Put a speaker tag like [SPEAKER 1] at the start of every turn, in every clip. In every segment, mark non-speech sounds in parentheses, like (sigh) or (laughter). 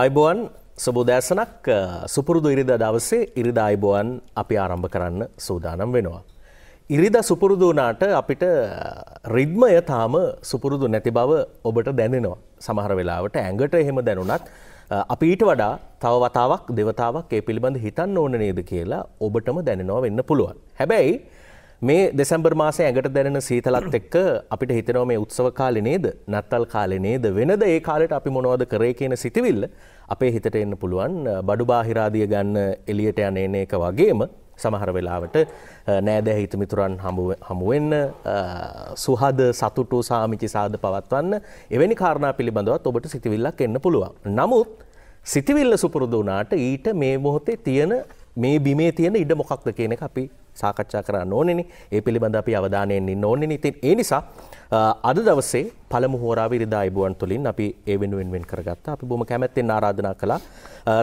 [SPEAKER 1] අයිබෝන් සබෝදෑසනක් සුපුරුදු ඉරිදා දවසේ ඉරිදා අයිබෝන් අපි ආරම්භ කරන්න සූදානම් වෙනවා. ඉරිද සුපුරුදු වනාට අපිට රිද්මය තාම සුපුරුදු නැති බව ඔබට දැනෙනවා. සමහර වෙලාවට ඇඟට එහෙම දැනුනත් අපි ඊට වඩා තව වතාවක් දෙවතාවක් ඒ පිළිබඳ හිතන්න ඕන නේද කියලා ඔබටම දැනෙනවා වෙන්න පුළුවන්. හැබැයි මේ දෙසැම්බර් මාසේ ඇඟට දැනෙන සීතලත් එක්ක අපිට හිතෙනවා මේ උත්සව කාලේ නේද නත්තල් කාලේ නේද වෙනද ඒ කාලෙට අපි මොනවද කරේ කියන සිතවිල්ල අපේ හිතට එන්න පුළුවන් බඩු බාහිරාදිය ගන්න එළියට යන එන එක වගේම සමහර වෙලාවට නෑදෑ හිතමිතුරන් හමුවෙන්න සුහද සතුටු සාමිචි සාධ පවත්වන්න එවැනි කාරණා පිළිබඳවත් ඔබට සිතිවිල්ලක් එන්න පුළුවන්. නමුත් සිතිවිල්ල සුපුරුදු වනාට ඊට මේ මොහොතේ තියෙන මේ බිමේ තියෙන ඉඩ මොකක්ද කියන එක අපි සාකච්ඡා කරන්න ඕනෙනි. ඒ පිළිබඳ අපි අවධානයෙන් ඉන්න ඕනෙනි. ඉතින් ඒ නිසා අද දවසේ පළමු හෝරාව ඉරිදා ඉබුවන් තුලින් අපි ඒ වෙනුවෙන් වෙන් කරගත්තා. අපි බොහොම කැමැත්තෙන් ආරාධනා කළා.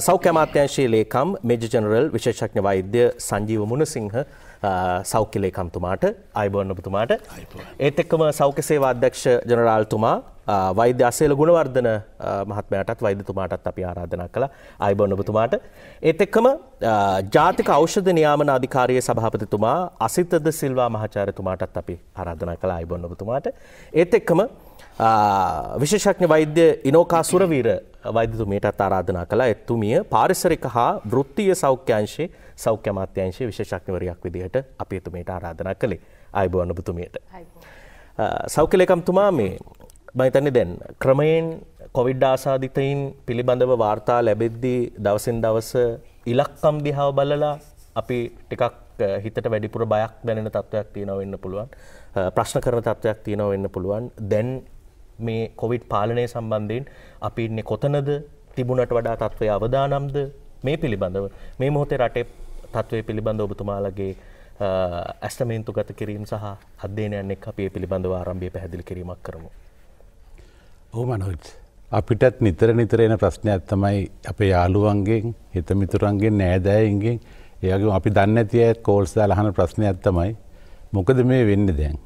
[SPEAKER 1] සෞඛ්‍ය අමාත්‍යාංශයේ ලේකම් මේජර් ජෙනරල් විශේෂඥ වෛද්‍ය සංජීව මුණසිංහ සෞඛ්‍ය ලේකම්තුමාට අයිබෝන් ඔබතුමාට ඒත් එක්කම සෞඛ්‍ය සේවා අධ්‍යක්ෂ ජනරාල්තුමා වෛද්‍ය අසේල ගුණවර්ධන මහත්මයාටත් වෛද්‍යතුමාටත් අපි ආරාධනා කළා අයිබෝන් ඔබතුමාට ඒත් එක්කම ජාතික ඖෂධ නියාමන අධිකාරියේ සභාපතිතුමා අසිතද සිල්වා මහාචාර්යතුමාටත් අපි ආරාධනා කළා අයිබෝන් ඔබතුමාට ඒත් එක්කම විශේෂඥ වෛද්‍ය ඉනෝකා සුරවීර වෛද්‍යතුමියටත් ආරාධනා කළා එතුමිය පාරිසරික හා වෘත්තීය සෞඛ්‍ය අංශයේ සෞඛ්‍ය අමාත්‍යංශයේ විශේෂඥවරයක් විදිහට අපි එතුමියට ආරාධනා කළේ. ආයුබෝවන් ඔබතුමියට. සෞඛ්‍ය ලේකම්තුමා මේ මම හිතන්නේ දැන් ක්‍රමයෙන් කොවිඩ් ආසාදිතයින් පිළිබඳව වාර්තා ලැබෙද්දී දවසින් දවස ඉලක්කම් දිහා බලලා අපි ටිකක් හිතට වැඩිපුර බයක් දැනෙන තත්ත්වයක් තියෙනවා වෙන්න පුළුවන්. ප්‍රශ්න කරන තත්ත්වයක් තියෙනවා වෙන්න පුළුවන්. දැන් මේ කොවිඩ් පාලනය සම්බන්ධයෙන් අපි ඉන්නේ කොතනද? තිබුණට වඩා තත්ත්වය අවදානම්ද? මේ පිළිබඳව මේ මොහොතේ රටේ තත්ත්වය පිළිබඳ ඔබතුමාලගේ ඇස්ටමේන්තු ගත කිරීම් සහ අධ්‍යනයන්නෙක් අපේ පිළිබඳව ආරම්භය පැහැදිලි කිරීමක් කරමු.
[SPEAKER 2] ඕමනොත් අපිටත් නිතර නිතර එන ප්‍රශ්නයක් තමයි අපේ යාළුවන්ගෙන් හිතමිතුරන්ගේ නෑදෑයින්ගෙන් ඒගේ අපි දන්න ඇතිය කෝල්ස්දා ලහන ප්‍රශ්නයක් තමයි මොකද මේ වෙන්න දැන්.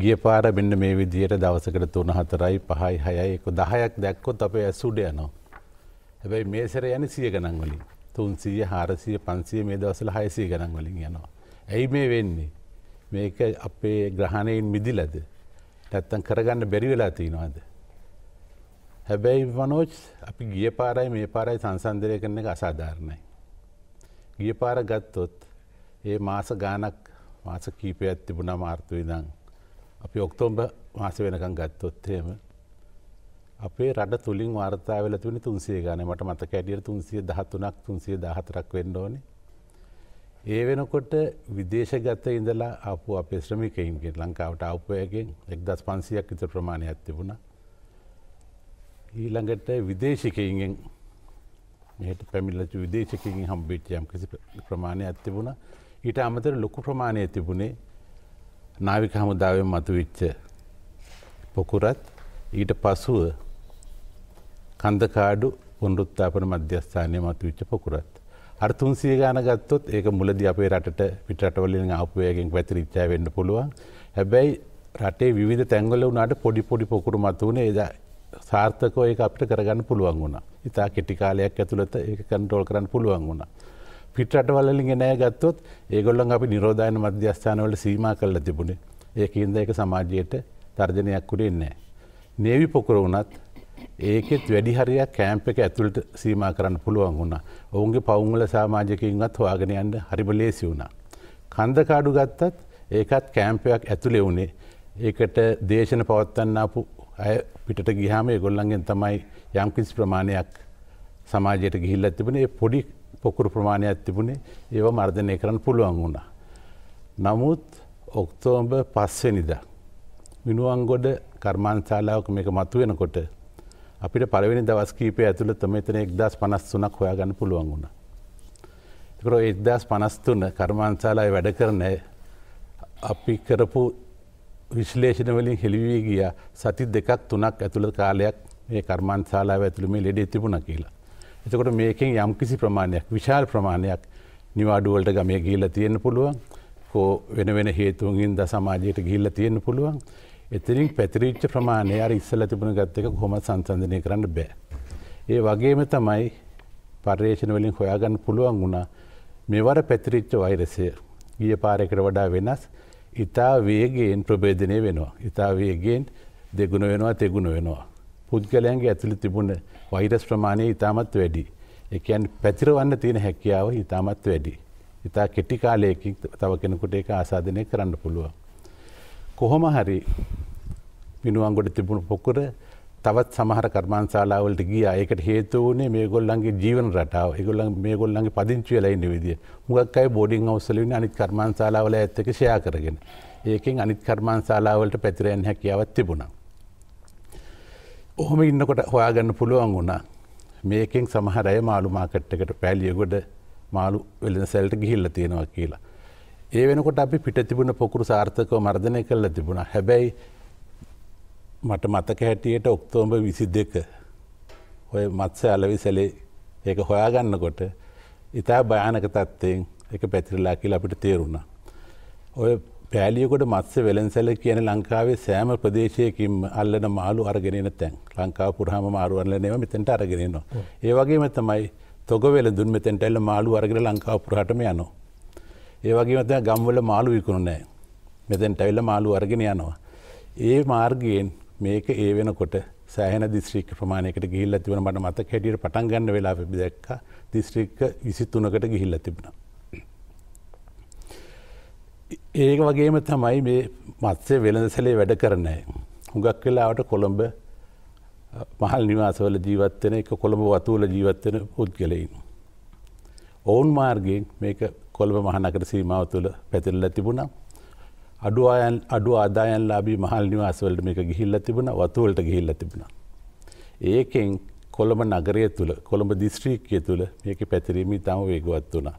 [SPEAKER 2] ගිය පාර මෙන්න මේ විදියට දවසකට තුන හතරයි පහයි හයයි එක දහයක් දැක්කොත් අපේ ඇසුඩ යනවා. හැබැයි මේසර යන සිය ගණන්වලින්. තුන්සිය හාරසිය පන්සිය මේ දවසල හයසය ගණන් වලින් යනවා. ඇයි මේ වෙන්නේ. මේක අපේ ග්‍රහණයෙන් මිදිලද. නැත්තන් කරගන්න බැරිවෙලා තියෙනවාද. හැබැයි වනෝච් අපි ගිය පාරයි මේ පාරයි සංසන්දරය කරන එක අසාධාරණයි. ගිය පාර ගත්තොත් ඒ මාස ගානක් මාස කීපයක් තිබුණා මාර්තුවවිදං. අපි ඔක්තෝම්බ මාස වෙනකං ගත්තොත්තේම අපේ රට තුළින් වාර්තා වෙල තුනි තුන්සේ ගන මට මත කැඩියට තුන්සිය දහත්තුනක් තුන්සේ දහතරක් වෙන්ඩෝනි. ඒ වෙනකොට විදේශගත ඉඳලා අපපු අපේ ශ්‍රමිකයින්ගේ ලංකාවට අවපයගෙන් එක්දස් පන්සියක් විත ප්‍රමාණයක් තිබුණ. ඊළඟට විදේශිකයිගෙන් මෙට පැමිල්ලච විදේශකින් හම්බිට්යම් කිසි ප්‍රමාණයක් තිබුණ ඊට අමතර ලොකු ප්‍රමාණය තිබුණේ නාවික හමුදාවෙන් මතුවිච්ච පොකුරත් ඊට පසුව කන්දකාඩු පුනරුත්ථාපන මධ්‍යස්ථානය මතුවිච්ච පොකුරත්. අර තුන්සිය ගාන ගත්තොත් ඒක මුලදී අපේ රටට පිටරටවලින් ආපු අයගෙන් පැතිරිච්චා වෙන්න පුළුවන්. හැබැයි රටේ විවිධ තැන්වල වුණාට පොඩි පොඩි පොකුරු මතුනේ එදා සාර්ථකව ඒක අපිට කරගන්න පුළුවන් වුණා. ඉතා කෙටි කාලයක් ඇතුළත ඒක කන්ට්‍රෝල් කරන්න පුළුවන් වුණා. පිටරටවලින් එන අය ගත්තොත් ඒගොල්ලන් අපි නිරෝධායන මධ්‍යස්ථානවලට සීමා කරලා තිබුණේ. ඒකින්ද ඒක සමාජයට තර්ජනයක් උනේ නැහැ. නේවි පොකුර වුණත් ඒකෙත් වැඩිහරයක් කෑම්ප එක ඇතුළට සීම කරන්න පුළුවන් වුණා ඔවුන්ගේ පවුංගල සාමාජකයන්වත් හවාගෙනයන්ට හරිබලේසි වුණා. කන්දකාඩු ගත්තත් ඒකත් කෑම්පයක් ඇතුළෙ වුණේ ඒකට දේශන පවත්වන්නාපු ඇය පිට ගිහාම ගොල්ලන්ගෙන් තමයි යම්කිස් ප්‍රමාණයක් සමාජයට ගිහිල්ල තිබුණේ පොඩි පොකුරු ප්‍රමාණයක් තිබුණේ ඒව මර්ධනය කරන්න පුළුවන් වුණා. නමුත් ඔක්තෝම්බ පස්වනිද. මිනුවන්ගොඩ කර්මාන්ශාලාවක මේක මතුවෙනකොට අපිට පළවෙනි දවස්කීපය ඇතුළ තමතන එක්දස් පනස්තුනක් හොයාගන්න පුළුවන් වුණ. තකර එක්දස් පනස්තුන කර්මාන්සාලාය වැඩ කරන අපි කරපු විශ්ලේෂණවලින් හෙළිවී ගිය සති දෙකක් තුනක් ඇතුළ කාලයක් මේ කර්මාන්සාලා ඇතුළම ලෙඩේ තිබුණ කියලා. එතකොට මේකෙන් යම්කිසි ප්‍රමාණයක් විශාල් ප්‍රමාණයක් නිවාඩුවලට ගමය ගිල්ල තියෙන පුළුවන් කෝ වෙන වෙන හේතුවන්ගින් ද සමාජයට ගිල්ල තියෙන පුළුවන් එතරින් පැතිරීච්ච ප්‍රමාණය අර ඉස්සල තිබුණ ගත්ත එක කොහොම සංසන්ධනය කරන්න බෑ. ඒ වගේම තමයි පර්යේෂණ වලින් හොයාගන්න පුළුවන් වුණා මෙවර පැතිරිච්ච වෛරසය ගිය පාරකට වඩා වෙනස් ඉතා වේගේෙන් ප්‍රබේධනය වෙනවා. ඉතා වේගෙන් දෙගුණ වෙනවා තෙගුණ වෙනවා. පුද්ගලයන්ගේ ඇතුළි තිබුණ වෛරස් ප්‍රමාණය ඉතාමත් වැඩි. එකන් පැතිරවන්න තියෙන හැකියාව ඉතාමත් වැඩි. ඉතා කෙටි කාලයකින් තව කෙනෙකුට ඒක ආසාධනය කරන්න පුළුවන්. කොහොම හරි මිනුවන්ගොඩ තිබුණු පොකුර තවත් සමහර කර්මාන්ශලාවලට ගිය ඒකට හේතු වනේ මේ ගොල්ලන්ගේ ජීවන රටාව ඒගොල්ල මේ ගොල්ලන්ගේ පදිංචි වෙලා ඉන්න විදිය මුගක් අයි බෝඩිං අවසල වන අනිත් කර්මාන්ශලාවල ඇත්තක ෂයා කරගෙන ඒකෙන් අනිත් කර්මාන්ශලාවලට පැතිරයන් හැකියාවත් තිබුණා. ඔහොම ඉන්නකොට හොයාගන්න පුළුවන් වුණා මේකෙන් සමහරය මාළු මාකට්ටකට පැලියගොඩ මාළු වෙලෙන සැල්ට ගිහිල්ල තියෙනවා කියලා ඒ වෙනකොට අපි පිට තිබුණ පොකුරු සාර්ථකව මර්ධනය කරලා තිබුණ හැබැයි මට මතක හැටියට ඔක්තෝම්බ විසි දෙක ඔය මත්ස අලවි සැලේ ඒක හොයාගන්නකොට ඉතා භයානක තත්වයෙන් එක පැතිරලා කියල අපිට තේරුණා. ඔය පෑලියකොට මත්ස වෙලන්සැල කියන ලංකාවේ සෑම ප්‍රදේශයකින් අල්ලන මාළු අරගෙනෙන තැන් ලංකා පුරහම මාරුවන්ල නව මෙතැට අරගෙනනවා. ඒ වගේම තමයි තොග වෙලදුන් මෙතැන්ටැල්ල මාළු අරගෙන ලංකා පුරහටම යනවා. ඒ වගේ මත ගම්වල මාළු විකුණු නෑ මෙතැන් ටැවිල්ල මාළු අරගෙන යනවා. ඒ මාර්ගයෙන් මේක ඒ වෙනකොට සෑහන දිස්ත්‍රික් ප්‍රමාණයකට ගිල්ල තිබන මට මත හැටියට පටන් ගන්න වෙලා පිදැක් දිස්ත්‍රික්ක විසිත්තුනකට ගිහිල්ල තිබෙන. ඒක වගේම තමයි මේ මත්සේ වෙළඳසලේ වැඩ කරනය. හුඟක් වෙලාවට කොළඹ මහල් නිවාසවල ජීවත්වන එක කොළඹ වතුවල ජීවත්වන පුද්ගලයින්. ඔවුන් මාර්ගයෙන් මේක කොල්බ මහනකර සීමාව තුළ පැතිරල තිබුණා. අඩුවායන් අඩු ආදායන් ලාබී මහල් නිවාසවලට මේක ගිහිල්ල තිබුණ වතුවලට ගිහිල්ල තිබුණ. ඒකෙන් කොළඹ නගරය තුළ කොළඹ දිස්ත්‍රීක්කය තුළ මේක පැතිරීමී තම වේගවත් වුණා.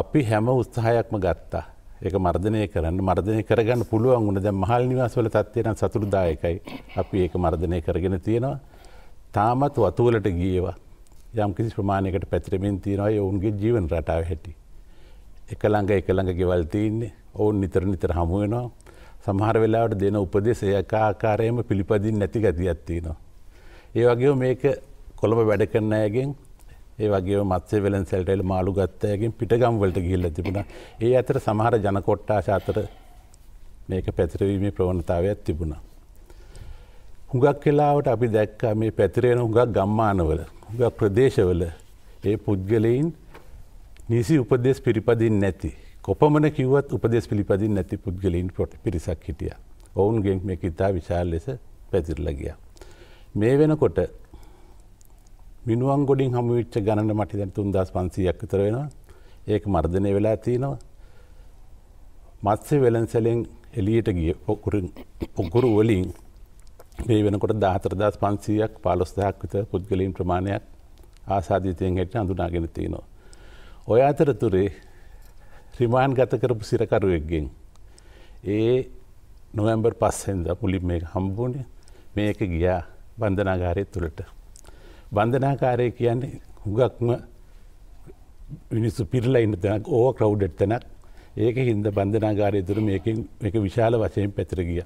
[SPEAKER 2] අපි හැම උත්සාහයක්ම ගත්තා ඒක මර්ධනය කරන්න මර්ධනය කරගන්න පුළුවන් වුණ දැ මහල් නිවාසවල තත්වයන සතුරුදායකයි අපි ඒක මර්ධනය කරගෙන තියෙනවා තාමත් වතුවලට ගියවා යම් කිසි ප්‍රමාණයකට පැතිරමින් තියෙනවා ඔවුන්ගේ ජීවන රටාව හැටි. එක ළඟ එක ළඟ ගෙවල් තියන්නේ ඔවුන් නිතර නිතර හමුවෙනවා සමහර වෙලාවට දෙන උපදෙස් ඒකාකාරයම පිළිපදින් නැති ගතියක් තියෙනවා. ඒ වගේ මේක කොළඹ වැඩ කරන අයගෙන් ඒ වගේ මත්සේ වෙලන් සැල්ටයිල් මාළු ගත්තයගෙන් පිටගම්වලට ගිල්ල තිබුණා ඒ අතර සමහර ජනකොට්ටාශ අතර මේක පැතිරවීමේ ප්‍රවණතාවයක් තිබුණා. හුඟක් වෙලාවට අපි දැක්කා මේ පැතිරෙන හුඟක් ගම්මානවල හුඟක් ප්‍රදේශවල ඒ පුද්ගලයින් නිසි උපදෙස් පිරිපදින් නැති. කොපමන කිවත් උපදෙස් පිළිපදින් නැති පුද්ගලින් පොට පිරිසක් හිටිය. ඔවුන්ගෙන් මේ ඉතා විශාල් ලෙස පැතිරල ගිය. මේ වෙනකොට මිනුවන් ගොඩින් හමුවිච්ච ගණන මටි දැන් තුන්දස් පන්සීයක් විතර වෙනවා ඒක මර්ධනය වෙලා තියෙනවා. මත්සේ වෙලන්සැලෙන් එලියට ගිය පොකුරින් පොකුරු වලින් මේ වෙනකොට දාහතරදස් පන්සීයක් පාලොස්දහක් විත පුද්ගලින් ප්‍රමාණයක් ආසාධීතයෙන් හෙට අඳුනාගෙන තියනවා. ඔය අතරතුරේ රිමාන් ගත කරපු සිරකරුවෙක්ගෙන්. ඒ නොවැම්බර් පස්සෙන්ද පුලින් මේ හම්බුණේ මේක ගියා බන්ධනාගාරය තුළට. බන්ධනාකාරය කියන්නේ හුගක්ම මිනිස්සු පිරලා ඉන්න තැනක් ඕ ක්‍රව්ඩ් තැනක් ඒක හින්ද බන්ධනාගාරය තුර එක විශාල වශයෙන් පැතර ගිය.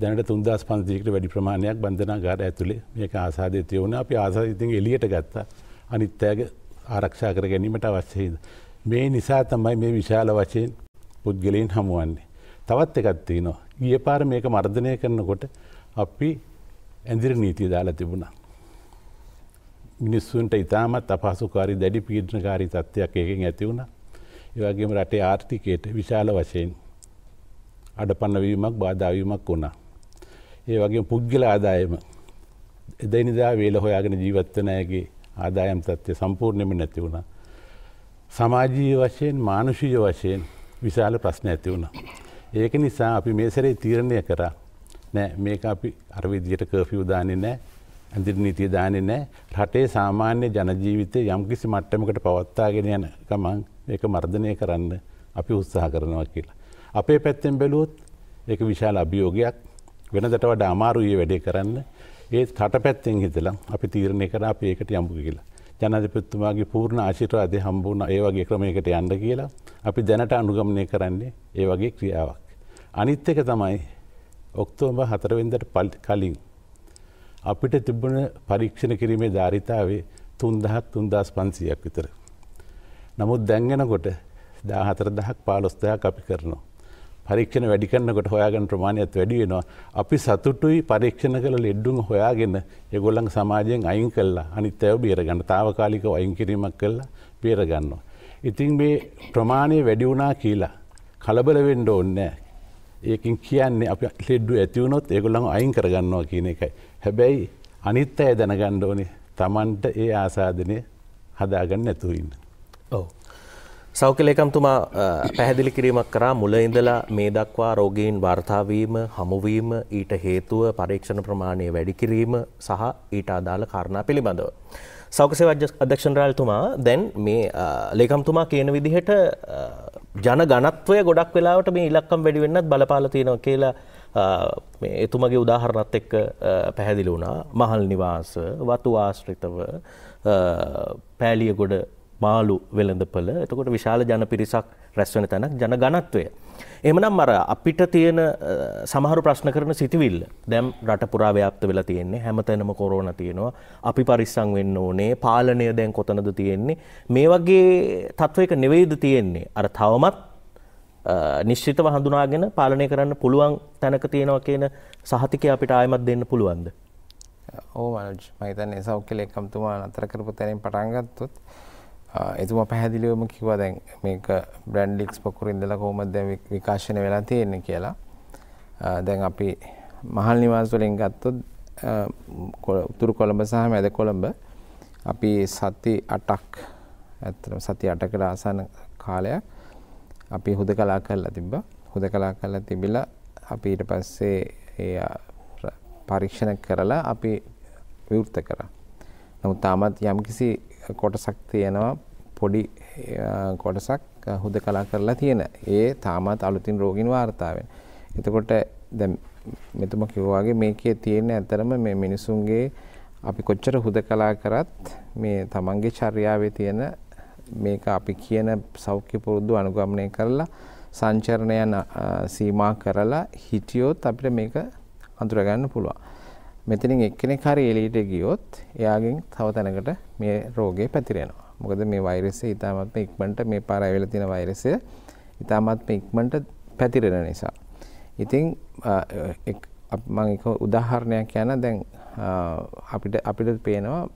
[SPEAKER 2] දැනට තුන්දස් පන්සීකට වැඩි ප්‍රමාණයක් බන්ධනාගාර ඇතුළේ මේක ආසාධය තියවුණ අපි ආසාධතින් එලියට ගත්තා අනිත්තෑගේ ආරක්ෂා කර ගැනීමට අවශ්‍යහිද. මේ නිසා තමයි මේ විශාල වශයෙන් පුද්ගලයින් හමුවන්නේ. තවත් එකත්තිේ නවා. ගිය පාර මේක මර්ධනය කරනකොට අපි ඇඳිර නීතිය දාලා තිබුණා. මිනිස්සුන්ට ඉතාමත් අපහසුකාරි දැඩි පීඩ්‍රකාරී තත්ත්වයක් ඒකෙන් ඇති වුණ. ඒවගේම රටේ ආර්ථිකයට විශාල වශයෙන් අඩ පන්නවීමක් බාධාවීමක් වුණා. ඒ වගේ පුද්ගල ආදායම එදනිදා වේල හොයාගෙන ජීවත්වනයගේ ආදායම් තත්ත්ය සම්පූර්ණයම නැති වුණා. සමාජීය වශයෙන් මානුෂීය වශයෙන් විශාල ප්‍රශ්න ඇති වුණා. ඒක නිසා අපි මේ සැරේ තීරණය කරා නෑ මේක අපි අරවිදියට කර්ෆිය උදානෙ නෑ ඇඳිරි නීතිය දානෙ නෑ රටේ සාමාන්‍ය ජනජීවිතය යම් කිසි මට්ටමකට පවත්තාගෙන යන ගමන් ඒක මර්ධනය කරන්න අපි උත්සාහ කරනවා කියලා. අපේ පැත්තෙන් බැලුවොත් ඒක විශාල අභියෝගයක් වෙනදට වඩා අමාරුයේ වැඩේ කරන්න ඒ කටපැත්තෙන් හිතලා අපි තීරණය කර අප ඒකට යම්පු කියලා. ජනධපත්තුමාගේ පූර්ණ ආශිර්වාදය හම්බුණ ඒ වගේ ක්‍රමයකට යන්න කියලා අපි දැනට අනුගමනය කරන්නේ ඒ වගේ ක්‍රියාවක්. අනිත් එක තමයි ඔක්තෝම හතරවෙන්දට පල් කලින්. අපිට තිබුණ පරීක්ෂණ කිරීමේ ධාරිතාවේ තුන්දහත් තුන්දස් පන්සියක් විතර. නමුත් දැන්ගෙනකොට දාහතර දහක් පාලොස්තයක් අපි කරනවා. පරීක්ෂණ වැඩි කරන්නකොට හොයාගන්න ප්‍රමාණයක් වැඩි වෙනවා. අපි සතුටුයි පරීක්ෂණ කළ ලෙඩ්ඩුන් හොයාගෙන ඒගොල්ලන් සමාජයෙන් අයින් කළා. අනිත් අයව බේරගන්න. తాවකාලිකව අයින් කිරීමක් කළා බේරගන්නවා. ඉතින් මේ ප්‍රමාණය වැඩි වුණා කියලා කලබල වෙන්න ඕනේ ඒකින් කියන්නේ අපි ලෙඩ්ඩු ඇති වුණොත් ඒගොල්ලන් අයින් කරගන්නවා කියන එකයි. හැබැයි අනිත් අය දැනගන්න ඕනේ Tamanට ඒ ආසාදනය හදාගන්න නැතුව ඉන්න. සෞඛලේකම්තුමා
[SPEAKER 1] පැහැදිලි කිරීමක් කරා මුල ඉඳලා මේ දක්වා රෝගීන් වාර්තාවීම හමුවීම ඊට හේතුව පරීක්ෂණ ප්‍රමාණය වැඩිකිරීම සහ ඊට අදාළ කාරණා පිළිබඳව. සෞකසේ අධ්‍යක්ෂණරාල්තුමා දැන් මේ ලේකම්තුමා කියන විදිහට ජන ගනත්වය ගොඩක් වෙලාවට මේ ඉලක්කම් වැඩිවෙන්නත් බලපාලතියනවා කියලා එතුමගේ උදාහරණත් එක්ක පැහැදිලි වුණා මහල් නිවාස වතු ආශ්‍රිතව පෑලිය ගොඩ මාළු වෙළඳපළ එතකොට විශාල ජනපිරිසක් රැස්වෙන තැනක් ජන ගණත්වය. එමනම් අර අපිට තියෙන සමහර ප්‍රශ්න කරන සිතිවිල්ල දැම් රට පුරා ව්‍යාප්ත වෙලා තියෙන්නේ හැමතැනම කොරෝන තියෙනවා අපි පරිස්සං වෙන්න ඕනේ පාලනය දැන් කොතනද තියෙන්නේ මේ වගේ තත්ත්වයක නෙවෙයිද තියෙන්නේ අර තවමත් නිශ්චිතව හඳුනාගෙන පාලනය කරන්න පුළුවන් තැනක තියෙනවා කියන සහතිකය අපිට ආයමත් දෙන්න පුළුවන්ද.
[SPEAKER 3] ඕ මනුජ් මහිතන්නේ සෞඛ්‍යල එකම්තුමා අතර කරපු තැනින් පටන්ගත්තුත්. එතුම පැහැදිලිවම කිව දැන් මේක බ්‍රන්ඩික්ස් පොකුර ඉඳල කොහොමද දැ විකාශන වෙලා තියෙන්නේ කියලා දැන් අපි මහල් නිවාසවලින් ගත්තොත් උතුරු කොළඹ සහ මැද කොළඹ අපි සති අටක් ඇතරම සති අටකට ආසන කාලයක් අපි හුද කලා කරලා තිබ්බ හුද කලා කරලා තිබිලා අපි ඊට පස්සේ එය පරීක්ෂණ කරලා අපි විවෘත කරා. නමුත් තාමත් යම්කිසි කොටසක් තියෙනවා පොඩි කොටසක් හුද කලා කරලා තියෙන ඒ තාමත් අලුතින් රෝගින් වාර්තාවෙන්. එතකොට දැ මෙතුම කිව්වාගේ මේකේ තියෙන ඇතරම මේ මිනිසුන්ගේ අපි කොච්චර හුද කලා කරත් මේ තමන්ගේ චර්යාවේ තියෙන මේක අපි කියන සෞඛ්‍ය පුරුද්දු අනුගමනය කරලා සංචරණය සීමා කරලා හිටියොත් අපිට මේක අඳුරගන්න පුළුවන්. මෙතනින් එක්කෙනෙක් හරි එලීට ගියොත් එයාගෙන් තව තැනකට මේ රෝගය පැතිරෙනවා. මොකද මේ වෛරසය ඉතාමත්ම ඉක්මනට මේ පාර ඇවිල්ලා තියෙන වෛරසය ඉතාමත්ම ඉක්මනට පැතිරෙන නිසා. ඉතින් මම එක උදාහරණයක් කියන දැන් අපිට අපිට පේනවා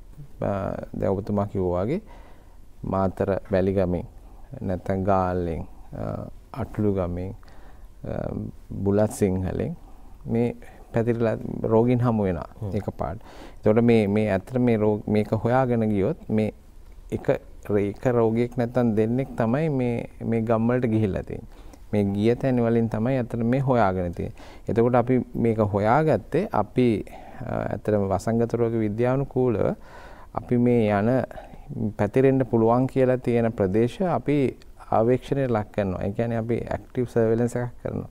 [SPEAKER 3] දැන් ඔබතුමා කිව්වා වගේ මාතර වැලිගමෙන් නැත්නම් ගාල්ලෙන් අටලු ගමෙන් බුලත් සිංහලෙන් මේ පැතිරලා රෝගීන් හමු වෙනවා එක පාට. එතකොට මේ මේ ඇත්තට මේ මේක හොයාගෙන ගියොත් මේ එක ඒක රෝගියෙක් නැත්තම් දෙන්නෙක් තමයි මේ මේ ගම් වලට ගිහිල්ලා තියෙන්නේ. මේ ගිය තැන් වලින් තමයි ඇත්තට මේ හොයාගෙන තියෙන්නේ. එතකොට අපි මේක හොයාගත්තේ අපි ඇත්තටම වසංගත රෝග විද්‍යානුකූලව අපි මේ යන පැතිරෙන්න පුළුවන් කියලා තියෙන ප්‍රදේශ අපි ආවේක්ෂණයට ලක් කරනවා. ඒ කියන්නේ අපි ඇක්ටිව් සර්වේලන්ස් එකක් කරනවා.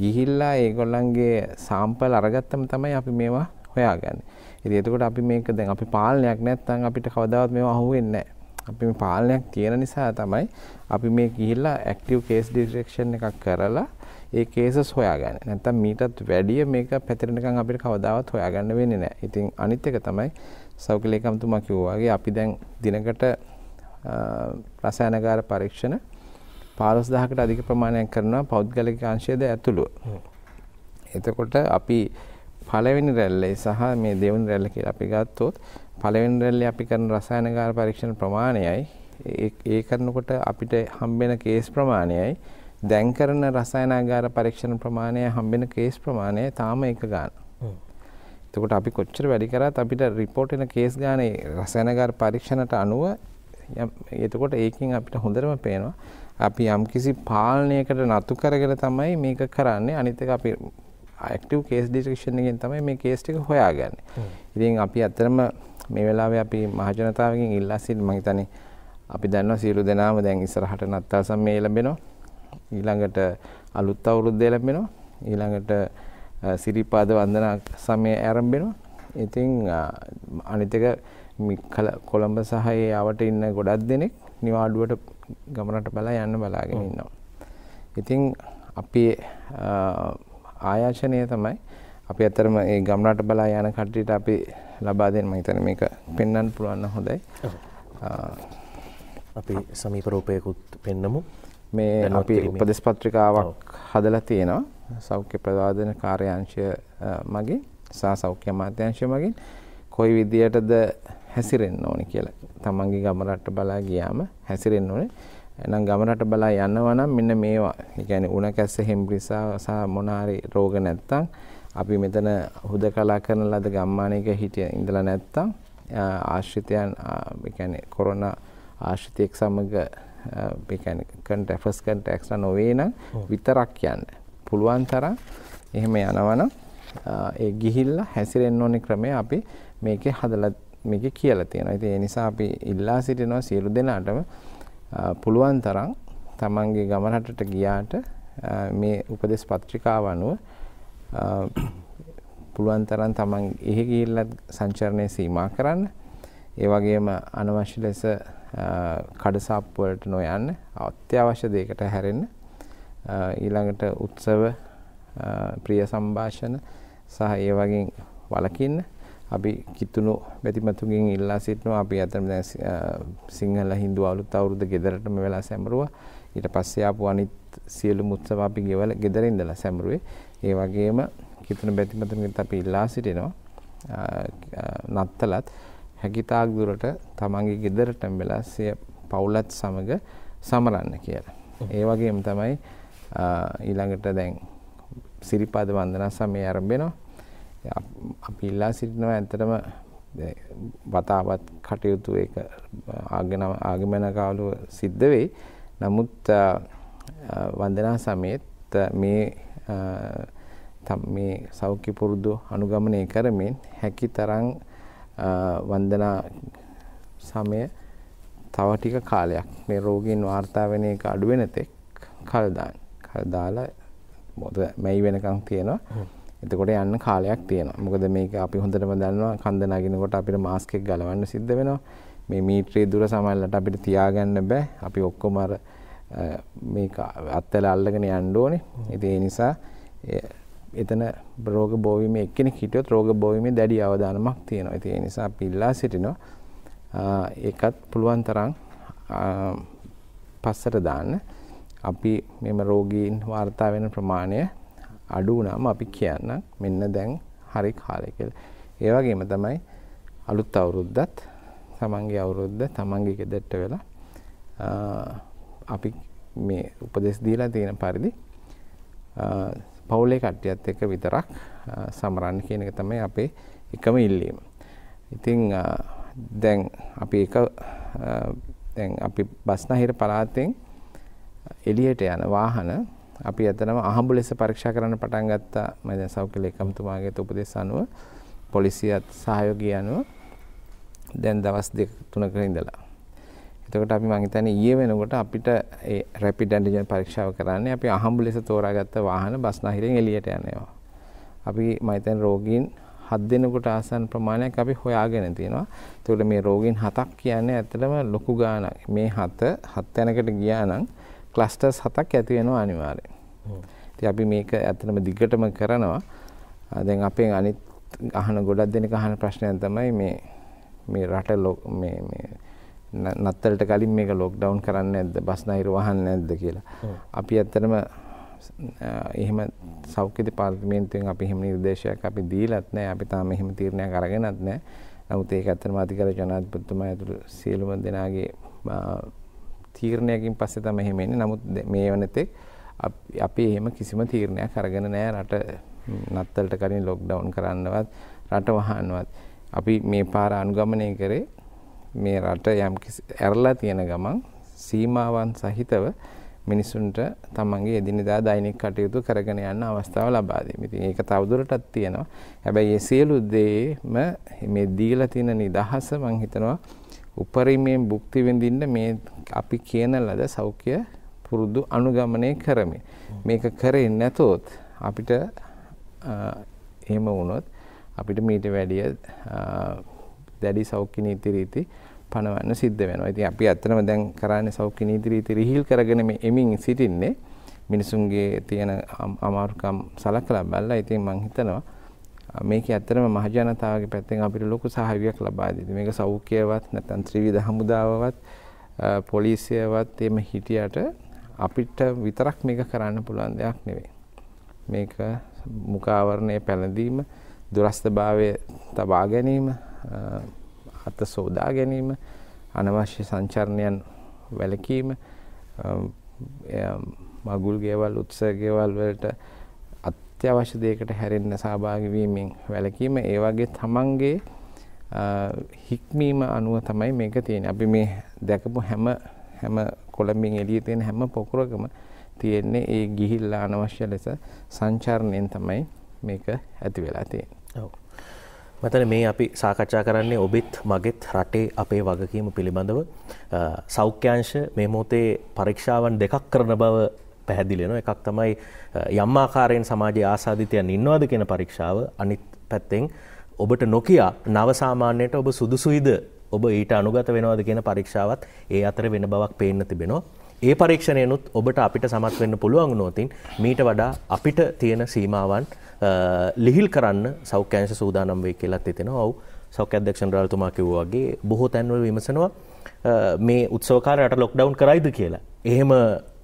[SPEAKER 3] ගිහිල්ලා ඒගොල්ලන්ගේ සාම්පල් අරගත්තම තමයි අපි මේවා හොයාගන්නේ. ඉතින් එතකොට අපි මේක දැන් අපි පාලනයක් නැත්නම් අපිට කවදාවත් මේවා අහුවෙන්නේ නැහැ. අපි මේ පාලනයක් තියෙන නිසා තමයි අපි මේ ගිහිල්ලා ඇක්ටිව් කේස් ඩිටෙක්ෂන් එකක් කරලා ඒ කේසස් හොයාගන්න. නැත්නම් මීටත් වැඩිය මේක පැතිරෙනකන් අපිට කවදාවත් හොයාගන්න වෙන්නේ නැහැ. ඉතින් අනිත් එක තමයි සෞඛ්‍ය ලේකම්තුමා කිව්වා වගේ අපි දැන් දිනකට රසායනකාර පරීක්ෂණ 15000කට අධික ප්‍රමාණයක් කරනවා පෞද්ගලික අංශයේද ඇතුළුව. එතකොට අපි පළවෙනි රැල්ලේ සහ මේ දෙවෙනි රැල්ල කියලා අපි ගත්තොත් පළවෙනි රැල්ලේ අපි කරන රසායනකාර පරීක්ෂණ ප්‍රමාණයයි ඒ කරනකොට අපිට හම්බෙන කේස් ප්‍රමාණයයි දැන් කරන රසායනාගාර පරීක්ෂණ ප්‍රමාණය හම්බෙන කේස් ප්‍රමාණය තාම එක ගන්න. එතකොට අපි කොච්චර වැඩි කරත් අපිට රිපෝට් එන කේස් ගානේ රසායනාගාර පරීක්ෂණට අනුව එතකොට ඒකෙන් අපිට හොඳටම පේනවා අපි යම්කිසි පාලනයකට නතු කරගෙන තමයි මේක කරන්නේ අනිත් එක අපි ඇක්ටිව් කේස් ඩිටෙක්ෂන් එකෙන් තමයි මේ කේස් ටික හොයාගන්නේ. ඉතින් අපි අතරම මේ වෙලාවේ අපි මහජනතාවගෙන් ඉල්ලා සිටින මම හිතන්නේ අපි දන්නවා සියලු දෙනාම දැන් ඉස්සරහට නත්තා සම්මේ ලැබෙනවා. ඊළඟට අලුත් අවුරුද්දේ ලැබෙනවා. ඊළඟට සිරිපාද වන්දනා සමය ආරම්භ ඉතින් අනිත් එක කොළඹ සහ ඒ ආවට ඉන්න ගොඩක් දෙනෙක් නිවාඩුවට ගමරට බලා යන්න බලාගෙන ඉන්නවා. ඉතින් අපි ආයාශනය තමයි අපි ඇතරම ඒ ගම්රට බලා යන කට්ටියට අපි ලබා දෙන්න මම හිතන්නේ මේක පෙන්වන්න පුළුවන් නම් හොඳයි. අපි සමීප රූපයකුත් පෙන්නමු. මේ අපි උපදේශ පත්‍රිකාවක් හදලා තියෙනවා. සෞඛ්‍ය ප්‍රවාදන කාර්යාංශය මගේ සහ සෞඛ්‍ය අමාත්‍යාංශය මගින් කොයි විදියටද හැසිරෙන්න ඕනේ කියලා. තමන්ගේ ගම රට බලා ගියාම හැසිරෙන්න ඕනේ. එහෙනම් ගම රට බලා යනවා නම් මෙන්න මේවා. ඒ කියන්නේ උණ කැස්ස හෙම්බ්‍රිසා සහ මොනාරි රෝග නැත්තම් අපි මෙතන හුදකලා කරන ලද ගම්මානයක හිටිය ඉඳලා නැත්තම් ආශ්‍රිතයන් ඒ කියන්නේ කොරෝනා ආශ්‍රිතයෙක් සමග ඒ කියන්නේ කන්ටැෆස් කන්ටැක්ස්ලා නොවේ නම් විතරක් යන්න. පුළුවන් තරම් එහෙම යනවනම් ඒ ගිහිල්ලා හැසිරෙන්න ඕනේ ක්‍රමය අපි මේකේ හදලා මේක කියලා තියෙනවා. ඉතින් ඒ නිසා අපි ඉල්ලා සිටිනවා සියලු දෙනාටම පුළුවන් තරම් තමන්ගේ ගම රටට ගියාට මේ උපදෙස් පත්‍රිකාව අනුව පුළුවන් තරම් තමන් එහි ගිහිල්ලත් සංචරණය සීමා කරන්න. ඒ වගේම අනවශ්‍ය ලෙස කඩසාප්පු වලට නොයන්න අත්‍යවශ්‍ය දෙයකට හැරෙන්න ඊළඟට උත්සව ප්‍රිය සම්භාෂණ සහ ඒ වගේ වළකින්න අපි කිතුුණු බැතිමතුගෙන් ඉල්ලා සිටනවා අපි ඇතම සිංහල හින්දු අවුත් අවුරුද ගෙදරටම වෙලා සැමරුව ඊට පස්සේ ආපු අනිත් සියලු මුත්සව අපි ගෙවල ගෙදරින්දලා සැමරුවේ ඒ වගේම කිතුුණු බැතිමතුගෙන් අපි ඉල්ලා සිටිනවා නත්තලත් හැකිතාක් දුරට තමන්ගේ ගෙදරටම වෙලා සය පවුලත් සමඟ සමරන්න කියලා. ඒ වගේම තමයි ඊළඟට දැන් සිරිපාද වන්දනා සමය අරම්බෙනවා අපි ඉල්ලා සිටිනවා ඇත්තටම වතාවත් කටයුතු ඒක ආගම ආගමනකාලුව සිද්ධ වෙයි. නමුත් වන්දනා සමේත් මේ මේ සෞඛ්‍ය පුරුදු අනුගමනය කරමින් හැකි තරම් වන්දනා සමය තව ටික කාලයක් මේ රෝගීන් වාර්තා වෙන එක අඩු වෙන තෙක් කල් දාන්න. කල් දාලා මොකද මැයි වෙනකන් තියෙනවා. එතකොට යන්න කාලයක් තියෙනවා. මොකද මේක අපි හොඳටම දන්නවා කන්ද නගිනකොට අපිට මාස්ක් එක ගලවන්න සිද්ධ වෙනවා. මේ මීටරේ දුර සමහරවිට අපිට තියාගන්න බෑ. අපි ඔක්කොම අර මේක අත්වල අල්ලගෙන යන්න ඕනේ. ඉතින් ඒ නිසා එතන රෝග බෝවීමේ එක්කෙනෙක් හිටියොත් රෝග බෝවීමේ දැඩි අවධානමක් තියෙනවා. ඉතින් ඒ නිසා අපි ඉල්ලා සිටිනවා. ඒකත් පුළුවන් තරම් පස්සට දාන්න. අපි මෙම රෝගීන් වාර්තා වෙන ප්‍රමාණය අඩු වුණාම අපි කියන්න මෙන්න දැන් හරි කාලය කියලා. ඒ වගේම තමයි අලුත් අවුරුද්දත් තමන්ගේ අවුරුද්ද තමන්ගේ ගෙදරට වෙලා අපි මේ උපදෙස් දීලා තියෙන පරිදි පවුලේ කට්ටියත් එක්ක විතරක් සමරන්න කියන එක තමයි අපේ එකම ඉල්ලීම. ඉතින් දැන් අපි එක දැන් අපි බස්නාහිර පළාතෙන් එළියට යන වාහන අපි ඇත්තටම අහඹු ලෙස පරීක්ෂා කරන්න පටන් ගත්තා මම දැන් සෞඛ්‍ය ලේකම්තුමාගේ උපදෙස් අනුව පොලිසියත් සහයෝගය අනුව දැන් දවස් දෙක තුනක ඉඳලා. එතකොට අපි මං හිතන්නේ ඊයේ වෙනකොට අපිට ඒ රැපිඩ් ඇන්ටිජන් පරීක්ෂාව කරන්නේ අපි අහඹු ලෙස තෝරාගත්ත වාහන බස්නාහිරෙන් එළියට යනවා. අපි මම හිතන්නේ රෝගීන් හත් දෙනෙකුට ආසන්න ප්‍රමාණයක් අපි හොයාගෙන තියෙනවා. ඒතකොට මේ රෝගීන් හතක් කියන්නේ ඇත්තටම ලොකු ගාණක්. මේ හත හත් තැනකට ගියා නම් ක්ලස්ටර්ස් හතක් ඇති වෙනවා අනිවාර්යෙන්. ඉතින් අපි මේක ඇත්තටම දිගටම කරනවා. දැන් අපෙන් අනිත් අහන ගොඩක් දෙනෙක් අහන ප්‍රශ්නයක් තමයි මේ මේ රට මේ මේ නත්තරට කලින් මේක ලොක්ඩවුන් කරන්න නැද්ද බස් නයිර වහන්න නැද්ද කියලා. අපි ඇත්තටම එහෙම සෞඛ්‍ය දෙපාර්තමේන්තුවෙන් අපි එහෙම නිර්දේශයක් අපි දීලත් නැහැ. අපි තාම එහෙම තීරණයක් අරගෙනත් නැහැ. නමුත් ඒක ඇත්තටම අධිකාර ජනාධිපතිතුමා ඇතුළු සියලුම දෙනාගේ තීරණයකින් පස්සේ තමයි එහෙම එන්නේ. නමුත් මේ වෙනතෙක් අපි එහෙම කිසිම තීරණයක් අරගෙන නැහැ රට නත්තලට කලින් ලොක්ඩවුන් කරන්නවත් රට වහන්නවත්. අපි මේ පාර අනුගමනය කරේ මේ රට යම් ඇරලා තියෙන ගමන් සීමාවන් සහිතව මිනිසුන්ට තමන්ගේ එදිනෙදා දෛනික කටයුතු කරගෙන යන්න අවස්ථාව ලබා දෙන්න. ඉතින් ඒක තවදුරටත් තියෙනවා. හැබැයි මේ සියලු දේම මේ දීලා තියෙන නිදහස මම හිතනවා උපරිමයෙන් භුක්ති විඳින්න මේ අපි කියන ලද සෞඛ්‍ය පුරුදු අනුගමනය කරමි. මේක කරේ නැතොත් අපිට එහෙම වුණොත් අපිට මීට වැඩිය දැඩි සෞඛ්‍ය නීති රීති පනවන්න සිද්ධ වෙනවා. ඉතින් අපි ඇත්තටම දැන් කරන්නේ සෞඛ්‍ය නීති රීති රිහිල් කරගෙන මේ එමින් සිටින්නේ මිනිසුන්ගේ තියෙන අමාරුකම් සලකලා බලලා ඉතින් මම හිතනවා මේක ඇත්තටම මහජනතාවගේ පැත්තෙන් අපිට ලොකු සහයෝගයක් ලබා දෙනවා. මේක සෞඛ්‍යවත් නැත්නම් ත්‍රිවිධ හමුදාවවත් පොලිසියවත් එම හිටියට අපිට විතරක් මේක කරන්න පුළුවන් දෙයක් නෙවෙයි. මේක මුඛාවරණය පැළඳීම, දුරස්ථභාවය තබා ගැනීම, අත සෝදා ගැනීම, අනවශ්‍ය සංචරණයන් වැළකීම, මගුල් ගේවල්, උත්සව ගේවල් වලට අත්‍යවශ්‍ය දෙයකට හැරෙන්න සහභාගී වීමෙන් වැළකීම ඒ වගේ තමන්ගේ හික්මීම අනුව තමයි මේක තියෙන්නේ. අපි මේ දැකපු හැම හැම කොළඹින් එළියේ තියෙන හැම පොකුරකම තියෙන්නේ ඒ ගිහිල්ලා අනවශ්‍ය ලෙස සංචාරණයෙන් තමයි මේක ඇති වෙලා තියෙන්නේ. ඔව්. මතන මේ අපි සාකච්ඡා කරන්නේ ඔබෙත් මගෙත් රටේ
[SPEAKER 1] අපේ වගකීම පිළිබඳව සෞඛ්‍යංශ මේ මොහොතේ පරීක්ෂාවන් දෙකක් කරන බව පැහැදිලෙන එකක් තමයි යම්මාකාරයෙන් සමාජයේ ආසාධිතයන් ඉන්නවාද කියන පරීක්ෂාව අනිත් පැත්තෙන් ඔබට නොකයා නවසාමාන්‍යයට ඔබ සුදුසුයිද ඔබ ඊට අනුගත වෙනවාද කියන පරීක්ෂාවත් ඒ අතර වෙන බවක් පේන්න තිබෙනවා. ඒ පරීක්ෂණයනුත් ඔබට අපිට සමත් වෙන්න පුළුවන් නෝතින් මීට වඩා අපිට තියෙන සීමාවන් ලිහිල් කරන්න සෞඛ්‍යංශ සූදානම් වෙයි කියලා හිතෙනවා. ඔව් සෞඛ්‍ය අධ්‍යක්ෂ රාජතුමා කිව්වා වගේ බොහෝ තැන්වල විමසනවා මේ උත්සවකාරයට ලොක්ඩවුන් කරයිද කියලා. එහෙම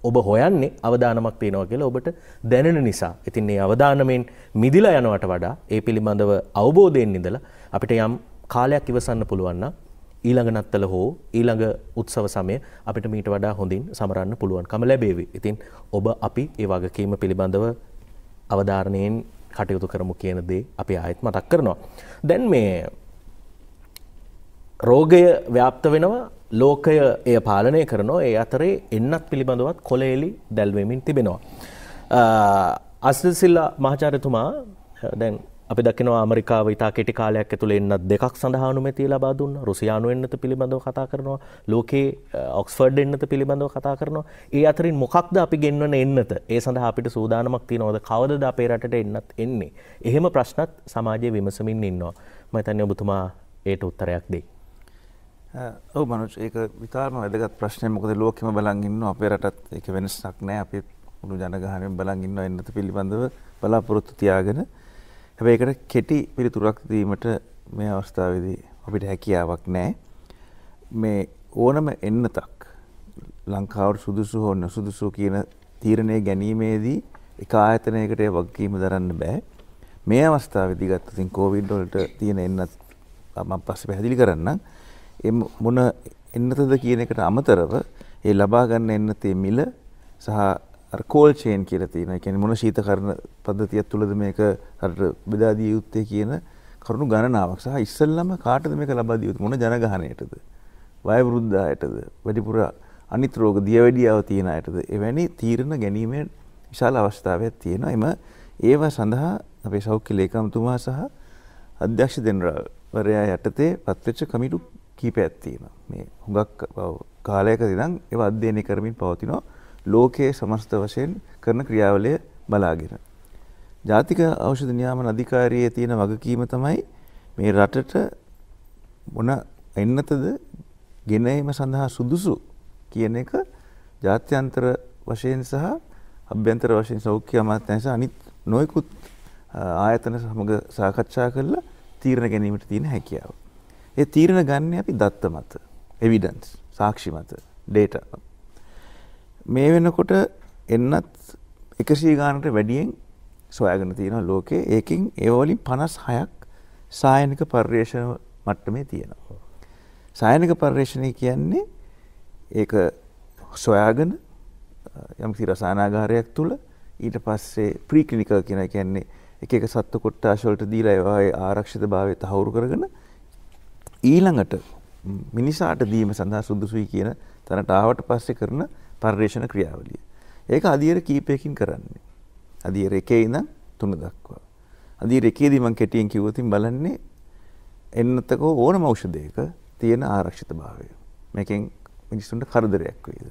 [SPEAKER 1] ඔබ හොයන්නේ අවදානමක් තියෙනවා කියලා ඔබට දැනෙන නිසා. ඉතින් මේ අවදානමෙන් මිදිලා යනවට වඩා ඒ පිළිබඳව අවබෝධයෙන් ඉඳලා අපිට යම් කාලයක් ඉවසන්න පුළුවන් ඊළඟ නත්තල හෝ ඊළඟ උත්සව සමය අපිට මීට වඩා හොඳින් සමරන්න පුළුවන්කම ලැබේවි. ඉතින් ඔබ අපි ඒ වගකීම පිළිබඳව අවධාරණයෙන් කටයුතු කරමු කියන දේ අපි ආයෙත් මතක් කරනවා. දැන් මේ රෝගය ව්‍යාප්ත වෙනවා ලෝකය එය පාලනය කරනෝ ඒ අතරේ එන්නත් පිළිබඳවත් කොලේලි දැල්වමින් තිබෙනවා. අස්සිල්ලා මහචාරතුමා දැන් අපි දකිනවා අමරිකාව ඉතා කෙටි කාලයක් ඇතුළේ එන්නත් දෙකක් සඳහානුමැතිය ලබා දුන්නා. රුසියානු එන්නත පිළිබඳව කතා කරනවා. ලෝකේ ඔක්ස්ෆර්ඩ් එන්නත පිළිබඳව කතා කරනවා. ඒ අතරින් මොකක්ද අපි ගෙන්වන එන්නත? ඒ සඳහා අපිට සූදානමක් තියනවද? කවදද අපේ රටට එන්නත් එන්නේ? එහෙම ප්‍රශ්නත් සමාජයේ විමසමින් ඉන්නවා. මම හිතන්නේ ඔබතුමා ඒට උත්තරයක් දෙයි.
[SPEAKER 4] ඔව මනුච් ඒක විතාරම වැදගත් ප්‍රශ්නය මොකද ලෝකෙම බලන්ගන්න අපේ රටත් එක වෙනස්සක් නෑ අපි උළු ජනගහනයෙන් බලන්ගන්න එන්නත පිළිබඳව බලාපොරොත්තු තියාගෙන හැබැයිකට කෙටි පිළිතුරක් දීමට මේ අවස්ථාවදී අපිට හැකියාවක් නෑ මේ ඕනම එන්නතක් ලංකාවට සුදුසු හොන්න සුදුසු කියන තීරණය ගැනීමේදී එක ආයතනයකට වගකීම දරන්න බෑ මේ අවස්ථාවදි ගත්තතින් කෝවිඩ්ඩොලට තියෙන එන්නත් මම පස්සේ පැහැදිලි කරන්න මොන එන්නතද කියන එකට අමතරව ඒ ලබා ගන්න එන්නතේ මිල සහ කෝල් චේන් කියලා තියෙනවා. ඒ කියන්නේ මොන ශීතකරණ පද්ධතිය තුළද මේක රට බෙදා දිය යුත්තේ කියන කරුණු ගණනාවක් සහ ඉස්සෙල්ලම කාටද මේක ලබා දිය යුත්තේ මොන ජනගහණයටද? වයවෘද්ධායටද? වැඩිපුර අනිත් රෝග දියවැඩියාව තියෙන අයටද? එවැනි තීරණ ගැනීමේ විශාල අවස්ථාවක් තියෙනවා. එම ඒවා සඳහා අපේ සෞඛ්‍ය ලේකම්තුමා සහ අධ්‍යක්ෂ දෙනරාල්වරයා යටතේ පත්වෙච්ච කමිටු කීපයක්ත්වීම මේ හුඟක් කාලයක දිනම් එව අධ්‍යයනය කරමින් පවතිනෝ ලෝකයේ සමස්ත වශයෙන් කරන ක්‍රියාවලය බලාගෙන. ජාතික අවෂධ නියාමන අධිකාරයේ තියෙන වගකීම තමයි මේ රටට මොන එන්නතද ගෙනීම සඳහා සුදුසු කියන එක ජාත්‍යන්තර වශයෙන් සහ අභ්‍යන්තර වශයෙන් සෞඛ්‍ය අමාත්‍යංශ අනිත් නොයෙකුත් ආයතන සමග සාකච්ඡා කරලා තීරණ ගැනීමට තියෙන හැකියාව. ඒ තීරණ ගන්න අපි දත්ත මත එවිඩන්ස් සාක්ෂි මත ඩේට මේ වෙනකොට එන්නත් එකසී ගානට වැඩියෙන් සොයාගෙන තියෙන ලෝකේ ඒකින් ඒවලින් පනස් හයක් සායනික පර්යේෂණ මට්ටමේ තියෙනවා. සායනික පර්යේෂණය කියන්නේ ඒක සොයාගෙන යම්කි රසානාගාරයක් තුළ ඊට පස්සේ ප්‍රීක්ලිනිකල් කියන කියන්නේ එක එක සත්තු කොට්ටාශවලට දීලා ඒවායේ ආරක්ෂිත භාවය තහවුරු කරගෙන ඊළඟට මිනිසාට දීම සඳහා සුදුසුයි කියන තැනට ආවට පස්සේ කරන පර්යේෂණ ක්‍රියාවලිය. ඒක අදියර කීපයකින් කරන්නේ. අදියර එකේ ඉඳන් තුන දක්වා. අදියර එකේදී මම කෙටියෙන් කිව්වොතින් බලන්නේ එන්නතකෝ ඕනම ඖෂධයක තියෙන ආරක්ෂිතභාවය. මේකෙන් මිනිස්සුන්ට කරදරයක් වේද.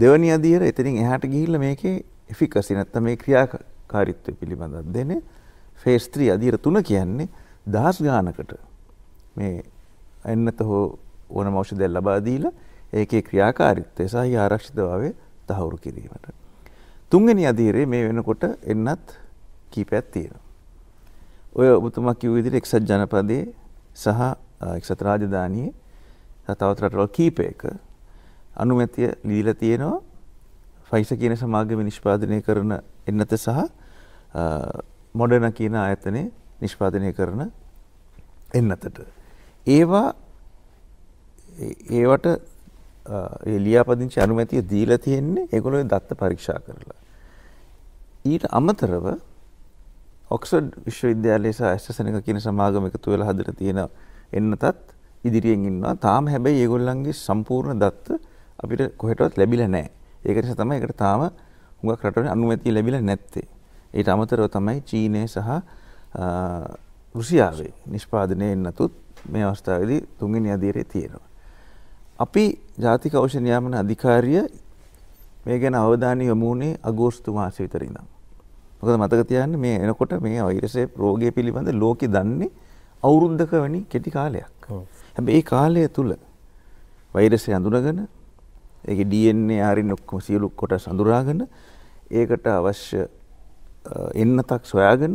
[SPEAKER 4] දෙවැනි අදියර එතනින් එහාට ගිහිල්ලා මේකේ එෆිකසි නැත්නම් මේ ක්‍රියාකාරීත්වය පිළිබඳව දෙන්නේ ෆේස් 3 අදියර 3 කියන්නේ දහස් ගානකට මේ අන්නත හෝ ඕන මෞෂදයක් ලබා දීලා ඒකේ ක්‍රියාකාරීත්වය සහ ආරක්ෂිතභාවය තහවුරු කිරීමට. තුන්වෙනි අධීරයේ මේ වෙනකොට එන්නත් කීපයක් තියෙනවා. ඔය ඔබතුමා කිව්ව විදිහට එක්සත් ජනපදයේ සහ එක්සත් රාජධානියේ තවත් රටවල් කීපයක අනුමැතිය දීලා තියෙනවා ෆයිස කියන සමාගම නිෂ්පාදනය කරන එන්නත සහ මොඩන කියන ආයතනය නිෂ්පාදනය කරන එන්නතට. ඒවා ඒවට එලියාපදිංචි අනුමැතිය දීලා තියෙන්නේ ඒගොල්ලෝ දත්ත පරීක්ෂා කරලා. ඊට අමතරව ඔක්ස්ෆර්ඩ් විශ්වවිද්‍යාලය සහ ඇස්සසනක කියන සමාගම එකතු වෙලා හදලා තියෙන එන්නතත් ඉදිරියෙන් ඉන්නවා. තාම හැබැයි ඒගොල්ලන්ගේ සම්පූර්ණ දත්ත අපිට කොහෙටවත් ලැබිලා නැහැ. ඒක නිසා තමයි ඒකට තාම හුඟක් රටවල අනුමැතිය ලැබිලා නැත්තේ. ඊට අමතරව තමයි චීනය සහ රුසියාවේ නිෂ්පාදනය එන්නතුත් මේ අවස්ථාවේදී තුන්වෙනි අධීරේ තියෙනවා. අපි ජාතික ඖෂධ නියාමන අධිකාරිය මේ ගැන අවධානය යොමු වුණේ අගෝස්තු මාසෙ විතර ඉඳන්. මොකද මතක තියාගන්න මේ එනකොට මේ වෛරසයේ රෝගය පිළිබඳ ලෝකෙ දන්නේ අවුරුද්දක වැනි කෙටි කාලයක්. හැබැයි ඒ කාලය තුල වෛරසය අඳුනගෙන ඒකේ DNA RNA ඔක්කොම සියලු කොටස් අඳුරාගෙන ඒකට අවශ්‍ය එන්නතක් සොයාගෙන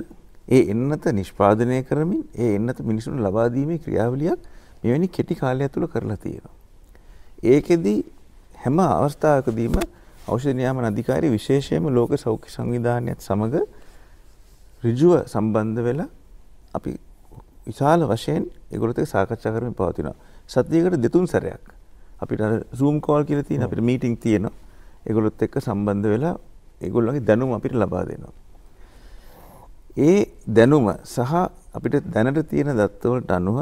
[SPEAKER 4] ඒ එන්නත නිෂ්පාදනය කරමින් ඒ එන්නත මිනිසුන් ලබා දීමේ ක්‍රියාවලියක් මෙවැනි කෙටි කාලය තුළ කරලා තියෙනවා. ඒකෙදි හැම අවස්ථාවකදීම ඖෂධ නියාමන අධිකාරිය විශේෂයෙන්ම ලෝක සෞඛ්‍ය සංවිධානයත් සමග ඍජුව සම්බන්ධ වෙලා අපි විශාල වශයෙන් ඒගොල්ලොත් එක්ක සාකච්ඡා කරමින් පවතිනවා. සතියකට දෙතුන් සැරයක් අපිට අර Zoom call කියලා තියෙන අපිට meeting තියෙනවා. ඒගොල්ලොත් එක්ක සම්බන්ධ වෙලා ඒගොල්ලන්ගේ දැනුම අපිට ලබා දෙනවා. ඒ දැනුම සහ අපිට දැනට තියෙන දත්තවලට අනුව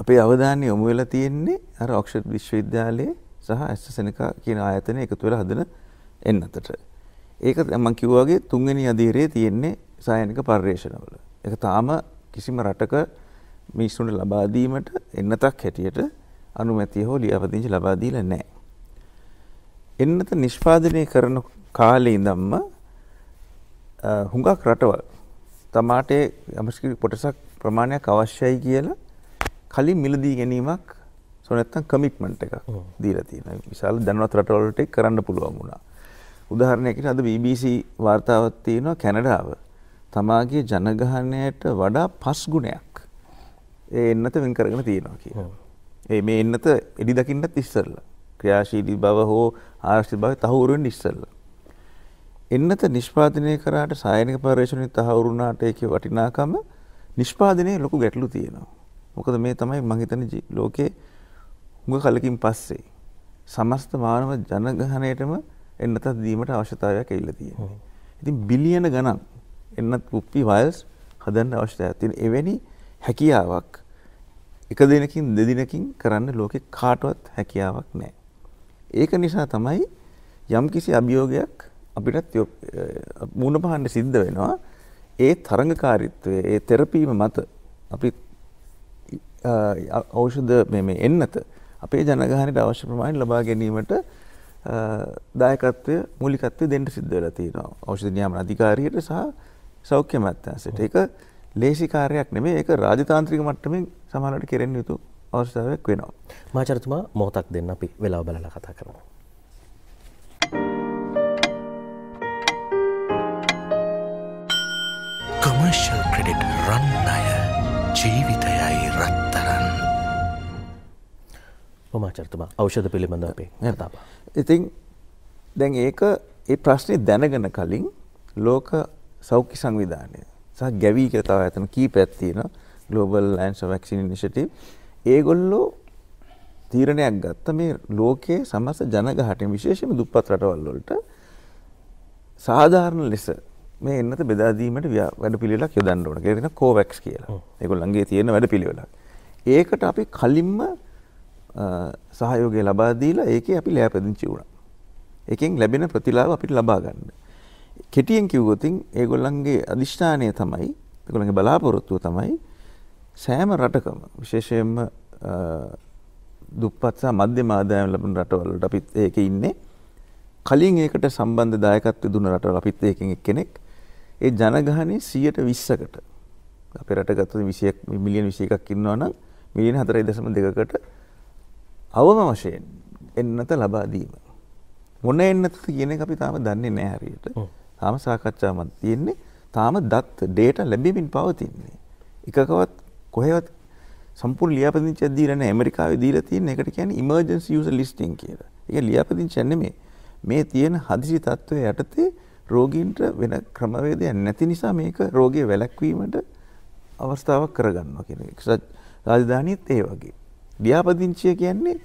[SPEAKER 4] අපේ අවධානය යොමු වෙලා තියෙන්නේ අර ඔක්ෂඩ් විශ්වවිද්‍යාලයේ සහ ඇස්සසෙනකා කියන ආයතනය එකතු වෙලා හදන එන්නතට. ඒක මම කිව්වාගේ තුන්වෙනි අධීරයේ තියෙන්නේ සායනික පර්යේෂණවල. ඒක තාම කිසිම රටක මිනිස්සුන්ට ලබා දීමට එන්නතක් හැටියට අනුමැතිය හෝ ලියාපදිංචි ලබා දීලා නැහැ. එන්නත නිෂ්පාදනය කරන කාලේ ඉඳන්ම හුඟක් රටවල් තමාට යමස්කිරි කොටසක් ප්‍රමාණයක් අවශ්‍යයි කියලා කලින් මිලදී ගැනීමක් සො නැත්තම් කමිට්මන්ට් එකක් දීලා තියෙනවා. විශාල දැනුවත් රටවලට කරන්න පුළුවන් වුණා. උදාහරණයකට අද BBC වාර්තාවක් තියෙනවා කැනඩාව තමාගේ ජනගහනයට වඩා පස් ගුණයක් ඒ එන්නත වෙන් කරගෙන තියෙනවා කියලා. ඒ මේ එන්නත එඩි දකින්නත් ඉස්සරලා ක්‍රියාශීලී බව හෝ ආරක්ෂිත බව තහවුරුවෙන් ඉස්සරලා. එන්නත නිෂ්පාදනය කරාට සායනික පර්යේෂණය තහවුරු වුණාට ඒකේ වටිනාකම නිෂ්පාදනයේ ලොකු ගැටලු තියෙනවා. මොකද මේ තමයි මම හිතන ලෝකේ හුඟ කලකින් පස්සේ සමස්ත මානව ජනගහණයටම එන්නතත් දීමට අවශ්‍යතාවයක් ඇවිල්ලා තියෙනවා. ඉතින් බිලියන ගණන් එන්නත් කුප්පි වයර්ස් හදන්න අවශ්‍යතාවයක් තියෙන. එවැනි හැකියාවක් එක දිනකින් දෙදිනකින් කරන්න ලෝකේ කාටවත් හැකියාවක් නැහැ. ඒක නිසා තමයි යම්කිසි අභියෝගයක් අපිටත් මූුණ පහන්ඩ සිද්ධ වෙනවා ඒ තරඟකාරිත්වය ඒ තෙරපීම මත අපි ඖෂධ මේ එන්නත අපේ ජනගහනට අවශ්‍ය ප්‍රමාණය ලබා ගැනීමට දායකත්වය මුලිකත්වය දෙන්ට සිද්ධ වෙලා තියෙනවා ඖෂධ නියම අධිකාරියට සහ සෞඛ්‍ය මත්තන්සට එක ලේසිකාරයක් නෙමේ ඒක රාජතාන්ත්‍රික මට්ටමින් සමහලට කෙරෙන් යුතු අවස්ථාවක් වෙනවා. මාචරතුමා මොහොතක් දෙන්න අපි වෙලාව බලලා කතා කරමු.
[SPEAKER 1] කමර්ශල් ක්‍රඩිට් රන් අය ජීවිතයයි රත්තරන් පමාචර්තම
[SPEAKER 4] අවෂධ පිළිබඳ අපේ නැතාව. ඉතින් දැන් ඒක ඒ ප්‍රශ්නය දැනගෙන කලින් ලෝක සෞඛ්‍ය සංවිධානය සහ ගැවී කරතාව ඇතන කී පැත්තින ගලෝබල් ලෑන්ස් වැක්ෂි නිෂටි ඒගොල්ලෝ තීරණයක් ගත්ත මේ ලෝකයේ සමස ජනගහට විශේෂම දුප්පත් රටවල්ලොලට සාධාරණ ලෙස මේ එන්නත බෙදාදීමට වැඩ පිළිලක් යොදන්න ඕන ගෙන කෝවැක්ස් කියලා එකොල්ලන්ගේ තියෙන වැඩ පිළිවෙලක් ඒකට අපි කලින්ම සහයෝගය ලබාදීලා ඒක අපි ලෑ පැදිංචි වුණ එකෙන් ලැබෙන ප්‍රතිලාව අපිට ලබා ගන්න කෙටියෙන් කිව්ගොතින් ඒගොල්ලන්ගේ අධිෂ්ඨානය තමයි එකොළගේ බලාපොරොත්තුව තමයි සෑම රටකම විශේෂයෙන්ම දුප්පත්සා මධ්‍යම ආදායම් ලබන රටවලට අපිත් ඒක ඉන්නේ කලින් ඒකට සම්බන්ධ දායකත්ව දුන රටවල අපිත් ඒකෙන් එක්කෙනෙක් ඒ ජනගහනේ 120කට අපේ රට ගත්තොත් 20ක් මිලියන 21ක් ඉන්නවා නම් මිලියන 4.2කට අවම වශයෙන් එන්නත ලබා දීම. මොන එන්නත කියන එක අපි තාම දන්නේ නැහැ හරියට. තාම සාකච්ඡාවක් තියෙන්නේ. තාම දත් data ලැබෙමින් පවතින්නේ. එකකවත් කොහෙවත් සම්පූර්ණ ලියාපදිංචියක් දීලා නැහැ. ඇමරිකාවේ දීලා තියෙන එකට කියන්නේ emergency user listing කියලා. ඒක ලියාපදිංචියක් නෙමෙයි. මේ තියෙන හදිසි තත්ත්වයේ යටතේ රෝගීන්ට වෙන ක්‍රමවේදයක් නැති නිසා මේක රෝගය වැළැක්වීමට අවස්ථාවක් කරගන්නවා කියන එක. රාජධානියත් ඒ වගේ. ලියාපදිංචිය කියන්නේ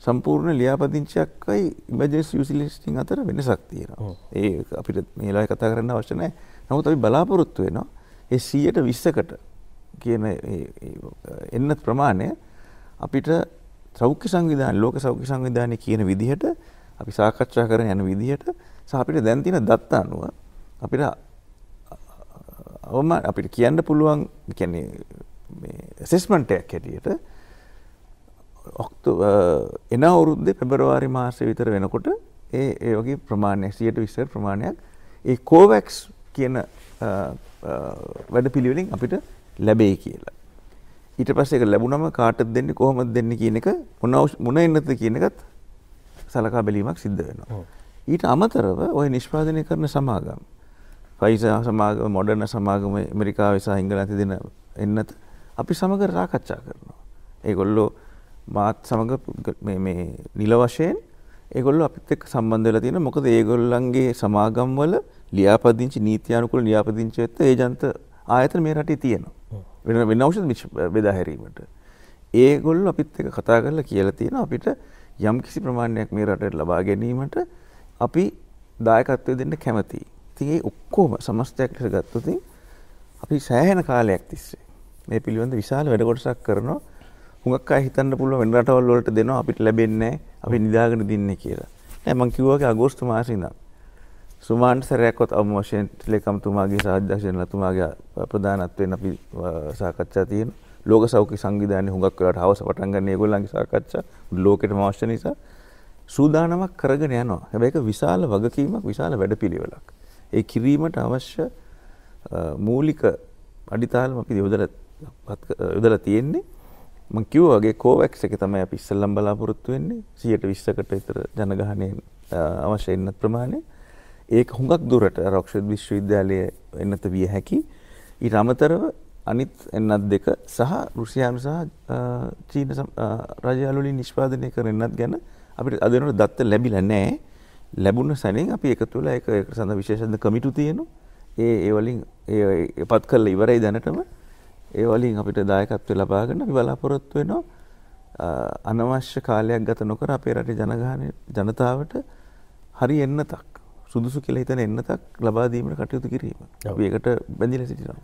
[SPEAKER 4] සම්පූර්ණ ලියාපදිංචියක්යි ඉමජස් යුසිලිස්ටිං අතර වෙනසක් තියෙනවා. ඒ අපිට මේ වෙලාවේ කතා කරන්න අවශ්‍ය නැහැ. නමුත් අපි බලාපොරොත්තු වෙනවා ඒ 120කට කියන එන්න ප්‍රමාණය අපිට සෞඛ්‍ය සංවිධානය ලෝක සෞඛ්‍ය සංවිධානය කියන විදිහට අපි සාකච්ඡා කරන යන විදිහට සහ අපිට දැන් තියෙන දත්ත අනුව අපිට අවම අපිට කියන්න පුළුවන් කියන්නේ මේ ඇසෙස්මන්ට් එකක් හැටියට ඔක්තු එන අවුරුද්දේ පෙබරවාරි මාසෙ විතර වෙනකොට ඒ ඒ වගේ ප්‍රමාණයක් 120 ප්‍රමාණයක් ඒ කොවැක්ස් කියන වැඩපිළිවෙලින් අපිට ලැබෙයි කියලා. ඊට පස්සේ ඒක ලැබුණම කාටද දෙන්නේ කොහොමද දෙන්නේ කියන එක මොන මොන එන්නද කියන එකත් සලකා බැලීමක් සිද්ධ වෙනවා. ඊට අමතරව ඔය නිෂ්පාදනය කරන සමාගම් පයිස සමාගම මොඩර්න සමාගම ඇමරිකාව සහ ඉංගලන්තේ දෙන එන්නත් අපි සමග සාකච්ඡා කරනවා. ඒගොල්ලෝ මාත් සමග මේ නිල වශයෙන් ඒගොල්ලෝ අපිත් එක්ක සම්බන්ධ වෙලා තියෙනවා. මොකද ඒගොල්ලන්ගේ සමාගම් වල ලියාපදිංචි නීත්‍යානුකූල ලියාපදිංචි වෙත්ත ඒජන්ත ආයතන මේ රටේ තියෙනවා. වෙන වෙන ඖෂධ බෙදා හැරීමට. ඒගොල්ලෝ අපිත් එක්ක කතා කරලා කියලා තියෙනවා අපිට යම් කිසි ප්‍රමාණයක් මේ රටට ලබා ගැනීමට අපි දායකත්වය දෙන්න කැමතියි. ඉතින් ඒ ඔක්කොම සමස්තයක් ලෙස ගත්තොත් අපි සෑහෙන කාලයක් තිස්සේ මේ පිළිබඳ විශාල වැඩ කොටසක් කරනවා. හුඟක් අය හිතන්න පුළුවන් වෙන රටවල් වලට දෙනවා අපිට ලැබෙන්නේ නැහැ. අපි නිදාගෙන දින්නේ කියලා. නෑ මං කිව්වා වගේ අගෝස්තු මාසේ ඉඳන් සුමාන්ට සැරයක්වත් අවම වශයෙන් ටෙලිකම්තුමාගේ සාධ්‍යක්ෂණලතුමාගේ ප්‍රධානත්වයෙන් අපි සාකච්ඡා තියෙන ලෝක සෞඛ්‍ය සංවිධානයේ හුඟක් වෙලාවට හවස පටන් ගන්න ඒගොල්ලන්ගේ සාකච්ඡා ලෝකෙටම අවශ්‍ය නිසා සූදානමක් කරගෙන යනවා. හැබැයි ඒක විශාල වගකීමක්, විශාල වැඩපිළිවෙලක්. ඒ කිරීමට අවශ්‍ය මූලික අඩිතාලම අපි යොදලා තියෙන්නේ. මම කිව්වා වගේ කෝවැක්ස් එක තමයි අපි ඉස්සෙල්ලම් බලාපොරොත්තු වෙන්නේ 120කට විතර ජනගහනය අවශ්‍ය වෙන ප්‍රමාණය. ඒක හුඟක් දුරට රොක්ෂද් විශ්වවිද්‍යාලයේ එන්නත විය හැකි. ඊට අමතරව අනිත් එන්නත් දෙක සහ රුසියානු සහ චීන රජවලින් නිෂ්පාදනය කරන්නත් ගැන අපිට අද වෙනකොට දත්ත ලැබිලා නැහැ. ලැබුණ සැනින් අපි එකතු වෙලා ඒක ඒක සඳහා විශේෂඥ කමිටු තියෙනවා. ඒ ඒ වලින් ඒ පත් කරලා ඉවරයි දැනටම. ඒ වලින් අපිට දායකත්වය ලබා ගන්න අපි බලාපොරොත්තු වෙනවා. අනවශ්‍ය කාලයක් ගත නොකර අපේ රටේ ජනගහන ජනතාවට හරි එන්නතක් සුදුසු කියලා හිතන එන්නතක් ලබා දීමට කටයුතු කිරීම. අපි ඒකට බැඳිලා සිටිනවා.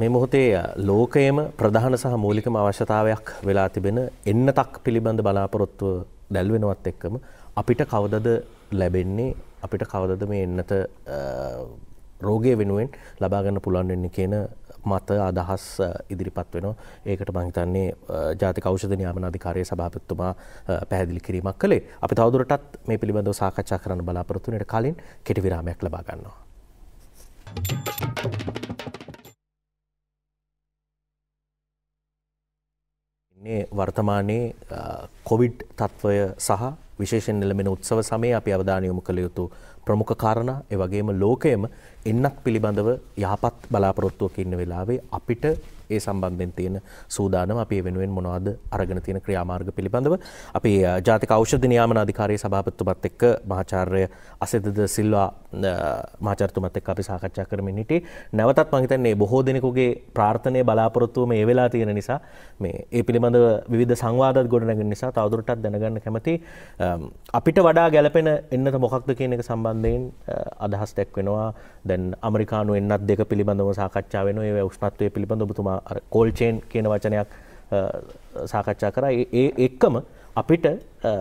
[SPEAKER 4] මේ
[SPEAKER 1] මොහොතේ ලෝකයේම ප්‍රධාන සහ මූලිකම අවශ්‍යතාවයක් වෙලා තිබෙන එන්නතක් පිළිබඳ බලාපොරොත්තුව දැල් වෙනවත් එක්කම අපිට කවදද ලැබෙන්නේ අපිට කවදද මේ එන්නත රෝගය වෙනුවෙන් ලබාගන්න පුළන් වෙන්න කියන මත අදහස් ඉදිරිපත් වෙන ඒකට මංහිතන්නේ ජාති කෞෂධ නියාමන අධිකාරය සභාපත්තුමා පැහැදිලි කිරීමක් කළේ අපි තවදුරටත් මේ පිළිබඳව සාකච්ඡා කරන්න බලාපොරොත්තුනයට කලින් කෙටිවිරාමයක් ලබාගන්නවා. Thank you. මේ වර්තමානයේ කොවිඩ් තත්ත්වය සහ විශේෂෙන් එළමෙන උත්සව සමය අපි අවධානයොමු කළ යුතු ප්‍රමුඛ කාරණ එවගේම ලෝකයම එන්නත් පිළිබඳව යහපත් බලාපොරොත්තුවක ඉන්න වෙලාවේ අපිට ඒ සම්බන්ධයෙන් තියෙන සූදානම අපි වෙනුවෙන් මොනවද අරගෙන තියෙන ක්‍රියාමාර්ග පිළිබඳව අපි ජාතික ඖෂධ නියාමන අධිකාරියේ සභාපතිතුමත් එක්ක මහාචාර්ය අසෙදද සිල්වා මහාචාර්යතුමත් එක්ක අපි සාකච්ඡා කරමින් හිටියේ. නැවතත් මම හිතන්නේ බොහෝ දිනෙකගේ ප්‍රාර්ථනීය බලාපොරොත්තුව මේ වෙලා තියෙන නිසා මේ ඒ පිළිබඳව විවිධ සංවාදත් ගොඩනැගෙන නිසා තවදුරටත් දැනගන්න කැමති අපිට වඩා ගැලපෙන එන්නත මොකක්ද කියන එක සම්බන්ධයෙන් අදහස් දැක්වෙනවා. දැන් ඇමරිකානු එන්නත් දෙක පිළිබඳව සාකච්ඡා වෙනවා. ඒ උෂ්ණත්වය පිළිබඳව ඔබතුමා කෝල්චේන් කියන වචනයක් සාකච්ඡා කරා ඒ එක්කම අපිට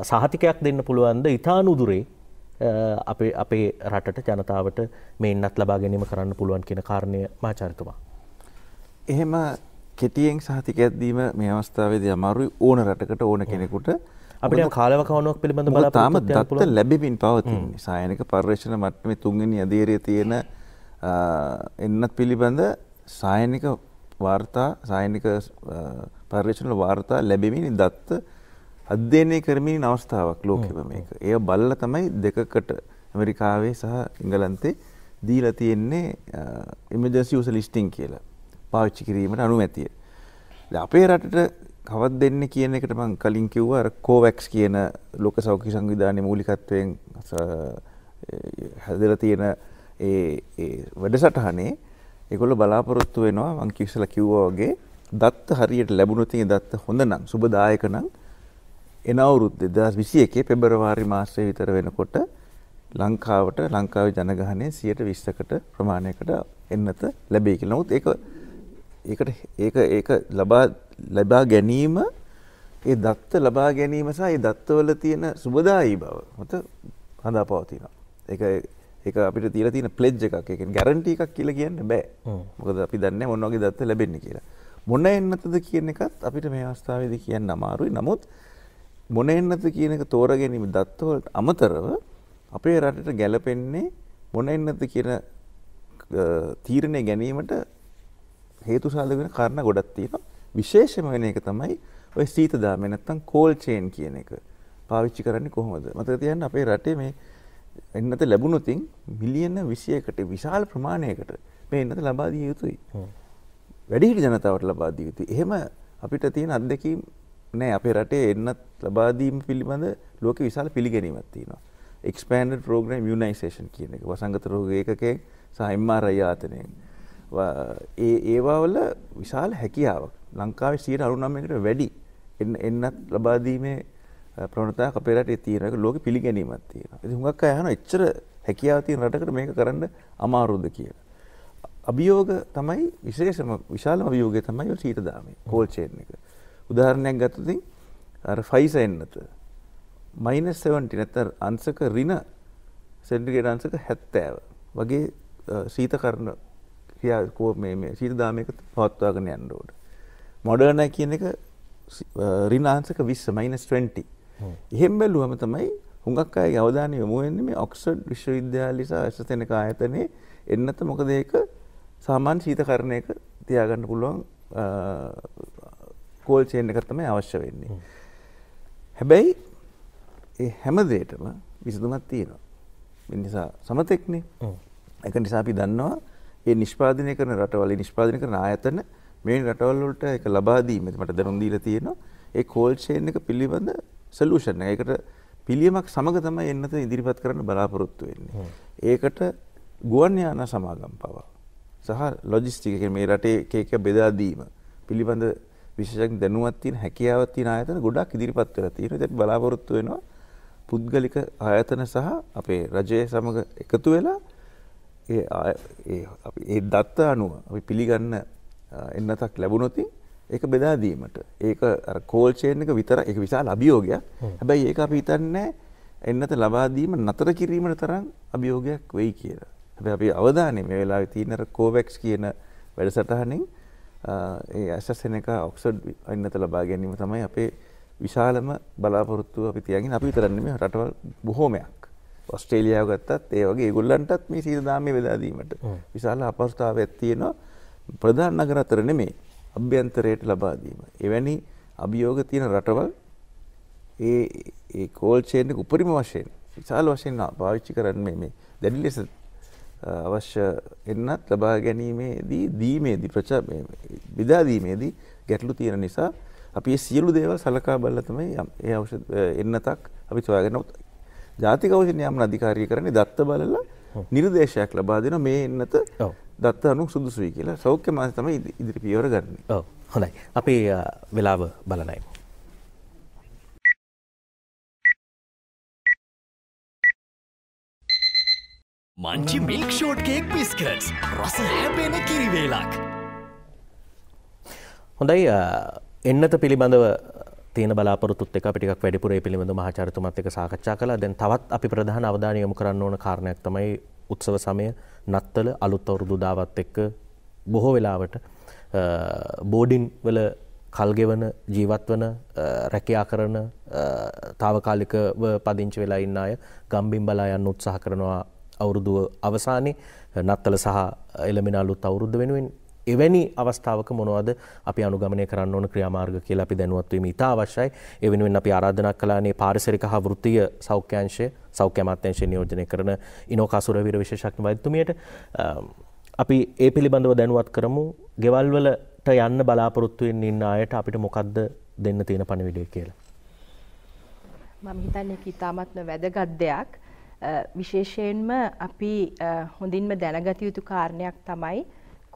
[SPEAKER 1] සහතිකයක් දෙන්න පුළුවන්ද ඉතානුදුරේ අපේ අපේ රටට ජනතාවට මෙන්නත් ලබා ගැනීම කරන්න පුළුවන් කියන කාරණය මාචාරිතුමා.
[SPEAKER 4] එහෙම කෙටියෙන් සහතිකයක් දීම මේ අවස්ථාවේදී අමාරුයි ඕන රටකට ඕන කෙනෙකුට අපිට කාලවකවනුවක් පිළිබඳ බලාපොරොත්තු වෙන්න පුළුවන්. තාම දත්ත ලැබෙමින් පවතින සායනික පර්යේෂණ මට්ටමේ තුන්වෙනි අධීරයේ තියෙන එන්නත් පිළිබඳ සායනික වාර්තා සායනික පර්යේෂණ වාර්තා ලැබෙමින් දත්ත අධ්‍යයනය කරමින් අවස්ථාවක් ලෝකෙම මේක. එය බලලා තමයි දෙකකට ඇමරිකාවේ සහ ඉංගලන්තේ දීලා තියෙන්නේ එමජන්සි යූසර් ලිස්ටිං කියලා. පාවිච්චි කිරීමට අනුමැතිය. අපේ රටට කවත් දෙන්න කියන එකට මං කලින් කිව්වා අර කෝවැක්ස් කියන ලෝක සෞඛ්‍ය සංවිධානයේ මූලිකත්වයෙන් හැදලා තියෙන ඒ වැඩසටහනේ ඒගොල්ලෝ බලාපොරොත්තු වෙනවා මං කිව්සලා කිව්වා වගේ දත්ත හරියට ලැබුණොත් ඒ දත්ත හොඳ නම් සුබදායක නම් එන අවුරුද්දේ 2021 පෙබරවාරි මාසයේ විතර වෙනකොට ලංකාවට ලංකාවේ ජනගහනය 120කට ප්‍රමාණයකට එන්නත ලැබෙයි කියලා. නමුත් ඒක ඒකට ඒක ඒක ලබා ලබා ගැනීම ඒ දත්ත ලබා ගැනීම සහ ඒ දත්තවල තියෙන සුබදායි බව මත හදාපවතිනවා. ඒක එක අපිට තිර තින පලෙජ් එකක් එක ගැරන්ට එකක් කියලා කියන්න බෑ මොකද අපි දන්න මොන්නගේ දත්ත ලැබෙන්නේ කියලා මොන එන්නතද කියන එකත් අපිට මේ අවස්ථාවේද කියන්න අමාරුයි නමුත් මොන එන්නත කියන එක තෝරගැනීම දත්තවලට අමතරව අපේ රටට ගැලපෙන්නේ මොන එන්නත කියන තීරණය ගැනීමට හේතු සාධක වෙන කාරණා ගොඩක් තියෙනවා. විශේෂම වෙන එක තමයි ඔය සීතදාමය නැත්තම් කෝල් චේන් කියන එක පාවිච්චි කරන්නේ කොහොමද? මතක තියාගන්න අපේ රටේ මේ එන්නත ලැබුණුතින් මිලියන විසියකට විශාල් ප්‍රමාණයකට මේ එන්නත ලබාදිය යුතුයි. වැඩිහිට ජනතාවට ලබාදිය යුතු. එහෙම අපිට තියෙන අත්දැකීම් නෑ අපේ රටේ එන්නත් ලබාදීම පිළිබඳ ලෝක විශාල පිළිගැනීමත් තියෙනවා. එක්ස්පන්ඩ ප්‍රෝග්‍රම් යුනයිසේෂන් කියන එක වසංගත රෝග ඒකකෙන් සහම්මාරය ආතනයෙන්. ඒ ඒවාවල විශාල හැකියාවක් ලංකාවේ සීර අරුනම්මකට වැඩි එන්නත් ලබාදීමේ ප්‍රවණතා අපේ රටේ තියෙන එක ලෝකෙ පිළිගැනීමක් තියෙනවා. ඉතින් හුඟක් අය අහනවා එච්චර හැකියාව තියෙන රටකට මේක කරන්න අමාරුද කියලා. අභියෝග තමයි විශේෂම විශාලම අභියෝගය තමයි ඔය සීත දාමේ කෝල් චේන් එක. උදාහරණයක් ගත්තොත් අර ෆයිස එන්නත -70 නැත්නම් අංශක ඍණ සෙන්ටිග්‍රේඩ් අංශක 70 වගේ සීතකරණ ක්‍රියා කෝ මේ මේ සීත දාමයක පවත්වාගෙන යන්න ඕන. මොඩර්නා කියන එක ඍණ අංශක 20 -20 එහෙම බැලුවම තමයි හුඟක් අය අවධානය යොමු වෙන්නේ මේ ඔක්ස්ෆර්ඩ් විශ්වවිද්‍යාලය සහ ඇසතෙනක ආයතනයේ එන්නත මොකද ඒක සාමාන්‍ය ශීතකරණයක තියාගන්න පුළුවන් කෝල් චේන් එකක් තමයි අවශ්‍ය වෙන්නේ. හැබැයි ඒ හැම දෙයකම විසඳුමක් තියෙනවා. ඒ නිසා සමතෙක්නේ. ඒක නිසා අපි දන්නවා ඒ නිෂ්පාදනය කරන රටවල නිෂ්පාදනය කරන ආයතන මේ රටවල් වලට ඒක ලබා දීමේ මට දැනුම් දීලා තියෙනවා. ඒ කෝල් චේන් එක පිළිබඳ සලූෂන් එකට පිළියමක් සමඟ තමයි එන්නත ඉදිරිපත් කරන්න බලාපොරොත්තු වෙන්නේ. ඒකට ගුවන් යාන සමාගම් පවා සහ ලොජිස්ටික මේ රටේ කේක බෙදාදීම පිළිබඳ විශෂක් දැනුවත්තින් හැකියාවත්තින ආයතන ගොඩක් ඉදිරිපත් වෙලා තියෙන දැන් බලාපොරොත්තු වෙනවා පුද්ගලික ආයතන සහ අපේ රජය සමඟ එකතු වෙලා ඒ ඒ දත්ත අනුව අපි පිළිගන්න එන්නතක් ලැබුණොතින් ඒක බෙදා දීමට ඒක කෝල් චේන් එක විතර ඒක විශාල අභියෝගයක් හැබැයි ඒක අපි හිතන්නේ එන්නත ලබා දීම නතර කිරීමට තරම් අභියෝගයක් වෙයි කියලා. හැබැයි අපි අවධානය මේ වෙලාවේ තියෙන අර කෝවැක්ස් කියන වැඩසටහනින් ඒ ඇසසෙනකා ඔක්සඩ් එන්නත ලබා ගැනීම තමයි අපේ විශාලම බලාපොරොත්තුව අපි තියගෙන අපි විතරක් නෙමෙයි රටවල් බොහෝමයක් ඔස්ට්‍රේලියාව ගත්තත් ඒ වගේ ඒගොල්ලන්ටත් මේ සීතදාමයේ බෙදා දීමට විශාල අපහසුතාවයක් තියෙනවා ප්‍රධාන නගර අතර නෙමෙයි අභ්‍යන්තරයට ලබා දීම. එවැනි අභියෝග තියෙන රටවල් ඒ ඒ කෝල් චේන් එක උපරිම වශයෙන් විශාල වශයෙන් පාවිච්චි කරන්නේ මේ දැඩි ලෙස අවශ්‍ය එන්නත් ලබා ගැනීමේදී දීමේදී ප්‍රචා බෙදා දීමේදී ගැටලු තියෙන නිසා අපි මේ සියලු දේවල් සලකා බලලා තමයි ඒ අවශ්‍ය එන්නතක් අපි සොයාගෙන ජාතික ඖෂධ නියාමන අධිකාරිය කරන්නේ දත්ත බලලා නිර්දේශයක් ලබා දෙන මේ එන්නත දත්ත අනු සුදුසුයි කියලා සෞඛ්‍ය මාස තමයි ඉදිරි පියවර ගන්න හොඳයි අපේ වෙලාව බලනයිමු.
[SPEAKER 5] Munchee milk short cake biscuit රස හැබෙන කිරිවේලක්.
[SPEAKER 1] හොඳයි එන්නත පිළිබඳව තියෙන බලාපොරොත්තුත් එක්ක අපි ටිකක් වැඩිපුර ඒ පිළිබඳව මහාචාර්යතුමත් එක්ක සාකච්ඡා කළා. දැන් තවත් අපි ප්‍රධාන අවධානය යොමු කරන්න ඕන කාරණයක් තමයි උත්සව සමය නත්තල අලුත් අවුරුදු දාවත් එක්ක බොහෝ වෙලාවට බෝඩින් වල කල් ගෙවන ජීවත් වන රැකියා කරන తాවකාලිකව පදිංචි වෙලා ඉන්න අය ගම්බින් බලා යන්න උත්සාහ කරනවා අවුරුදුව අවසානයේ නත්තල සහ එළමින අලුත් අවුරුද්ද වෙනුවෙන් එවැනි අවස්ථාවක මොනවද අපි අනුගමනය කරන්න ඕන ක්‍රියාමාර්ග කියලා අපි දැනුවත් වීම ඉතා අවශ්‍යයි. ඒ වෙනුවෙන් අපි ආරාධනා කළානේ පාරිසරික හා වෘත්තීය සෞඛ්‍යාංශය සෞඛ්‍ය අමාත්‍යාංශය නියෝජනය කරන ඉනෝ කසුරවීර විශේෂඥ වෛද්‍යතුමියට අපි ඒ පිළිබඳව දැනුවත් කරමු. ගෙවල් වලට යන්න බලාපොරොත්තු වෙන්න ඉන්න අයට අපිට මොකද්ද දෙන්න තියෙන පණිවිඩය කියලා.
[SPEAKER 5] මම හිතන්නේ කීතාමත්ම වැදගත් දෙයක්. විශේෂයෙන්ම අපි හොඳින්ම දැනගත යුතු කාරණයක් තමයි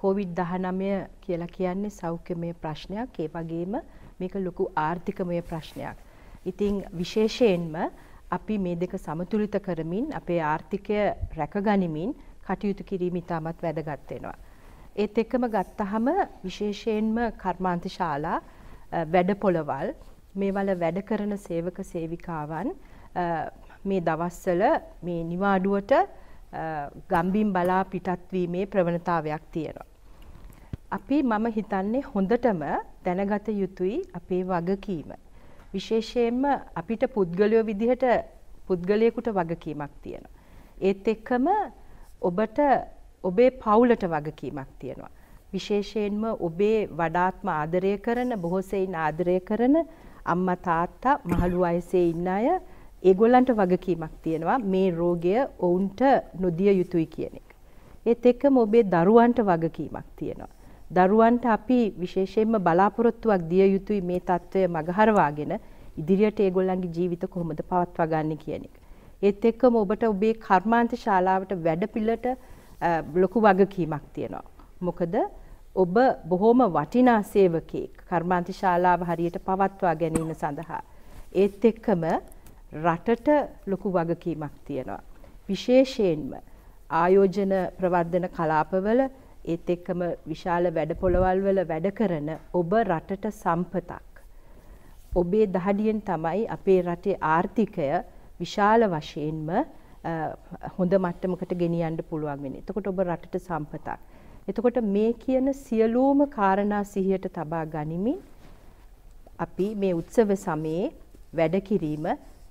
[SPEAKER 5] කොවිඩ් 19 කියලා කියන්නේ සෞඛ්‍යමය ප්‍රශ්නයක්. ඒ වගේම මේක ලොකු ආර්ථිකමය ප්‍රශ්නයක්. ඉතින් විශේෂයෙන්ම අපි මේ දෙක සමතුලිත කරමින් අපේ ආර්ථිකය රැකගනිමින් කටයුතු කිරීම ඉතාමත් වැදගත් වෙනවා. ඒත් එක්කම ගත්තහම විශේෂයෙන්ම කර්මාන්ත ශාලා වැඩ පොළවල් මේවල වැඩ කරන සේවක සේවිකාවන් මේ දවස්වල මේ නිවාඩුවට ගම්බින් බලා පිටත්වීමේ ප්‍රවණතාවයක් තියෙනවා. අපි මම හිතන්නේ හොඳටම දැනගත යුතුයි අපේ වගකීම. විශේෂයෙන්ම අපිට පුද්ගලයෝ විදිහට පුද්ගලයෙකුට වගකීමක් තියෙනවා. ඒත් එක්කම ඔබට ඔබේ පවුලට වගකීමක් තියෙනවා. විශේෂයෙන්ම ඔබේ වඩාත්ම ආදරය කරන බොහෝසෙයින් ආදරය කරන අම්මා තාත්තා මහලු වයසේ ඉන්න අය ඒගොල්ලන්ට වගකීමක් තියෙනවා මේ රෝගය ඔවුන්ට නොදිය යුතුයි කියන එක. ඒත් එක්කම ඔබේ දරුවන්ට වගකීමක් තියෙනවා. දරුවන්ට අපි විශේෂයෙන්ම බලාපොරොත්තුවක් දිය යුතුයි මේ தত্ত্বය මගහරවාගෙන ඉදිරියට ඒගොල්ලන්ගේ ජීවිත කොහොමද පවත්වා ගන්න කියන එක. ඒත් එක්කම ඔබට ඔබේ කර්මාන්ත ශාලාවට වැඩපිළිවෙලට ලොකු වගකීමක් තියෙනවා. මොකද ඔබ බොහොම වටිනා සේවකයෙක් කර්මාන්ත ශාලාව හරියට පවත්වා ගැනීම සඳහා ඒත් එක්කම රටට ලොකු වගකීමක් තියෙනවා. විශේෂයෙන්ම ආයෝජන ප්‍රවර්ධන කලාපවල ඒත් එක්කම විශාල වැඩ පොළවල් වල වැඩ කරන ඔබ රටට සම්පතක්. ඔබේ දහඩියෙන් තමයි අපේ රටේ ආර්ථිකය විශාල වශයෙන්ම හොඳ මට්ටමකට ගෙනියන්න පුළුවන් වෙන්නේ. එතකොට ඔබ රටට සම්පතක්. එතකොට මේ කියන සියලුම කාරණා සිහියට තබා ගනිමින් අපි මේ උත්සව සමයේ වැඩ කිරීම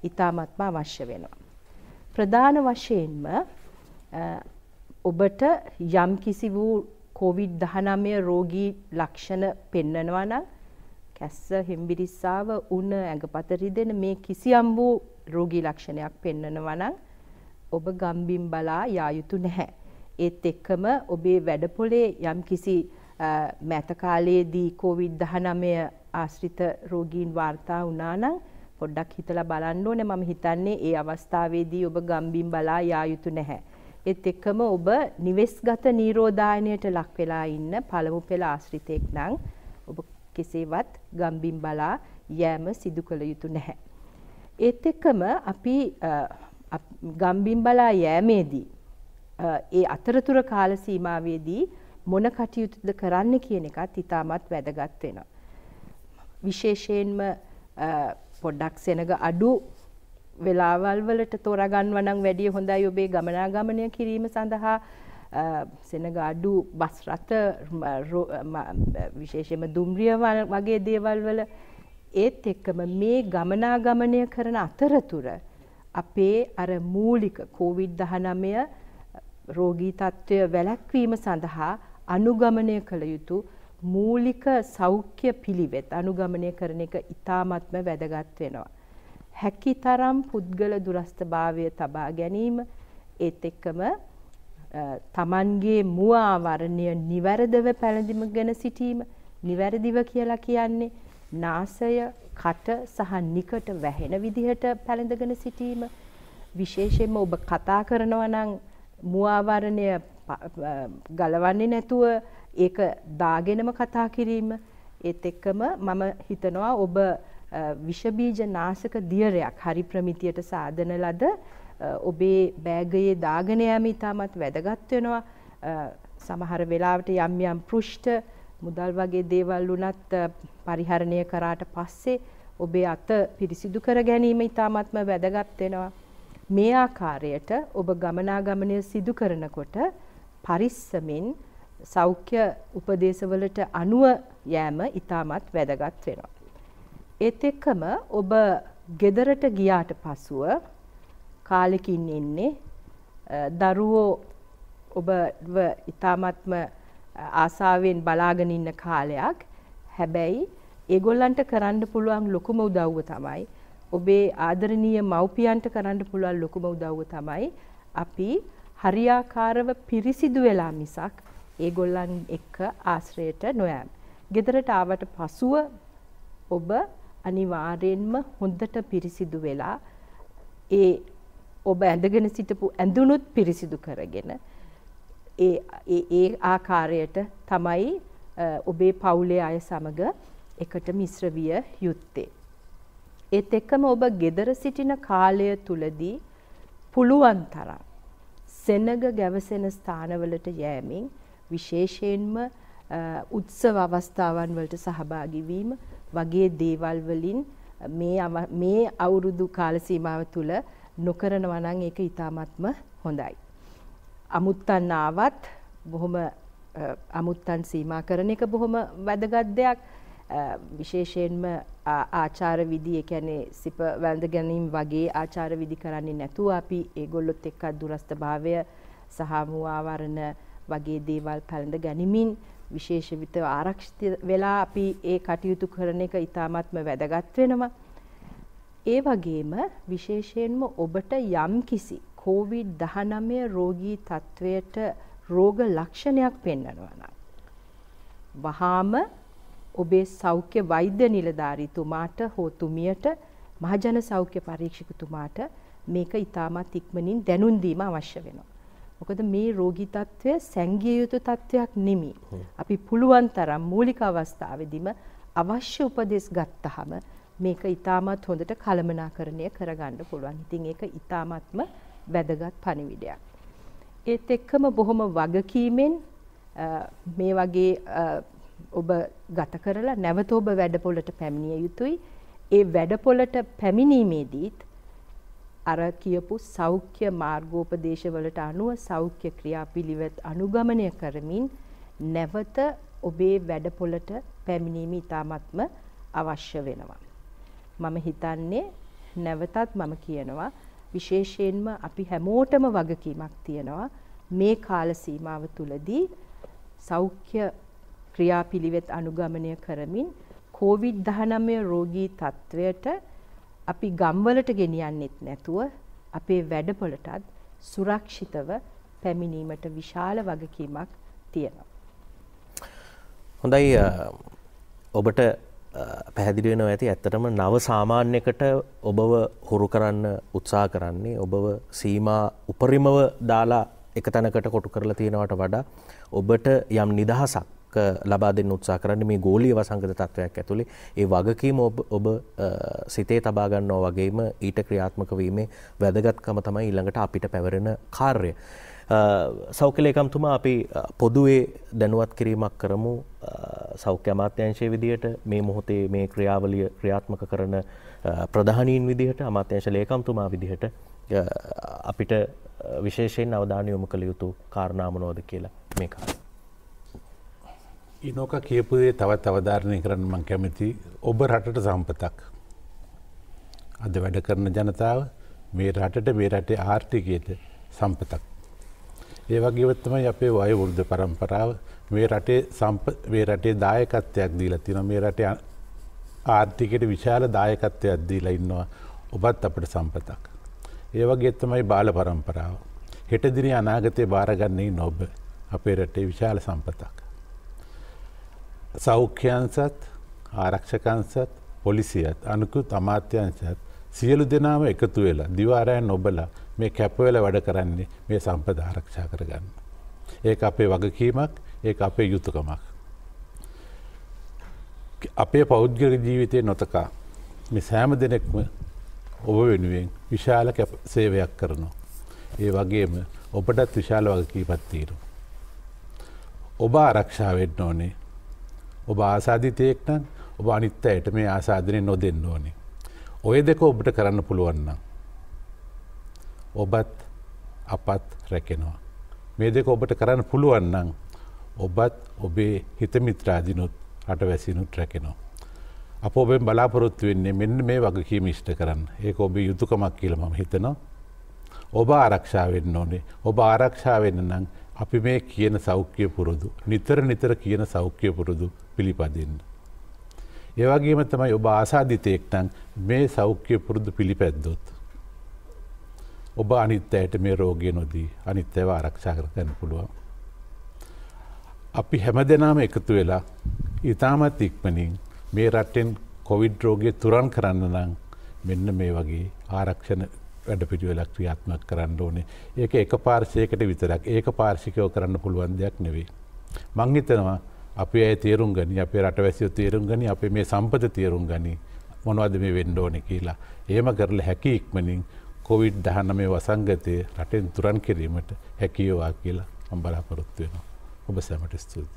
[SPEAKER 5] ඉතාමත්ම අවශ්‍ය වෙනවා. ප්‍රධාන වශයෙන්ම ඔබට යම් කිසි වූ කොවිඩ් 19 රෝගී ලක්ෂණ පෙන්වනවා නම් කැස්ස, හෙම්බිරිස්සාව, උණ, ඇඟපත රිදෙන මේ කිසියම් වූ රෝගී ලක්ෂණයක් පෙන්වනවා නම් ඔබ ගම්බින් බලා යා යුතු නැහැ. ඒත් එක්කම ඔබේ වැඩපොලේ යම් කිසි මෑත කාලයේදී කොවිඩ් 19 ආශ්‍රිත රෝගීන් වාර්තා වුණා නම් පොඩ්ඩක් හිතලා බලන්න ඕනේ මම හිතන්නේ ඒ අවස්ථාවේදී ඔබ ගම්බින් බලා යා යුතු නැහැ. ඒත් එක්කම ඔබ නිවෙස්ගත නිරෝධායනයට ලක් වෙලා ඉන්න පළමු පෙළ ආශ්‍රිතෙක් නම් ඔබ කෙසේවත් ගම්බින් බලා යෑම සිදු කළ යුතු නැහැ. ඒත් එක්කම අපි ගම්බින් බලා යෑමේදී ඒ අතරතුර කාල සීමාවේදී මොන කටයුතුද කරන්න කියන එකත් ඉතාමත් වැදගත් වෙනවා. විශේෂයෙන්ම පොඩ්ඩක් සෙනග අඩු වෙලාවල් වලට තෝරගන්ව නම් වැඩිය හොඳයි ඔබේ ගමනාගමනය කිරීම සඳහා සෙනග අඩු බස් රථ විශේෂයෙන්ම දුම්රිය වගේ දේවල් වල ඒත් එක්කම මේ ගමනාගමනය කරන අතරතුර අපේ අර මූලික කෝවිඩ් 19 රෝගී තත්ත්වය වැළැක්වීම සඳහා අනුගමනය කළ යුතු මූලික සෞඛ්‍ය පිළිවෙත් අනුගමනය කරන එක ඉතාමත්ම වැදගත් වෙනවා. හැකිතරම් පුද්ගල දුරස්ථභාවය තබා ගැනීම ඒත් එක්කම තමන්ගේ මුව ආවරණය නිවැරදිව පැළඳීම ගැන සිටීම නිවැරදිව කියලා කියන්නේ නාසය කට සහ නිකට වැහෙන විදිහට පැළඳගෙන සිටීම විශේෂයෙන්ම ඔබ කතා කරනවා නම් මුව ආවරණය ගලවන්නේ නැතුව ඒක දාගෙනම කතා කිරීම ඒත් එක්කම මම හිතනවා ඔබ විෂබීජ නාශක දියරයක් හරි ප්‍රමිතියට සාදන ලද ඔබේ බෑගයේ දාගෙන යාම ඉතාමත් වැදගත් වෙනවා. සමහර වෙලාවට යම් යම් පෘෂ්ඨ මුදල් වගේ දේවල් වුණත් පරිහරණය කරාට පස්සේ ඔබේ අත පිරිසිදු කර ගැනීම ඉතාමත්ම වැදගත් වෙනවා. මේ ආකාරයට ඔබ ගමනාගමනය සිදු කරනකොට පරිස්සමෙන් සෞඛ්‍ය උපදේශවලට අනුව යෑම ඉතාමත් වැදගත් වෙනවා. ඒත් එක්කම ඔබ ගෙදරට ගියාට පසුව කාලෙකින් එන්නේ දරුවෝ ඔබව ඉතාමත්ම ආසාවෙන් බලාගෙන ඉන්න කාලයක් හැබැයි ඒගොල්ලන්ට කරන්න පුළුවන් ලොකුම උදව්ව තමයි ඔබේ ආදරණීය මව්පියන්ට කරන්න පුළුවන් ලොකුම උදව්ව තමයි අපි හරියාකාරව පිරිසිදු වෙලා මිසක් ඒගොල්ලන් එක්ක ආශ්‍රයට නොයෑම. ගෙදරට ආවට පසුව ඔබ අනිවාර්යෙන්ම හොඳට පිරිසිදු වෙලා ඒ ඔබ ඇඳගෙන සිටපු ඇඳුනුත් පිරිසිදු කරගෙන ඒ ඒ ආකාරයට තමයි ඔබේ පවුලේ අය සමග එකට මිශ්‍ර විය යුත්තේ. ඒත් එක්කම ඔබ gedara සිටින කාලය තුලදී පුළුවන් තරම් සෙනග ගැවසෙන ස්ථානවලට යෑමෙන් විශේෂයෙන්ම උත්සව අවස්ථාවන් වලට සහභාගී වීම වගේ දේවල් වලින් මේ මේ අවුරුදු කාල සීමාව තුළ නොකරනවා නම් ඒක ඊටාත්ම හොඳයි. අමුත්තන් ආවත් බොහොම අමුත්තන් සීමා කරන එක බොහොම වැදගත් දෙයක්. විශේෂයෙන්ම ආචාර විදි ඒ කියන්නේ සිප වැළඳ ගැනීම වගේ ආචාර විදි කරන්නේ නැතුව අපි ඒගොල්ලොත් එක්ක දුරස්ථභාවය සහ මුවාවරණ වගේ දේවල් පැළඳ ගැනිමින් විශේෂවිත ආරක්ෂිත වෙලා අපි ඒ කටයුතු කරන එක ඉතාමත්ම වැදගත් වෙනවා. ඒ වගේම විශේෂයෙන්ම ඔබට යම් කිසි කෝවිඩ් 19 රෝගී තත්වයට රෝග ලක්ෂණයක් පෙන්වනවා නම් වහාම ඔබේ සෞඛ්‍ය වෛද්‍ය නිලධාරීතුමාට හෝ තුමියට මහජන සෞඛ්‍ය පරීක්ෂකතුමාට මේක ඉතාමත් ඉක්මනින් දැනුම් දීම අවශ්‍ය වෙනවා. මොකද මේ රෝගී තත්ත්වය සැංගිය යුතු තත්ත්වයක් නෙමෙයි. අපි පුළුවන් තරම් මූලික අවස්ථාවේදීම අවශ්‍ය උපදෙස් ගත්තහම මේක ඊටමත් හොඳට කළමනාකරණය කරගන්න පුළුවන්. ඉතින් ඒක ඊටමත්ම වැදගත් පණිවිඩයක්. ඒත් එක්කම බොහොම වගකීමෙන් මේ වගේ ඔබ ගත කරලා නැවත ඔබ වැඩපොළට පැමිණිය යුතුයි. ඒ වැඩපොළට පැමිණීමේදීත් අර කියපු සෞඛ්‍ය මාර්ගෝපදේශවලට අනුව සෞඛ්‍ය ක්‍රියාපිළිවෙත් අනුගමනය කරමින් නැවත ඔබේ වැඩපොළට පැමිණීම ඉතාමත්ම අවශ්‍ය වෙනවා. මම හිතන්නේ නැවතත් මම කියනවා විශේෂයෙන්ම අපි හැමෝටම වගකීමක් තියෙනවා මේ කාල සීමාව තුලදී සෞඛ්‍ය ක්‍රියාපිළිවෙත් අනුගමනය කරමින් COVID-19 රෝගී තත්ත්වයට අපි ගම්වලට ගෙනියන්නෙත් නැතුව අපේ වැඩපොලටත් සුරක්ෂිතව පැමිණීමට විශාල වගකීමක් තියෙනවා.
[SPEAKER 1] හොඳයි ඔබට පැහැදිලි වෙනවා ඇති ඇත්තටම නව සාමාන්‍යකට ඔබව හුරු කරන්න උත්සාහ කරන්නේ ඔබව සීමා උපරිමව දාලා එක තැනකට කොටු කරලා තියෙනවට වඩා ඔබට යම් නිදහසක් ලබා දෙන්න උත්සා කරන්න මේ ගෝලිය වසංගත තත්ත්වයක් ඇතුළේ ඒ වගකීම ඔබ සිතේ තබා ගන්නවා වගේම ඊට ක්‍රියාත්මක වීමේ වැදගත්කම තමයි ඊළඟට අපිට පැවරෙන කාර්යය. සෞඛ්‍යලේකම්තුමා අපි පොදුවේ දැනුවත් කිරීමක් කරමු සෞඛ්‍ය අමාත්‍යංශයේ විදියට මේ මොහොතේ මේ ක්‍රියාවලිය ක්‍රියාත්මක කරන ප්‍රධානීන් විදිහට අමාත්‍යංශ ලේකම්තුමා විදිහට අපිට විශේෂයෙන් අවධානය යොමු කළ යුතු
[SPEAKER 2] කාරණා මොනවද කියලා මේ කාර්යය ඉනෝක කියපුදේ තවත් අවධාරණය කරන්න මං කැමති ඔබ රටට සම්පතක්. අද වැඩ කරන ජනතාව මේ රටට මේ රටේ ආර්ථිකයට සම්පතක්. ඒ වගේවත්තමයි අපේ වය වෘද්ධ පරම්පරාව මේ රටේ මේ රටේ දායකත්වයක් දීලා තින මේ රට ආර්ථිකයට විශාල දායකත්වයක් දීලා ඉන්නවා ඔබත් අපට සම්පතක්. ඒවගේ එත්තමයි බාල පරම්පරාව. හෙටදිරි අනාගතය භාරගන්නේ නොබ අපේ රටේ විශාල සම්පතක්. සෞඛ්‍යන්සත් ආරක්ෂකන්සත් පොලිසියත් අනකුත් අමාත්‍යංශත් සියලු දෙනාම එකතු වෙලා දිවාරයන් නොබලා මේ කැපවෙල වැඩ කරන්නේ මේ සම්පද ආරක්ෂා කරගන්න. ඒ අපේ වගකීමක් ඒ අපේ යුතුකමක්. අපේ පෞද්ගල ජීවිතය නොතකා මේ සෑම දෙනෙක්ම ඔබ වෙනුවෙන් විශාල සේවයක් කරනවා. ඒ වගේම ඔබටත් විශාල වගකී පත්තීරු. ඔබ ආරක්ෂාවෙන්න ඕනේ ඔබ ආසාධිතයෙක් නම් ඔබ අනිත් අයට මේ ආසාධනය නොදෙන්න ඕනේ. ඔය දෙක ඔබට කරන්න පුළුවන්න. ඔබත් අපත් රැකෙනවා. මේ දෙක ඔබට කරන්න පුළුවන්නන් ඔබත් ඔබේ හිතමිත්‍රාදිනුත් අට වැසිනුත් රැකෙනවා. අප ඔබෙන් බලාපොරොත්තු වෙන්නේ මෙන්න මේ වගකීම ඉෂ්ට කරන්න ඒක ඔබේ යුතුකමක් කියලම හිතනවා. ඔබ ආරක්ෂාවෙන්න ඕනේ ඔබ ආරක්ෂාවෙන්න නම් අපි මේ කියන සෞඛ්‍ය පුරුදු නිතර නිතර කියන සෞඛ්‍ය පුරුදු පිළිපදින්න. ඒවගේම තමයි ඔබ ආසාධිතයෙක්ටන් මේ සෞඛ්‍ය පුරුදු පිළිපැද්දොත්. ඔබ අනිත් ඇයට මේ රෝගය නොදී අනිත් ඇව ආරක්ෂා කරගන්න පුළුවන්. අපි හැම දෙනාම එකතු වෙලා ඉතාමත් ඉක්මනින් මේ රටෙන් කොවිඩ් රෝගය තුරන් කරන්න නම් මෙන්න මේ වගේ ආරක්ෂණ වැඩ පිටිවලක් ක්‍රියාත්මක් කරන්න ඕනේ ඒක එක පාර්ශයකට විතරක් ඒක පාර්ශිකයෝ කරන්න පුළුවන් දෙයක් නෙවේ. මංහිතනවා අපි ඇ තේරුම් ගනි අපේ රටවැසිය තේරුම් ගනි අපේ මේ සම්පත තේරුම් ගනි මොනවද මේ වෙන්ඩෝන කියලා ඒම කරල හැකි ඉක්මනින් කොවිඩ් දහන මේ වසංගතය රටෙන් තුරන් කිරීමට හැකියවා කියලා අම්බලාපොරොත්තුවෙනවා ඔබ සැමට ස්තුතියි.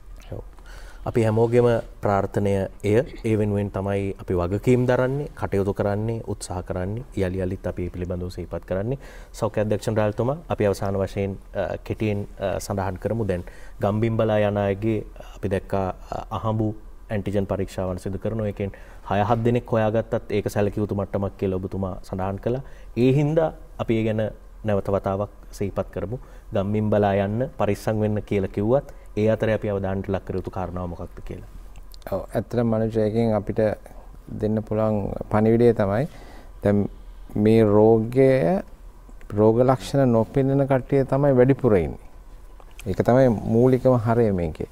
[SPEAKER 2] අපි හැමෝගෙම ප්‍රාර්ථනය
[SPEAKER 1] එය ඒ වෙනුවෙන් තමයි අපි වගකීම් දරන්නේ කටයුතු කරන්නේ උත්සාහ කරන්නේ යළි යළිත් අපි පිළිබඳව සීපත් කරන්නේ සෞඛ්‍ය අධ්‍යක්ෂණ රාල්තුමා අපි අවසාන වශයෙන් කෙටියෙන් සඳහන් කරමු දැන් ගම්බිම්බලා යන අයගේ අපි දැක්කා අහඹු ඇන්ටිජන් පරීක්ෂාවන් සිදු කරන එකෙන් හය හත් දෙනෙක් හොයාගත්තත් ඒක සැලකියුතු මට්ටමක් කියලා ඔබතුමා සඳහන් කළා. ඒ හින්දා අපි ඒ ගැන නැවත වතාවක් සිහිපත් කරමු. ගම්මින් බලා යන්න පරිස්සම් වෙන්න කියලා කිව්වත් ඒ අතර අපි අවධානට ලක් කර යුතු කාරණාව මොකක්ද කියලා.
[SPEAKER 3] ඔව් ඇත්තටම මනුෂ්‍යයෙක්ගෙන් අපිට දෙන්න පුළුවන් පණිවිඩය තමයි දැන් මේ රෝගය රෝග ලක්ෂණ නොපෙනෙන කට්ටිය තමයි වැඩිපුර ඉන්නේ. ඒක තමයි මූලිකම හරය මේකේ.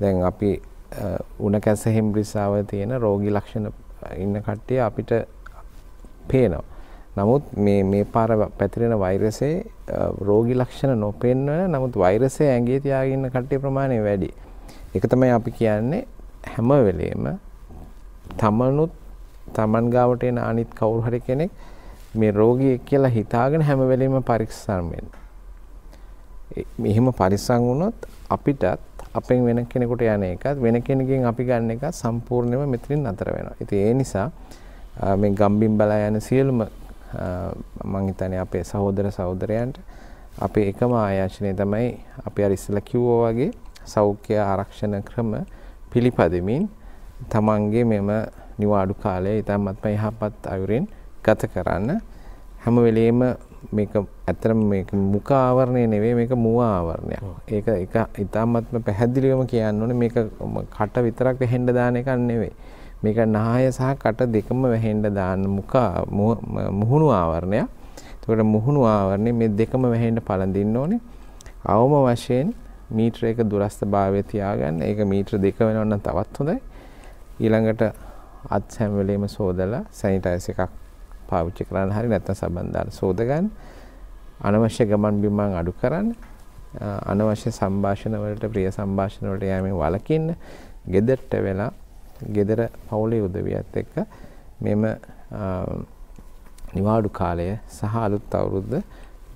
[SPEAKER 3] දැන් අපි උණ කැස හෙම්බ්‍රිසාව තියෙන රෝගී ලක්ෂණ ඉන්න කට්ටිය අපිට පේනවා. නමුත් මේ මේ පාර පැතිරෙන වෛරසයේ රෝගී ලක්ෂණ නොපෙන්වන නමුත් වෛරසය ඇඟේ තියාගෙන ඉන්න කට්ටිය ප්‍රමාණය වැඩි. ඒක තමයි අපි කියන්නේ හැම වෙලේම තමනුත් තමන් ගාවට එන අනිත් කවුරු හරි කෙනෙක් මේ රෝගියෙක් කියලා හිතාගෙන හැම වෙලෙම පරිස්සම් වෙන්න. මෙහෙම පරිස්සම් වුණොත් අපිටත් අපෙන් වෙන කෙනෙකුට යන එකත් වෙන කෙනකින් අපි ගන්න එකත් සම්පූර්ණයෙන්ම මෙතනින් නතර වෙනවා. ඉතින් ඒ නිසා මේ ගම්බින් බලා යන සියලුම මං හිතන්නේ අපේ සහෝදර සහෝදරයන්ට අපේ එකම ආයාචනය තමයි අපි අර ඉස්සෙල්ලා කිව්වා වගේ සෞඛ්‍ය ආරක්ෂණ ක්‍රම පිළිපදෙමින් තමන්ගේ මෙම නිවාඩු කාලය ඉතාමත්ම යහපත් අයුරින් ගත කරන්න හැම වෙලේම මේක ඇත්තටම මේක මුඛ ආවරණය නෙවෙයි මේක මුව ආවරණයක්. ඒක ඒක ඉතාමත්ම පැහැදිලිවම කියන්න ඕනේ මේක කට විතරක් වෙහෙන්න දාන එකක් නෙවෙයි. මේක නාය සහ කට දෙකම වැහෙන්න දාන මුඛ මුහුණු ආවරණයක්. එතකොට මුහුණු ආවරණය මේ දෙකම වැහෙන්න පළඳින්න ඕනේ. අවම වශයෙන් මීටර එක දුරස්ථභාවය තියාගන්න. ඒක මීටර දෙක වෙනවා නම් තවත් හොඳයි. ඊළඟට අත් හැම වෙලෙම සෝදලා සැනිටයිස් එකක් පාවිච්චි කරන්න හරි නැත්නම් සබන් දාලා සෝද ගන්න. අනවශ්‍ය ගමන් බිමන් අඩු කරන්න. අනවශ්‍ය සම්භාෂණ වලට ප්‍රිය සම්භාෂණ වලට යෑමෙන් වළකින්න. ගෙදරට වෙලා ගෙදර පවුලේ උදවියත් එක්ක මෙම නිවාඩු කාලය සහ අලුත් අවුරුද්ද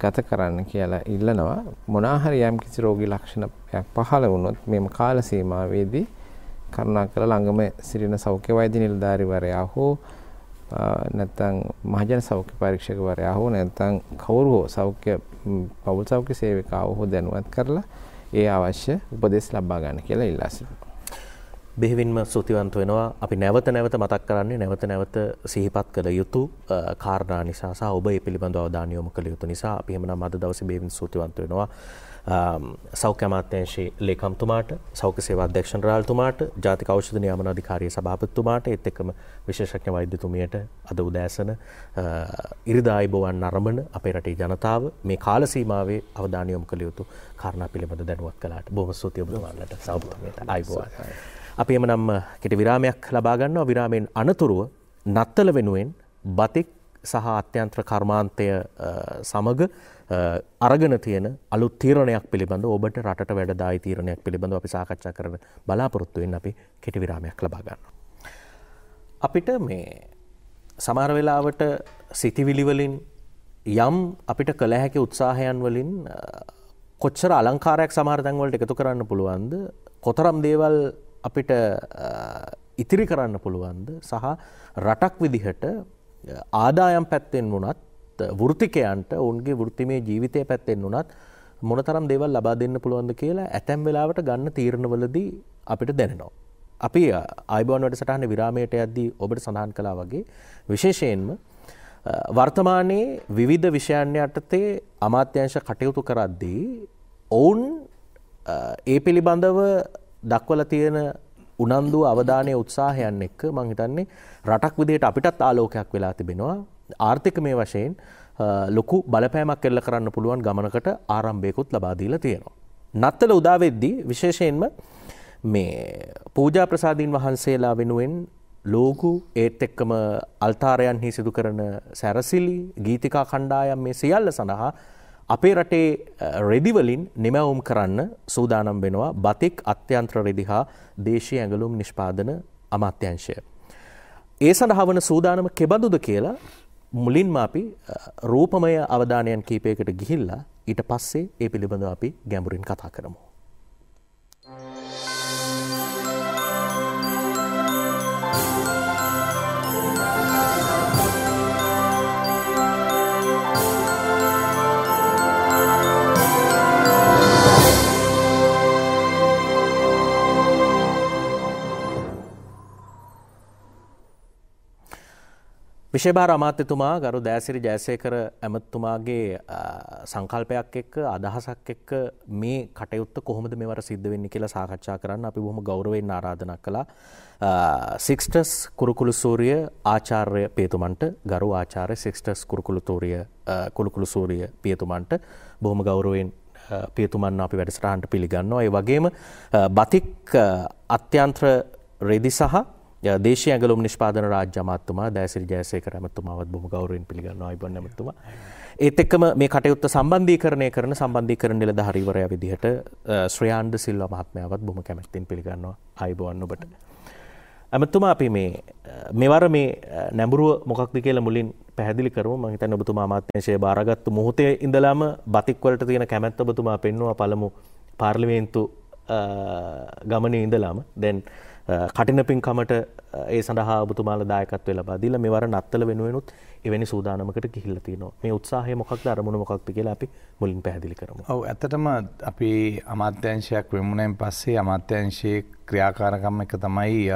[SPEAKER 3] ගත කරන්න කියලා ඉල්ලනවා මොනවා හරි යම් කිසි රෝගී ලක්ෂණයක් පහළ වුණොත් මෙම කාල සීමාවේදී කරුණාකර ළඟම සිටින සෞඛ්‍ය වෛද්‍ය නිලධාරිවරයා හෝ නැත්තම් මහජන සෞඛ්‍ය පරීක්ෂකවරයා හෝ නැත්තම් කවුරු හෝ සෞඛ්‍ය පවුල් සෞඛ්‍ය සේවිකාව හෝ දැනුවත් කරලා ඒ අවශ්‍ය උපදෙස් ලබා ගන්න කියලා ඉල්ලා සිටිනවා බෙහිවින්ම සෘතිවන්ත
[SPEAKER 1] වෙනවා අපි නැවත නැවත මතක් කරන්නේ නැවත නැවත සිහිපත් කළ යුතු කාරණා නිසා සහ ඔබ ඒ පිළිබඳව අවධානය යොමු කළ යුතු නිසා අපි හැමනම් අද දවසේ බෙහෙවින් සෘතිවන්ත වෙනවා සෞඛ්‍ය අමාත්‍යංශයේ ලේකම්තුමාට සෞඛ්‍ය සේවා අධ්‍යක්ෂ ජනරාල්තුමාට ජාතික ඖෂධ නියාමන අධිකාරිය සභාපතිතුමාට ඒත් එක්කම විශේෂඥ වෛද්‍යතුමියට අද උදෑසන ඉරිදායි බවන් නරඹන අපේ රටේ ජනතාව මේ කාල සීමාවේ අවධානය යොමු කළ යුතු කාරණා පිළිබඳ දැනුවත් කළාට බොහොම ස්තුතියි ඔබතුමාලට සෞඛ්‍යතුමියට ආයිබෝවන් අපි එමනම් කෙට විරාමයක් ලබාගන්නවා විරාමෙන් අනතුරුව නත්තල වෙනුවෙන් බතික් සහ අත්‍යන්ත්‍ර කර්මාන්තය සමග අරගෙන තියෙන අලු තීරණයක් පිළිබඳ ඔබට රට වැඩදායි තීරණයක් පිළිබඳ අපි සාකච්ඡා කරන බලාපොරොත්තුවෙන් අපි කෙටි විරාමයක් ලබාගන්න. අපිට මේ සමාරවෙලාවට සිතිවිලිවලින් යම් අපිට කළ හැකි උත්සාහයන් වලින් කොච්චර අලංකාරයක් සමාරතැන්වලට එකතු කරන්න පුළුවන්ද කොතරම් දේවල් අපිට ඉතිරි කරන්න පුළුවන්ද සහ රටක් විදිහට ආදායම් පැත්තෙන් වුණත් වෘතිකයන්ට ඔවුන්ගේ වෘතිමේ ජීවිතය පැත්තෙන් වුණත් මොනතරම් දේවල් ලබා දෙන්න පුළුවන්ද කියලා ඇතැම් වෙලාවට ගන්න තීරණවලදී අපිට දැනෙනවා. අපි අයිබෝන් වැඩ සටහන විරාමයට යද්දී ඔබට සඳහන් කලා වගේ විශේෂයෙන්ම වර්තමානයේ විවිධ විෂයන්‍ය අටතේ අමාත්‍යංශ කටයුතු කරද්දී ඔවුන් ඒ පිළිබඳව දක්වලා තියෙන උනන්දුව අවධානය උත්සාහයන් එක්ක මම හිතන්නේ රටක් විදිහට අපිටත් ආලෝකයක් වෙලා තිබෙනවා ආර්ථික මේ වශයෙන් ලොකු බලපෑමක් එල්ල කරන්න පුළුවන් ගමනකට ආරම්භයකුත් ලබා දීලා තියෙනවා. නත්තල උදා වෙද්දී විශේෂයෙන්ම මේ පූජා ප්‍රසාදීන් වහන්සේලා වෙනුවෙන් ලෝකු ඒත් එක්කම අල්තාරයන්හි සිදු කරන සැරසිලි ගීතිකා කණ්ඩායම් මේ සියල්ල සඳහා අපේ රටේ රෙදිවලින් නිමැවුම් කරන්න සූදානම් වෙනවා බතික් අත්‍යන්ත්‍ර රෙදිහා දේශී ඇඟලුම් නිෂ්පාදන අමාත්‍යංශය. ඒ සඳහා වන සූදානම කෙබඳුද කියලා මුලින්ම අපි රූපමය අවධානයන් කීපයකට ගිහිල්ලා ඊට පස්සේ ඒ පිළිබඳව අපි ගැඹුරින් කතා කරමු. විශේභාර අමාත්‍යතුමා ගරු දෑසිරි ජයසයකර ඇමත්තුමාගේ සංකල්පයක් එක්ක අදහසක් එක්ක මේ කටයුත්ත කොහොමද මෙවර සිද්ධ වෙන්න කියලා සාකච්ඡා කරන්න අපි බොහොම ගෞරවයෙන් ආරාධනා කළා සික්ස්ටස් කුරුකුළු සූරිය ආචාර්ය පියතුමන්ට ගරු ආචාර්ය සික්ස්ටස් කුරුකුළු තූරිය කුළුකුළු සූරිය පියතුමන්ට බොහොම ගෞරවයෙන් පියතුමන් අපි වැඩසටහන්ට පිළිගන්නවා ඒ වගේම බතික් අත්‍යන්ත්‍ර රෙදි සහ දේශය ඇගලුම් නිෂ්පාදන රාජ්‍ය අමාත්‍යතුමා දෑසිරි ජයසේකර ඇමතුමාවත් බොහොම ගෞරවයෙන් පිළිගන්නවා අයිබන් ඇමතුමා. ඒත් එක්කම මේ කටයුත්ත සම්බන්ධීකරණය කරන සම්බන්ධීකරණ නිලධාරීවරයා විදිහට ශ්‍රේයාන්ද සිල්වා මහත්මයාවත් බොහොම කැමැත්තෙන් පිළිගන්නවා අයිබෝන් ඔබට. ඇමතුමා අපි මේ මෙවර මේ නැඹුරුව මොකක්ද කියලා මුලින් පැහැදිලි කරමු මම හිතන්නේ ඔබතුමා අමාත්‍යංශයේ බාරගත්තු මොහොතේ ඉඳලාම බතික් වලට තියෙන කැමැත්ත ඔබතුමා පෙන්වුවා පළමු පාර්ලිමේන්තු ගමනේ ඉඳලාම දැන් කටින පින්කමට ඒ සඳහා ඔබතුමාල දායකත්වය ලබා දීලා මේ වර නත්තල වෙනුවෙනුත් එවැනි සූදානමකට
[SPEAKER 6] ගිහිල්ලා තියෙනවා. මේ උත්සාහය මොකක්ද
[SPEAKER 1] අරමුණ මොකක්ද කියලා අපි මුලින් පැහැදිලි
[SPEAKER 6] කරමු. ඔව් ඇත්තටම අපි අමාත්‍යාංශයක් වෙමුණෙන් පස්සේ අමාත්‍යාංශයේ ක්‍රියාකාරකම් එක තමයි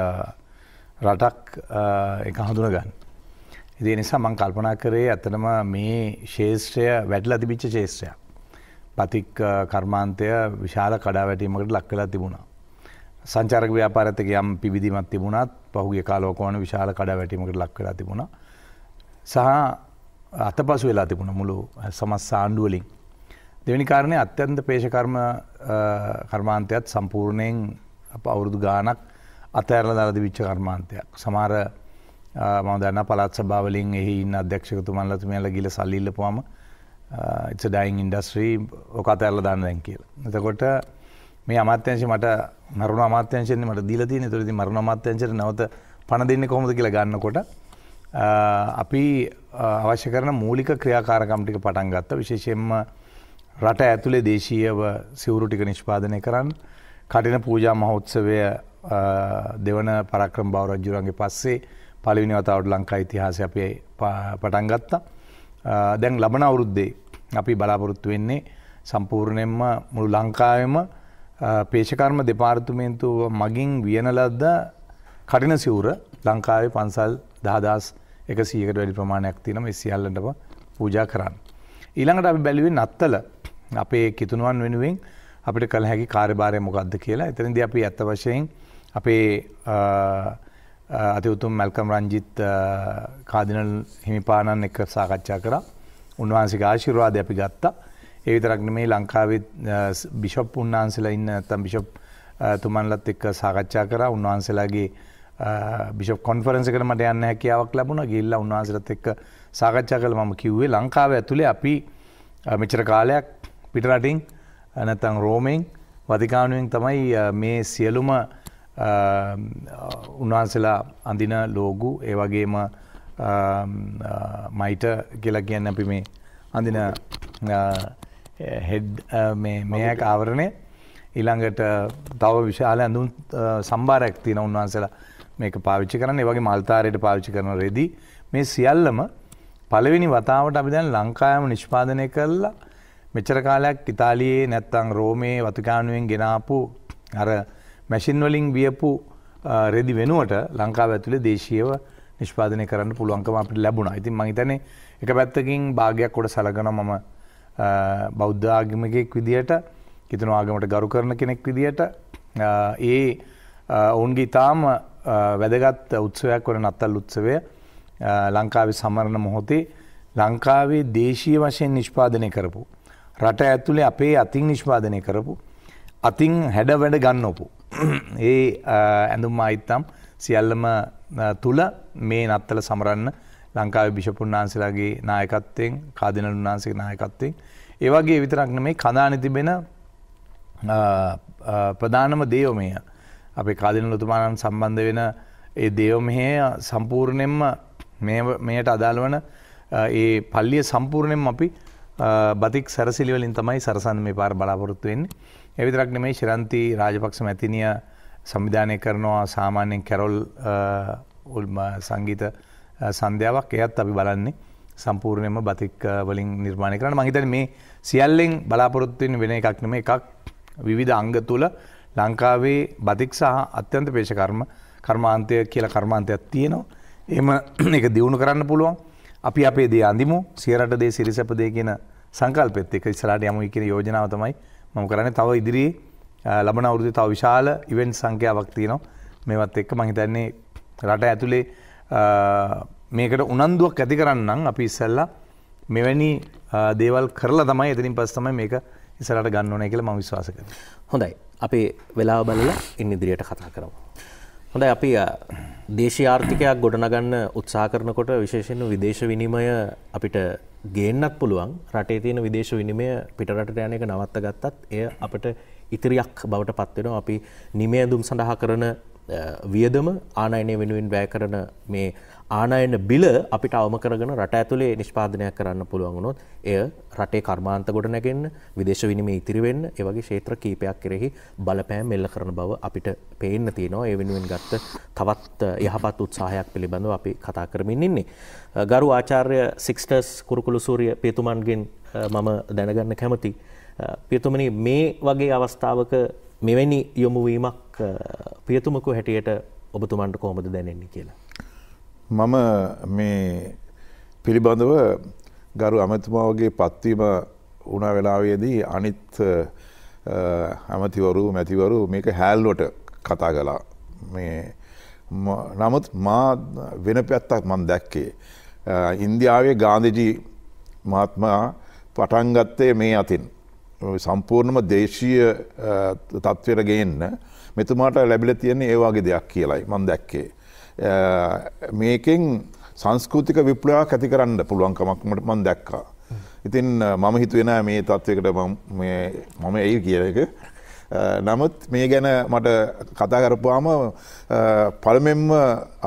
[SPEAKER 6] රටක් එක හඳුනගන්න. ඉතින් ඒ නිසා මම කල්පනා කරේ ඇත්තටම මේ ශේෂ්ත්‍රය වැඩිලා තිබිච්ච ශේෂ්ත්‍රයක්. පතික් කර්මාන්තය විශාල කඩාවැටීමකට ලක් වෙලා තිබුණා. සංචාරක ව්‍යාපාරතක යම් පිවිදිමත් තිබුණත් පහුගේ කාලෝකෝන විශාල කඩ වැටීමකට ලක් වෙලා තිබුණා. සහ අතපසු වෙලා තිබුණ මුළු සමස් ආණ්ඩුවලින්. දෙවැනි කාරණය අත්‍යන්ත පේෂකර්ම කර්මාන්තයත් සම්පූර්ණයෙන් අප අවුරුදු ගානක් අතඇරල දරදි විච්ච කර්මාන්තයක්. සමහර මදන්න පලත් සභාවලින් එහි ඉන්න අධ්‍යක්ෂකතුමන්ලතුමයාල ගිල සල්ලිල්ලපුවාම ඉත්ස ඩයින් ඉන්ඩස්්‍රී ඕක අතඇරල දන්න දැන් කියල. එතකොට මේ අමාත්‍යංශි මට මරුණ අමාත්‍යංශයෙන් මට දීලා තියෙන. ඒතර ඉතින් මරුණ අමාත්‍යංශයට නැවත පණ දෙන්නේ කොහොමද කියලා ගන්නකොට අපි අවශ්‍ය කරන මූලික ක්‍රියාකාරකම් ටික පටන් ගත්තා. විශේෂයෙන්ම රට ඇතුලේ දේශීයව සිවුරු ටික නිෂ්පාදනය කරන්න කටින පූජා මහෝත්සවය දෙවන පරාක්‍රම බව රජුරන්ගේ පස්සේ පළවෙනි වතාවට ලංකා ඉතිහාසය අපි පටන් ගත්තා. දැන් ලබන අවුරුද්දේ අපි බලාපොරොත්තු වෙන්නේ සම්පූර්ණයෙන්ම මුළු ලංකාවෙම පේෂකර්ම දෙපාර්තුමේන්තුව මගින් වියනලද්ද කටින සිවුර ලංකාවේ පන්සල් දහදස් එක සීකට වැඩි ප්‍රමාණයක් තිනම සියල්ලටම පූජා කරන්න. ඊළඟට අපි බැලුවේ නත්තල අපේ කිතුනුවන් වෙනුවෙන් අපිට කළ හැකි කාර්භාරය මොකක්ද කියලා එතනද අපි ඇත්ත වශයෙන් අපේ අතිවුතුම් මැල්කම් රංජිත් කාදිනල් හිමිපාණන් එක සාකච්ඡා කරා උන්වහන්සේ ආශිරවාද අපි ගත්තා ඒවිතරක් නෙමේ ලංකාවේ බිෂප් උන්වහන්සේලා ඉන්න නැත්නම් බිෂප් තුමන්ලත් එක්ක සාකච්ඡා කරා උන්වහන්සේලාගේ බිෂප් කොන්ෆරන්ස් එකට මට යන්න හැකියාවක් ලැබුණා ගිහිල්ලා උන්වහන්සේලාත් එක්ක සාකච්ඡා කළා මම කිව්වේ ලංකාව ඇතුලේ අපි මෙච්චර කාලයක් පිටරටින් නැත්නම් රෝමෙන් වතිකානුවෙන් තමයි මේ සියලුම උන්වහන්සලා අඳින ලෝගු ඒවගේම මයිට කියලා කියන්න අපි මේ අඳින Uh, හෙඩ් මෙයක් ආවරණය ඊළඟට තව විශාල ඇඳුම් uh, සම්බාරයක් තියෙන උන්වහන්සලා මේක පාවිච්චි කරන්න වගේ මල්තාරයට පාවිච්චි කරන රෙදී මේ සියල්ලම පළවෙනි වතාවට අපි දැන් ලංකායම නිෂ්පාදනය කරලා මෙච්චර කාලයක් ඉතාලියේ නැත්තං රෝමේ වතිකානුවෙන් ගෙනාපු අර මැසින් වලින් වියපු uh, රෙදි වෙනුවට ලංකාව ඇතුළේ දේශීයව නිෂ්පාදනය කරන්න පුළුවන්කම අපිට ලැබුණා. ඉතින් මම හිතන්නේ එක පැත්තකින් භාගයක් කොට සලකන මම බෞද්ධාගමකෙක් විදිහට කිතුන ආගමට ගරු කරන කෙනෙක් විදිහට ඒ ඔවුන්ගේ ඉතාම වැදගත් උත්සවයක් වන නත්තල් උත්සවය ලංකාවේ සමරණ මොහොතේ ලංකාවේ දේශීය වශයෙන් නිෂ්පාදනය කරපු. රට ඇතුළේ අපේ අතින් නිෂ්පාදනය කරපු. අතින් හැඩ වැඩ ගන්නඔපු. ඒ ඇඳුම් අයිත්තම් සියල්ලම තුළ මේ නත්තල සමරන්න ලංකාව භිෂපුන්නාන්සලාගේ නායකත්තයෙන් කාදිනලු වන්සේ නායකත්තයෙන්. ඒවගේ විතරක්න මේ කදාන තිබෙන ප්‍රධානම දේවමය අපේ කාදින ලොතුමානන් සම්බන්ධ වෙන ඒ දේවමහය සම්පූර්ණයෙන්ම මෙයට අදාළ වන ඒ පල්ලිය සම්පූර්ණයෙන් අපි බතික් සැරසිලිවලින් තමයි සරසන් මේ පාර බලාපොරොත්තුවෙන්නේ. එවිතරක් නෙමේ ශරන්ති රාජපක්ෂ මැතිනිය සම්විධානය කරනවා සාමාන්‍යෙන් කැරොල් උල්ම සංගීත සන්ධ්‍යාවක් එයත් අපි බලන්නේ සම්පූර්ණයම බතික් වලින් නිර්මාණය කරන්න මහිතන මේ සියල්ලෙන් බලාපොරොත්තුවෙන් වෙන එකක්නම එකක් විවිධ අංග තුළ ලංකාවේ බතික් සහ අත්‍යන්ත පේෂකර්ම කර්මාන්තය කියලා කර්මාන්තයක් තියෙනවා. එම එක (clears throat) දියුණු කරන්න පුළුවන් අපි අපේ දේ අඳමු සියරට දේ සිරිසපදය කියන සංකල්පෙත් එක ඉස්ලාට යමුයි කියෙන යෝජනාව තමයි මම කරන්න තව ඉදිරියේ ලබන අවුරුදු තව විශාල ඉවෙන්් සංඛ්‍යාවක් තියනවා මෙවත් එක්ක මහිතන්නේ රට ඇතුළේ මේකට උනන්දුවක් ඇති කරන්නම් අපි ඉස්සල්ල මෙවැනි දේවල් කරලා තමයි එතනින් පස්සම මේක ඉසරට ගන්න ඕනය කියලා ම විශවාසක හොඳයි අපේ වෙලා බලල ඉන් ඉදිරියට කතා කරමු. හොඳයි අපි
[SPEAKER 1] දේශී ආර්ථිකයක් ගොඩනගන්න උත්සා කරනකොට විශේෂෙන් විදේශ විනිමය අපිට ගේන්නත් පුළුවන් රටේ තියෙන විදේශ විනිමය පිටරට යන එක නවත්ත ගත්තත් එය අපට ඉතිරියක් බවට පත්වෙනවා අපි නිමේදුම් සඳහා කරන වියදම ආනයනය වෙනුවෙන් වැෑ කරන මේ ආනයන බිල අපිට අවම කරගෙන රට ඇතුළේ නිෂ්පාදනයක් කරන්න පුළුවන්ගුණොත් එය රටේ කර්මාන්ත ගොඩ නැගෙන්න්න විදේශ විනිම ඉතිරිවෙන්න ඒවගේ ශේත්‍ර කීපයක් කෙරෙහි බලපෑම් එල්ල කරන බව අපිට පේන්න තියෙනවා ඒ වෙනුවෙන් ගත්ත තවත් යහපත් උත්සාහයක් පිළිබඳව අපි කතා කරමින් ඉන්නේ. ගරු ආචාර්ය සික්ස්ටස් කුරුකුළු සූරිය පේතුමන්ගෙන් මම දැනගන්න කැමති. පියතුමනි මේ වගේ අවස්ථාවක මෙවැනි යොමුවීමක් පියතුමකු හැටියට ඔබතුමන්ට කොහොමද දැනෙන්නේ කියලා.
[SPEAKER 7] මම මේ පිළිබඳව ගරු අමතුමාවගේ පත්වීම උනා වෙලාවේදී අනිත් ඇමතිවරු මැතිවරු මේක හැල්ලොට කතා කලා මේ නමුත් මා වෙන පැත්තක් මන් දැක්කේ. ඉන්දියාවේ ගාන්ධජී මහත්මා පටන්ගත්තේ මේ අතින් සම්පූර්ණම දේශීය තත්වයට ගේන්න මෙතුමාට ලැබිල තියන්නේ ඒවාගේ දෙයක් කියලයි මන් දැක්කේ. මේකෙන් සංස්කෘතික විප්ලයක් ඇති කරන්න පුළුවන්කමක්මට මන් දැක්කා. ඉතින් මම හිතුවෙන මේ තත්ත්වකට මම ඒ කිය එක. නමුත් මේ ගැන මට කතාකරපුවාම පළමෙන්ම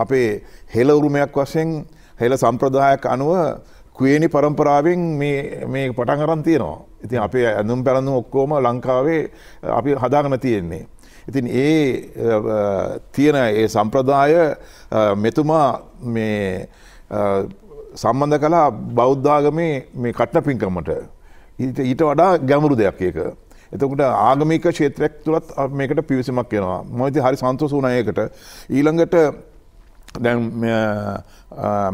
[SPEAKER 7] අපේ හෙල උරුමයක් වශයෙන් හෙල සම්ප්‍රදායක් අනුව කුවේනි පරම්පරාවෙන් මේ පටන් අරන් තියෙනවා. ඉතින් අපේ ඇඳුම් පැරඳු ඔක්කෝම ලංකාවේ අපි හදාගන තියෙන්නේ. ඉතින් ඒ තියෙන ඒ සම්ප්‍රදාය මෙතුමා මේ සම්බන්ධ කලා බෞද්ධාගමේ මේ කට්ට පින්කමට. ඊට වඩා ගැමුරු දෙයක් ඒක. එතකට ආගමික ශේත්‍රයක් තුළත් මේකට පිවිසමක් කියෙනවා මොති හරි සන්තෝසූනයකට ඊළඟට දැන්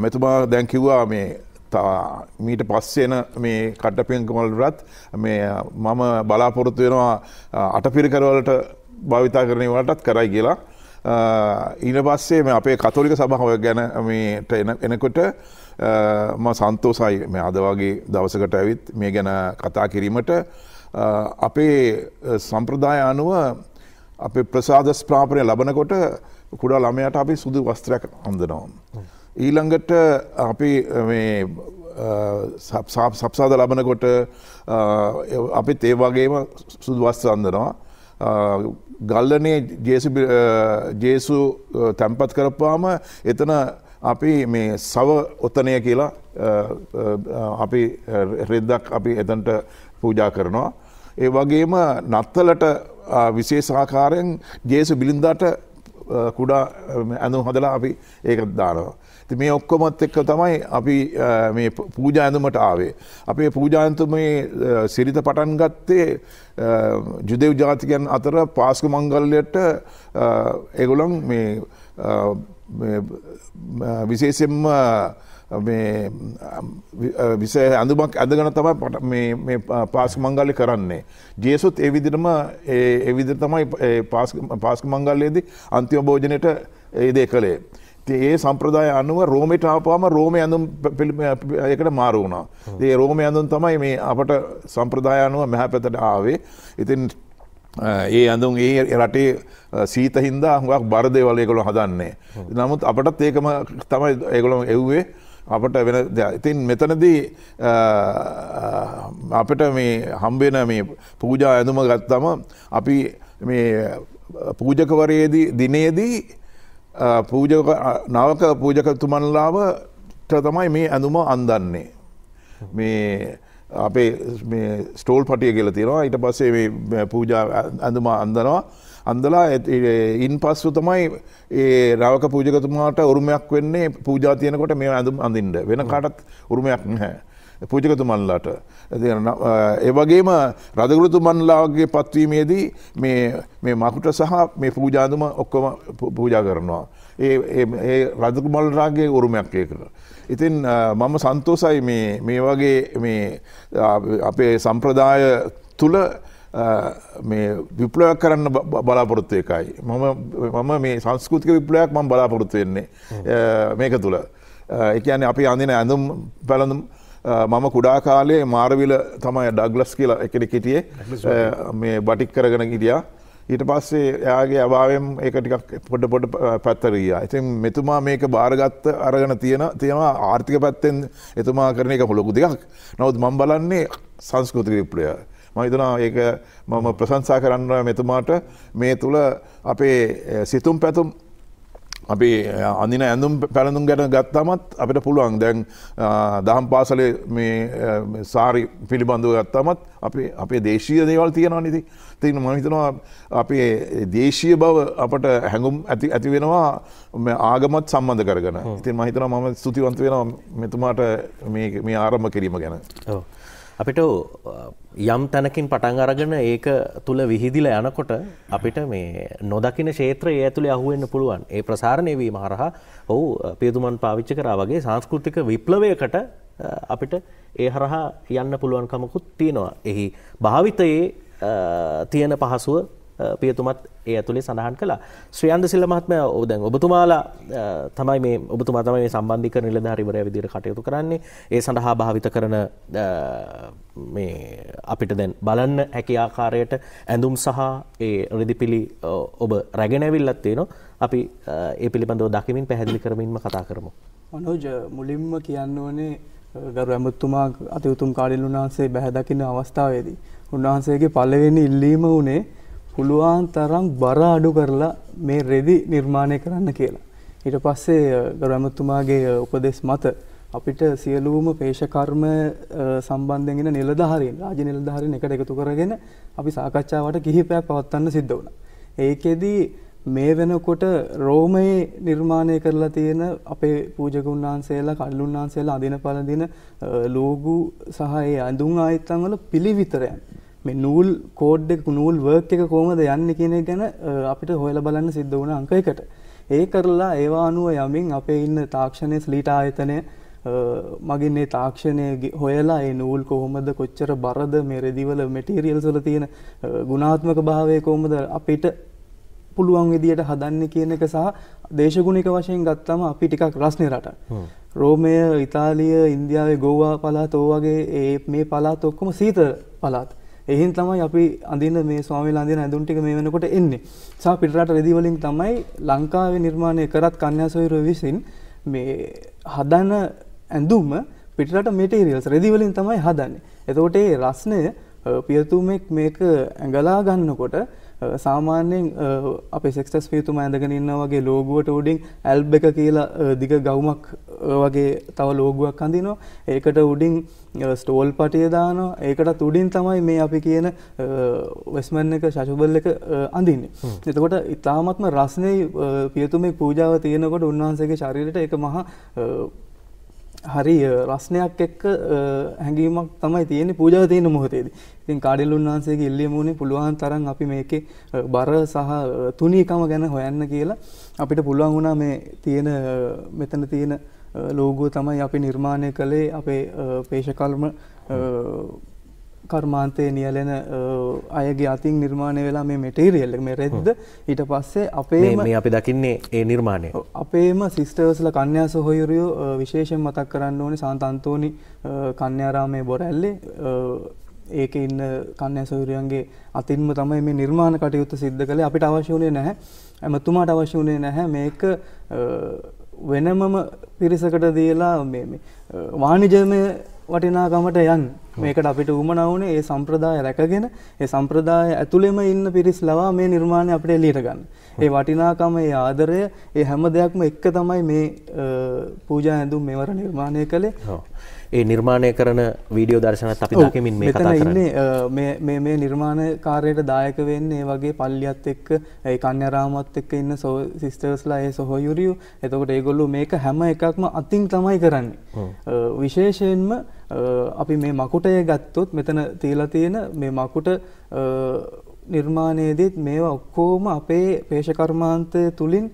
[SPEAKER 7] මෙතුමා දැන් කිව්වා මේ මීට පස්සෙන මේ කට්ට පින්කමල්රත් මේ මම බලාපොරොත්තු වෙනවා අටපිරිකරවලට භාවිතා කරනවටත් කරයි කියලා ඊට පස්සේ මේ අපේ කතෝලික සභාව ගැන මේට එනකොට ම සන්තෝසයි මේ අද වගේ දවසකට ඇවිත් මේ ගැන කතා කිරීමට අපේ සම්ප්‍රදාය අනුව අපේ ප්‍රසාද ස්ප්‍රාපනය ලබනකොට කුඩා ළමයට අපි සුදු වස්ත්‍රයක් අඳනවම්. ඊළඟට අපි සප්සාද ලබනකොට අපි තේවාගේම සුදු වස්ත්‍ර අඳනවා ගල්ලනේ ජේසු තැන්පත් කරපවාම එතන අපි මේ සව ඔතනය කියලා අපි රෙද්දක් අපි එතන්ට පූජා කරනවා. ඒ වගේම නත්තලට විශේෂාකාරයෙන් ජේසු බිලින්දාට කුඩා ඇඳු හදලා අපි ඒකත් දානවා. මේ ඔක්කොමත් එක්ක තමයි අපි මේ පූජාඇඳමට ආවේ. අපේ පූජාන්තුමේ සිරිත පටන් ගත්තේ ජුදෙව් ජාතිකයන් අතර පාස්කු මංගල්ලයට එගුලන් විශේෂෙන්ම විස ඇඳුමක් ඇදගන තමයි පාසු මංගල්ලි කරන්නේ. ජේසුත් එවිදිරම එවිදිර තමයි පාස්ක මංගල්ලයේදී අන්තිම භෝජනයට ඒදේ කළේ. ඒ සම්ප්‍රදාය අනුව රෝමට ආපුවාම රෝම ඇඳුම් එකට මාරු වුණා. ඒ රෝම ඇඳුම් තමයි මේ අපට සම්ප්‍රදාය අනුව මැහැපැතට ආවේ. ඉතින් ඒ ඇඳුම් ඒ රටේ සීත හින්දා හුඟක් බරදේවල ඒගොල්ලෝ හදන්නේ. නමුත් අපටත් ඒකම තමයි ඒගොල්ලෝ එව්වේ. අපට වෙන ඉතින් මෙතනදී අපිට මේ හම්බෙන මේ පූජා ඇඳුම ගත්තම අපි මේ පූජකවරයේදී දිනේදී පූජ නාවක පූජකතුමන්ලාව තමයි මේ ඇඳුම අන්දන්නේ. මේ අපේ ස්ටෝල් පටිය කියල තියෙනවා ඊට පස්සේ පූජා ඇඳුම අන්දනවා අන්දලා ඉන් පස්සු තමයි ඒ රාවක පූජකතුමාට උරුමයක් වෙන්නේ පූජා තියනකොට මේ ඇඳුම් අඳින්ට වෙන කාටත් උරුමයක් නැහැ. පූජකතුමන්ලාට. ඒවගේම රදගුරුතුමන්ලාගේ පත්වීමේදී මේ මකුට සහ මේ පූජාදුම ඔක්කොම පූජා කරනවා. ඒ රදකුමල්රාගේ උරුමයක් ඒ කර. ඉතින් මම සන්තෝසයි මේ වගේ අපේ සම්ප්‍රදාය තුළ විප්ලයක් කරන්න බලාපොරොත්තු එකයි. මම මේ සංස්කෘතික විප්ලයක් ම බලාපොරොත්තු වෙන්නේ මේක තුළ. එකයන අපි අඳන ඇඳුම් පැළඳම් මම කුඩා කාලේ මාර්විල තමයි ඩග්ලස් කියලා එකෙන කිටියේ මේ බටික් කරගෙන ගිටියා ඊට පස්සේ එයාගේ අභාවෙන් ඒක ටිකක් පොඩ පොඩ පැත්තරීයා ඉතින් මෙතුමා මේක භාරගත්ත අරගෙන තියෙන තියෙනවා ආර්ථික පැත්තෙන් එතුමා කරන එක හොලොකු දෙයක් නොවත් මම් බලන්නේ සංස්කෘති විප්ලය මහිතනා ඒක මම ප්‍රසංසා කරන්න මෙතුමාට මේ තුළ අපේ සිතුම් පැතුම් අපි අඳින ඇඳුම් පැළඳුම් ගැන ගත්තාමත් අපිට පුළුවන් දැන් දහම් පාසලේ මේ සාරි පිළිබඳව ගත්තාමත් අපේ අපේ දේශීය දේවල් තියෙනවා නිති තින මහිතනවා අපේ දේශීය බව අපට හැඟුම් ඇති ඇති වෙනවා ආගමත් සම්බන්ධ කරගෙන ඉතින් මහිතන මම ස්තුතිවන්ත වෙනවා මෙතුමාට මේ ආරම්ම කිරීම ගැන. අපිට යම් තැනකින් පටන් අරගෙන ඒක තුළ විහිදිල
[SPEAKER 1] යනකොට අපිට මේ නොදකින ශේත්‍රය ඇතුළේ අහුවෙන්න්න පුළුවන් ඒ ප්‍රසාරණය වීම හරහා ඔහු පියතුමන් පාවිච්ච කරා වගේ සංස්කෘතික විප්ලවයකට අපිට ඒ හරහා යන්න පුළුවන්කමකුත් තියෙනවා එහි භාවිතයේ තියෙන පහසුව පියතුමත් ඒ ඇතුළේ සඳහන් කළා ශ්‍රියන්ද සිල්ල මහත්මයා ඔබ දැන් ඔබතුමාලා තමයි මේ ඔබතුමා තමයි මේ සම්බන්ධික නිලධාරීවරයා විදිහට කටයුතු කරන්නේ ඒ සඳහා භාවිත කරන මේ අපිට දැන් බලන්න හැකි ආකාරයට ඇඳුම් සහ ඒ රිදිපිලි ඔබ රැගෙන ඇවිල්ලත් තියෙනවා අපි ඒ පිළිබඳව දකිමින් පැහැදිලි කරමින්ම කතා කරමු
[SPEAKER 8] මනෝජ මුලින්ම කියන්න ඕනේ ගරු ඇමතුමා අතිඋතුම් කාලින් උන්වහන්සේ බැහැදකින්න අවස්ථාවේදී උන්වහන්සේගේ පළවෙනි ඉල්ලීම වුණේ පුළුවන් තරම් බර අඩු කරලා මේ රෙදි නිර්මාණය කරන්න කියලා. ඊට පස්සේ ගරැමතුමාගේ උපදෙස් මත අපිට සියලූම පේෂකර්ම සම්බන්ධගෙන නිලධාරීන් රාජ නිලධාරීන් එකට එකතු කරගෙන අපි සාකච්ඡාවට කිහිපයක් පවත්වන්න සිද්ධ වුණා. ඒකෙදී මේ වෙනකොට රෝමයේ නිර්මාණය කරලා තියෙන අපේ පූජකුන්නාන්සේලා කල්ලුන්නාන්සේලා අදින පළඳින ලෝගු සහ ඒ ඇඳුම් ආයතන් වල පිළිවිතරයන් මේ නූල් කෝඩ් එක නූල් වර්ක් එක කොහොමද යන්නේ කියන එක ගැන අපිට හොයලා බලන්න සිද්ධ වුණ අංක එකට. ඒ කරලා ඒවා අනුව යමින් අපේ ඉන්න තාක්ෂණයේ ස්ලීට ආයතනය මගින් මේ තාක්ෂණය හොයලා ඒ නූල් කොහොමද කොච්චර බරද මේ රෙදිවල මෙටීරියල්ස් වල තියෙන ගුණාත්මක භාවය කොහොමද අපිට පුළුවන් විදියට හදන්නේ කියන එක සහ දේශගුණික වශයෙන් ගත්තම අපි ටිකක් රස්නේ රටක්. රෝමය, ඉතාලිය, ඉන්දියාවේ ගෝවා පළාත ඔය වගේ මේ පළාත් ඔක්කොම සීතල පළාත්. එහින් තමයි අපි අඳින මේ ස්වාමීලා අඳින ඇඳුම් ටික මේ වෙනකොට එන්නේ. සහ පිටරට රෙදි වලින් තමයි ලංකාවේ නිර්මාණය කරත් කන්‍යාසොයුරු විසින් මේ හදන ඇඳුම පිටරට මෙටීරියල්ස් රෙදි වලින් තමයි හදන්නේ. එතකොට ඒ රස්නය පියතුමෙක් මේක ඇඟලා ගන්නකොට සාමාන්‍යයෙන් අප සෙක්ටස් පේතුම ඇඳගෙන ඉන්න වගේ ලෝගුවට උඩින් ඇල්බ එක කියලා දිග ගවුමක් වගේ තව ලෝගුවක් අඳිනෝ ඒකට උඩින් ස්ටෝල් පටිය දානෝ ඒකට තුඩින් තමයි මේ අපි කියන වෙස්මන් එක ශශුබල් එක අඳින්නේ. එතකොට ඉතාමත්ම රස්නය පියතුමේ පූජාව තියෙනකොට උන්වහන්සේගේ ශරීරයට එක මහා හරි රස්නයක් එක්ක හැඟීමක් තමයි තියෙන පූජාව තියෙන මොහොතේදී. ඉතින් කාඩෙලුන් වහන්සේගේ ඉල්ලීම වුණේ පුළුවන් තරම් අපි මේකේ බර සහ තුනීකම ගැන හොයන්න කියලා අපිට පුළුවන් වුණා මේ තියෙන මෙතන තියෙන ලෝගෝ තමයි අපි නිර්මාණය කළේ අපේ පේශකල්ම කර්මාන්තයේ නියලෙන අයගේ අතින් නිර්මාණය වෙලා මේ මෙටේරියල් එක මේ රෙද්ද ඊට පස්සේ අපේම මේ
[SPEAKER 1] අපි දකින්නේ ඒ නිර්මාණය
[SPEAKER 8] අපේම සිස්ටර්ස්ලා කන්‍යා සහෝදරියෝ විශේෂයෙන් මතක් කරන්න ඕනේ සාන්තන්තෝනි කන්‍යාරාමයේ බොරැල්ලේ ඒකේ ඉන්න කන්‍යා සහෝදරියන්ගේ අතින්ම තමයි මේ නිර්මාණ කටයුත්ත සිද්ධ කළේ අපිට අවශ්‍ය වුණේ නැහැ එමතුමාට අවශ්‍ය වුණේ නැහැ මේක වෙනමම පිරිසකට දීලා මේ වාණිජමය වටිනාකමට යන් මේකට අපිට උමනවුනේ ඒ සම්ප්‍රදාය රැකගෙන ඒ සම්ප්‍රදාය ඇතුළෙම ඉන්න පිරිස් ලවා මේ නිර්මාණය අපිට එලියට ගන්න. ඒ වටිනාකම ඒ ආදරය ඒ හැම දෙයක්ම එක තමයි මේ පූජා ඇඳුම් මෙවර නිර්මාණය කළේ.
[SPEAKER 1] ඒ නිර්මාණය කරන වීඩියෝ දර්ශනත් අපි දකිමින් මේ කතා කරන්නේ
[SPEAKER 8] මේ මේ නිර්මාණ කාර්යයට දායක වෙන්නේ ඒ වගේ පල්ලියත් එක්ක ඒ කන්‍යාරාමත් එක්ක ඉන්න සෝ සිස්ටර්ස්ලා ඒ සොහොයුරියෝ එතකොට ඒගොල්ලෝ මේක හැම එකක්ම අතින් තමයි කරන්නේ විශේෂයෙන්ම අපි මේ මකුටය ගත්තොත් මෙතන තියලා තියෙන මේ මකුට නිර්මාණයේදීත් මේවා ඔක්කොම අපේ පේෂකර්මාන්තය තුලින්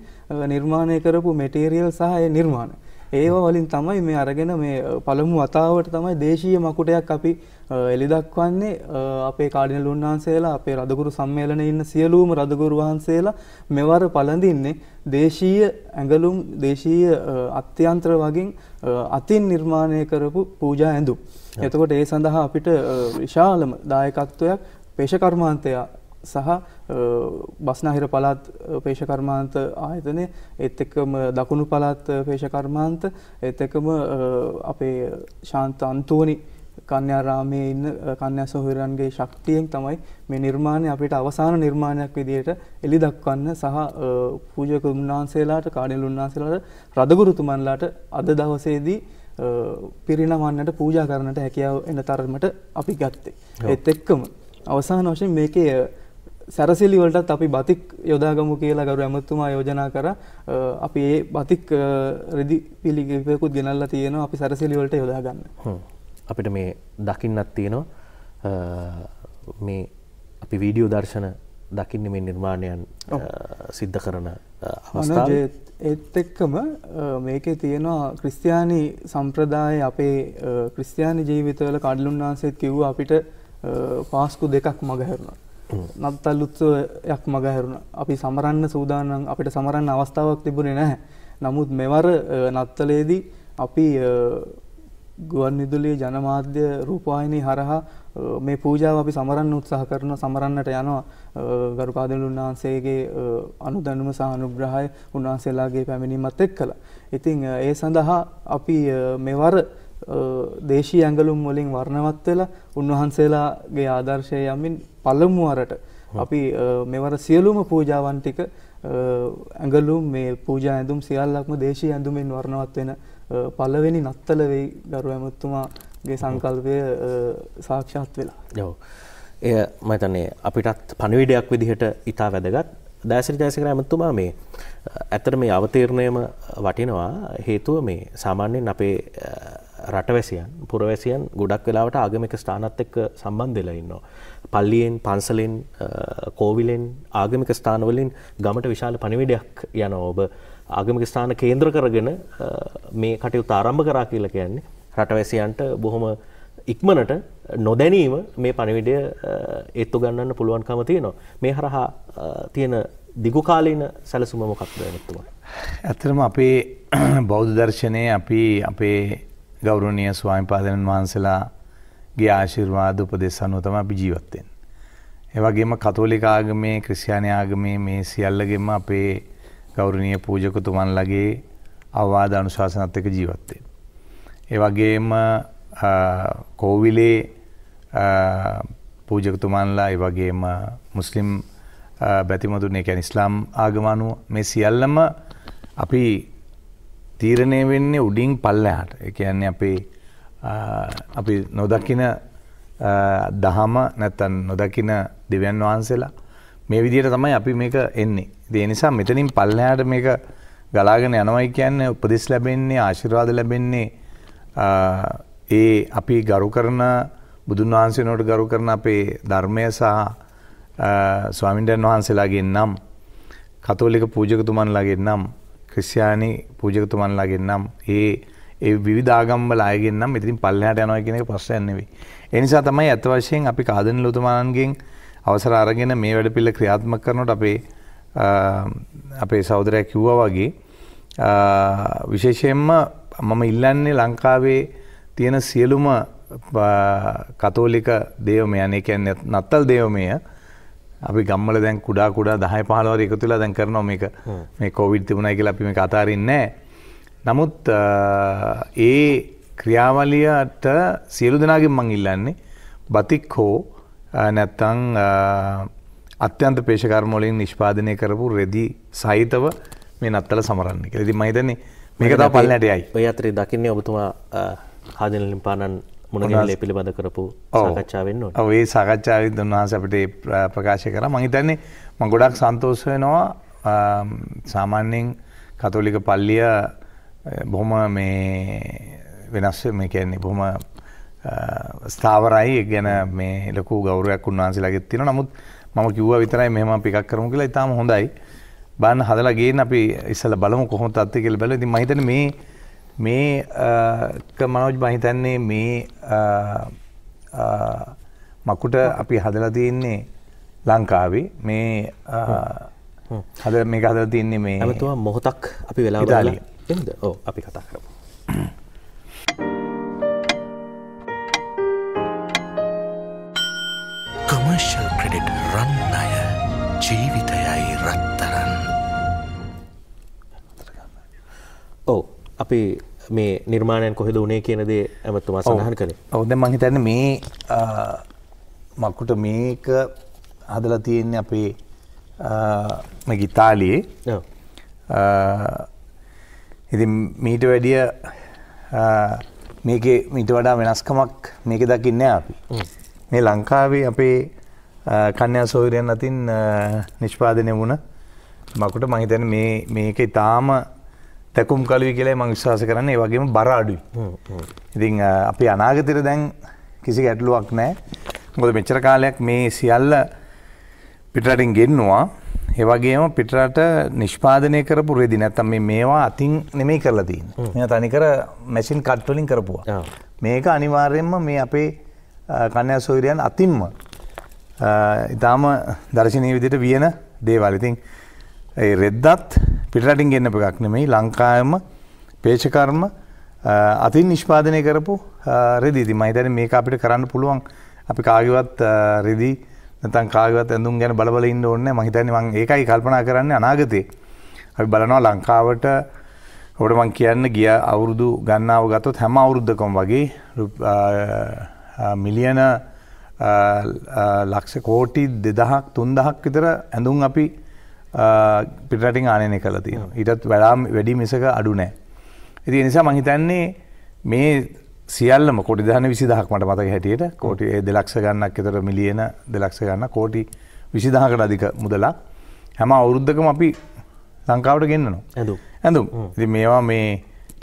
[SPEAKER 8] නිර්මාණය කරපු මෙටීරියල් සහ ඒ නිර්මාණ ඒව වලින් තමයි මේ අරගෙන මේ පළමු වතාවට තමයි දේශීය මකුටයක් අපි එලි දක්වන්නේ අපේ කාඩිනල් උන්වහන්සේලා අපේ රදගුරු සම්මේලනයේ ඉන්න සියලුම රදගුරු වහන්සේලා මෙවර පළඳින්නේ දේශීය ඇඟලුම් දේශීය අත්‍යන්ත්‍ර වගේ අතින් නිර්මාණය කරපු පූජා ඇඳුම්. එතකොට ඒ සඳහා අපිට විශාලම දායකත්වයක් පේෂකර්මාන්තය සහ බස්නාහිර පළාත් පේෂකර්මාන්ත ආයතනය එත් එක්කම දකුණු පළාත් පේෂකර්මාන්ත එත් එකම අපේ ශාන්ත අන්තුවනි කන්‍යාරාමයේ ඉන්න කන්‍යා සොහොයුරන්ගේ ශක්තියෙන් තමයි මේ නිර්මාණය අපිට අවසාන නිර්මාණයක් විදිහට එලි දක්වන්න සහ පූජක උන්වහන්සේලාට කාඩිනල් උන්වහන්සේලාට රදගුරුතුමන්ලාට අද දවසේදී පිරිනමන්නට පූජා කරන්නට හැකියාව එන තරමට අපි ගත්තේ. ඒත් එක්කම අවසාන වශයෙන් මේකේ සැරසිලිවලටත් අපි බතික් යොදාගමු කියලා ගරු ඇමතුමා යෝජනා කර අපි ඒ බතික් රෙදි පිළිගිපයකුත් ගෙනල්ලා තියෙනවා අපි සැරසිලිවලට යොදාගන්න
[SPEAKER 1] අපිට මේ දකින්නත් තියෙනවා මේ අපි වීඩියෝ දර්ශන දකින්න මේ නිර්මාණයන් සිද්ධ කරන
[SPEAKER 8] ඒත් එක්කම මේකේ තියෙනවා ක්‍රිස්තියානි සම්ප්‍රදාය අපේ ක්‍රිස්තියානි ජීවිතවල කඩලුන් වහන්සේත් කිව්ව අපිට පාස්කු දෙකක් මගහැරුණා නත්තල් උත්සවයක් මගහැරුණ අපි සමරන්න සූදානම් අපිට සමරන්න අවස්ථාවක් තිබුණේ නැහැ. නමුත් මෙවර නත්තලේදී අපි ගුවන් විදුලියේ ජනමාධ්‍ය රූපවාහිනී හරහා මේ පූජාව අපි සමරන්න උත්සාහ කරනවා සමරන්නට යනවා ගරුකාදෙණු උන්වහන්සේගේ අනුදැනුම සහ අනුග්‍රහය උන්වහන්සේලාගේ පැමිණීමත් එක්කලා. ඉතින් ඒ සඳහා අපි මෙවර දේශී ඇඟලුම් වලින් වර්ණවත් වෙලා උන්වහන්සේලාගේ ආදර්ශය යමින් පළමුුවරට අපි මෙවර සියලුම පූජාවන් ටික ඇඟලුම් මේ පූජා ඇඳුම් සියල්ලක්ම දේශී ඇඳුමෙන් වර්ණවත් වෙන පළවෙනි නත්තල වෙයි ගරු ඇමතුමාගේ සංකල්පය සාක්ෂාත් වෙලා. යව.
[SPEAKER 1] එය මතනේ අපිටත් පණවිඩයක් විදිහට ඉතා වැදගත් දෑසිරි ජයසිකර ඇමතුමා මේ ඇත්තට මේ අවතීරණයම වටිනවා හේතුව මේ සාමාන්‍යයෙන් අපේ රටවැසියන් පුරවැසියන් ගොඩක් වෙලාවට ආගමික ස්ථානත් එක්ක සම්බන්ධලා ඉන්නවා. පල්ලියෙන් පන්සලෙන් කෝවිලෙන් ආගමික ස්ථානවලින් ගමට විශාල පණිවිඩයක් යන ඔබ ආගමික ස්ථාන කේන්ද්‍ර කරගෙන මේ කටයුතු ආරම්භ කරා කියලා කියන්නේ රටවැසියන්ට බොහොම ඉක්මනට නොදැනීම මේ පණිවිඩය ඒත්තු ගන්නන්න පුළුවන්කම තියෙනවා. මේ හරහා තියෙන දිගුකාලීන සැලසුම මොකක්ද නැතුවා.
[SPEAKER 6] ඇතරම අපේ (clears throat) බෞද්ධ දර්ශනය අපි අපේ ගෞරවනීය ස්වාමිපාදයන් වහන්සේලාගේ ආශිර්වාද උපදෙස් අනුව තමයි අපි ජීවත් වෙන්නේ. ඒ වගේම කතෝලික ආගමේ, ක්‍රිස්තියානි ආගමේ මේ සියල්ලගෙම අපේ ගෞරවනීය පූජකතුමන්ලගේ අවවාද අනුශාසනත් එක්ක ජීවත් වෙන්නේ. ඒ වගේම කෝවිලේ පූජකතුමන්ලා ඒ වගේම මුස්ලිම් බැතිමතුන් ඒ කියන්නේ ඉස්ලාම් ආගම අනුව මේ සියල්ලම අපි තීරණය වෙන්නේ උඩින් පල්ලයාට එකයන්නේ අපේ අපි නොදකින දහම නැත්තන් නොදකින දෙවන් වහන්සේලා මේ විදියට තමයි අපි මේක එන්නේ දේ නිසා මෙතනින් පල්ලයාට මේක ගලාගෙන යනවයි කියන්න උපදෙස් ලැබෙන්නේ ආශිර්වාද ලැබෙන්නේ ඒ අපි ගරු කරන බුදුන් වහන්සේනෝට ගරු කරන අපේ ධර්මය සහ ස්වාමින්ටන් වහන්සේලාගෙන් නම් කතෝලික පූජකතුමන්ලාගෙන් නම් ක්‍රිස්තියානි පූජකතුමන්ලාගෙන් නම් ඒ ඒ විධාගම්බල අයගෙන් නම් ඉතින් පල්ලහට යනවා කියන එක ප්‍රශ්නයක් නෙවෙයි. ඒ නිසා තමයි අත වශයෙන් අපි කාදෙන ලොතුමාණන්ගෙන් අවසර අරගෙන මේ වැඩපිළිවෙල ක්‍රියාත්මක කරනකොට අපේ අපේ සහෝදරයා කිව්වා වගේ විශේෂයෙන්ම මම ඉල්ලන්නේ ලංකාවේ තියෙන සියලුම කතෝලික දේවමය අනේ කියන්නේ නත්තල් දේවමය අපි ගම්මල දැන් කුඩා කුඩා දහය පහලවර එක තුලා දැන් කරනවා මේක මේ කොවිඩ් තිබුණයි කියලා අපි මේ කතාරින්නේ නමුත් ඒ ක්‍රියාවලියට සියලු දෙනාගෙන් මං ඉල්ලන්නේ බතික් හෝ නැත්තං අත්‍යන්ත පේෂකර්මෝලින් නිෂ්පාදනය කරපු රෙදි සහිතව මේ නත්තල සමරන්නේ කියලා ඉතින් මම හිතන්නේ මේක තව පල්ලෙහාට
[SPEAKER 1] යයි. ඔය අතරේ දකින්නේ ඔබතුමා හාදෙන ලිම්පානන් මුණගැලේ පිළිබඳ
[SPEAKER 6] කරපු සාකච්ඡාවෙන් ඒ සාකච්ඡාවත් උන්වහස අපට ප්‍රකාශ කර මහිතන්නේ මං ගොඩක් සන්තෝෂ වෙනවා සාමාන්‍යෙන් කතෝලික පල්ලිය බොහොම මේ වෙනස් මේ කියන්නේ බොහොම ස්ථාවරයි ගැන මේ ලොකු ගෞරයක් උන්වහන්සේලාගෙත් තියෙන නමුත් මම කිව්වා විතරයි මෙහෙම අපි එකක් කරමු කියලා ඉතාලම හොඳයි. බාන්න හදලා ගේන්න අපි ඉස්සලා බලමු කොහොමද තත්ත්වය කියලා බලමු. ඉතින් මම හිතන්නේ මේ මේ මනෝජ් මහිතන්නේ මේ මකුට අපි හදල තියන්නේ ලංකාවේ මේ හද මේ හදල තියන්නේ මේ ඇමතුවා මොහොතක් අපි වෙලා දාලිය එද ඕ අපි කතා කරපු
[SPEAKER 1] කමර්ශල් ක්‍රඩට් රන්නය
[SPEAKER 9] ජීවිතයයි රත්තරන්න
[SPEAKER 1] අපි මේ නිර්මාණයන් කොහෙද උනේ කියනදේ ඇමතුමා සඳහන් කරේ
[SPEAKER 6] ඔවද මහිතන්න මේ මක්කුට මේක හදලා තියෙන්නේ අපේ ගිතාලයේ ඉති මීට වැඩිය මේක මීට වඩා වෙනස්කමක් මේක දකින්න අපි මේ ලංකාවේ අපේ කන්‍යා සෝවිරයන් අතින් නිෂ්පාදනය වුණ මකුට මහිතන මේක ඉතාම තැකුම් කලුයි කියලා මං විශ්වාස කරන්නේ වගේම බරාඩුයි ඉතිං අපි අනාගතර දැන් කිසි ගැටලුවක් නෑ ගොද මෙච්චර කාලයක් මේ සියල්ල පිටරටින් ගෙන්නවා ඒවගේම පිටරට නිෂ්පාදනය කරපු රෙදි නැත්තම් මේවා අතින් නෙමෙයි කරලා තින් මෙ තනිකර මැසින් කට්වලින් කරපුවා මේක අනිවාර්යෙන්ම මේ අපේ කණ්‍යය සොවිරයන් අතින්ම ඉතාම දර්ශනය විදිට වියන දේවල් ඉතින් ඒ රෙද්දත් පිටරටින් ගෙන්න එකක් නෙමෙයි ලංකායම පේෂකර්ම අතින් නිෂ්පාදනය කරපු රෙදිදි මහිතන මේ අපිට කරන්න පුළුවන් අපි කාගවත් රෙදි නැතන් කාගවත් ඇඳුම් ගැන බලබල ඉන්න ඕන්න මහිතන මං ඒකයි කල්පනා කරන්න අනාගතේ අපි බලනවා ලංකාවට හොට මං කියන්න ගිය අවුරුදු ගන්නාව ගතොත් හැම අවුරුද්ධකොම් වගේ මිලියන ලක්ෂ කෝටි දෙදහක් තුන්දහක් විතර ඇඳුම් අපි පිටරටින් ආනය කල තියෙන ඉටත් වැඩම් වැඩි මිසක අඩු නෑ. ඇති නිසා මහිතන්නේ මේ සියල්ලම කොටි දහන විසිදහක් මට මතක හැටියට කෝටි දෙලක්ෂ ගන්නක් එතර මිලියන දෙලක්ෂ ගන්න කෝටි විසිදහකට අධික මුදලා හැම අවුරුද්ධකම අපි ලංකාවට ගෙන්න්නනවා ඇඳු ඇඳු මේවා මේ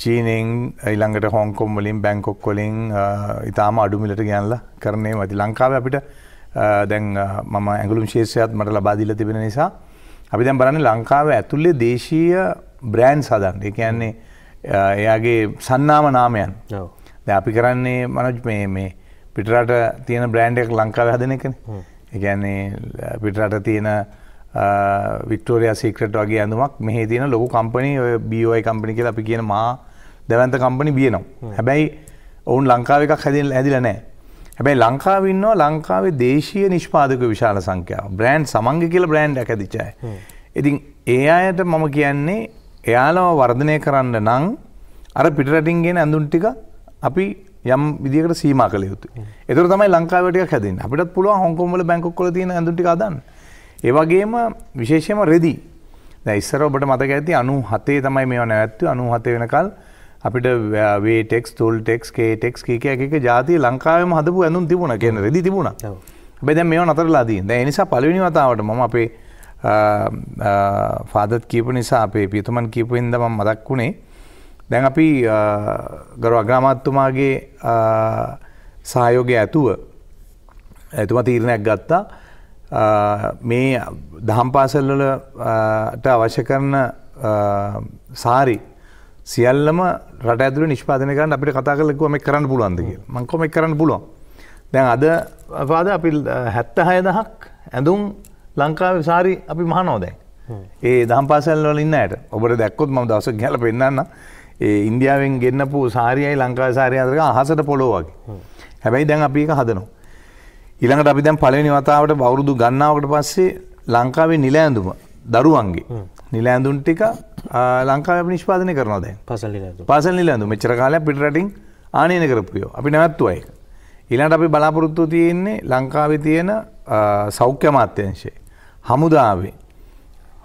[SPEAKER 6] චීනෙන් ඉල්ළඟට හොංකොම් වලින් බැංකොක් කොලින් ඉතාම අඩුමිලට ගැන්ල කරනේ මති ලංකාව අපිට දැන් මම ඇගුලුම් ශේෂයත් මට ලබාදිල තිබෙන නිසා අපි දැන් බලන්න ලංකාව ඇතුළේ දේශීය බ්‍රෑන්් සදන් එක කියන්නේ එයාගේ සන්නාම නාමයන් ද අපි කරන්නේ මනොජ් මේ මේ පිටරට තියෙන බ්‍රෑන්් එක ලංකාව හදන එකන එකන්නේ පිටරට තියෙන වික්ටෝරයා සික්‍රට වගේ ඇඳුමක් මෙහ තියෙන ලොකු කම්පනි බෝයි කම්පනි කියලා අපි කියන මා දැවන්ත කම්පනි බියනවා හැබැයි ඔවුන් ලංකාව එකක් හැදිල් ඇදිල නෑ හැබැයි ලංකාව ඉන්නවා ලංකාවේ දේශීය නිෂ්පාදක විශාල සංඛ්‍යාව බ්‍රෑන්් සමංග කියල බ්‍රෑන්් ඇදිචයි. ඉතින් ඒ අයට මම කියන්නේ එයාලව වර්ධනය කරන්න නං අර පිටරටින්ගෙන ඇඳුන් ටික අපි යම් විදිකට සීම කල යුතු එතර තමයි ලංකාවට හැදින් අපිට පුළුව හොකොම්ල බැංකොක් කොල තියෙන ඇඳුටි දන්න ඒවගේම විශේෂයම රෙදි ඉස්සර ඔබට මතක ඇති අනු හතේ තමයි මේ නැවැත්ව අනු හත වෙනකල් අපිට වේටෙක් තුල්ටෙක් කේටෙක් කියක එක ජාති ලංකාවම හදපු ඇඳුම් තිබුණ කියන රෙදි තිබුණ බැද මේ නතරලාදී ද නිසා පලවිනි වතාවට මම අපේ ෆාදත් කීප නිසා අපේ පියතුමන් කීපුෙන්ද ම මදක් වුණේ දැන් අපි ගරු අග්‍රාමත්තුමාගේ සහයෝගය ඇතුව ඇතුම තීරණයක් ගත්තා මේ දහම් පාසල්ලට අවශ්‍ය කරන සාරි සියල්ලම රට ඇතුල නිෂ්පාදන කරන්න අපිට කතා කලකුවම කරන්න පුළුවන්දගේ මංකොම කරන්න පුලොන් දැන් අද පාද අපි හැත්ත හය දහක් ඇඳුම් ලංකාව සාරි අපි මහනෝදැන් ඒ දම් පාසල්වල ඉන්න යට ඔබට දැක්කොත් ම දස ගැල පෙන්න්න ඒ ඉන්දියාවෙන් ගෙන්න්නපු සාරියයි ලංකා සාරයාදරක අහසට පොලෝවගේ හැබැයි දැන් අපි එක හදනවා ඉළඟට අපි දැන් පලනි වතාවට බෞරුදු ගන්නාවට පස්සේ ලංකාවේ නිල ඇඳුම දරුවන්ගේ නිලෑඳුන් ටික ලංකාව නිෂ්පාදනය කරනවාද පසල් පසල් නිලඳු මෙචර කාලයක් පිටරටින් ආනයන කරපුයෝ අපි නැවත්තුව අයක. ඉලාට අපි බලාපොරොත්තු තියෙන්නේ ලංකාව තියෙන සෞඛ්‍ය මාත්‍යංශයේ. හමුදාවේ.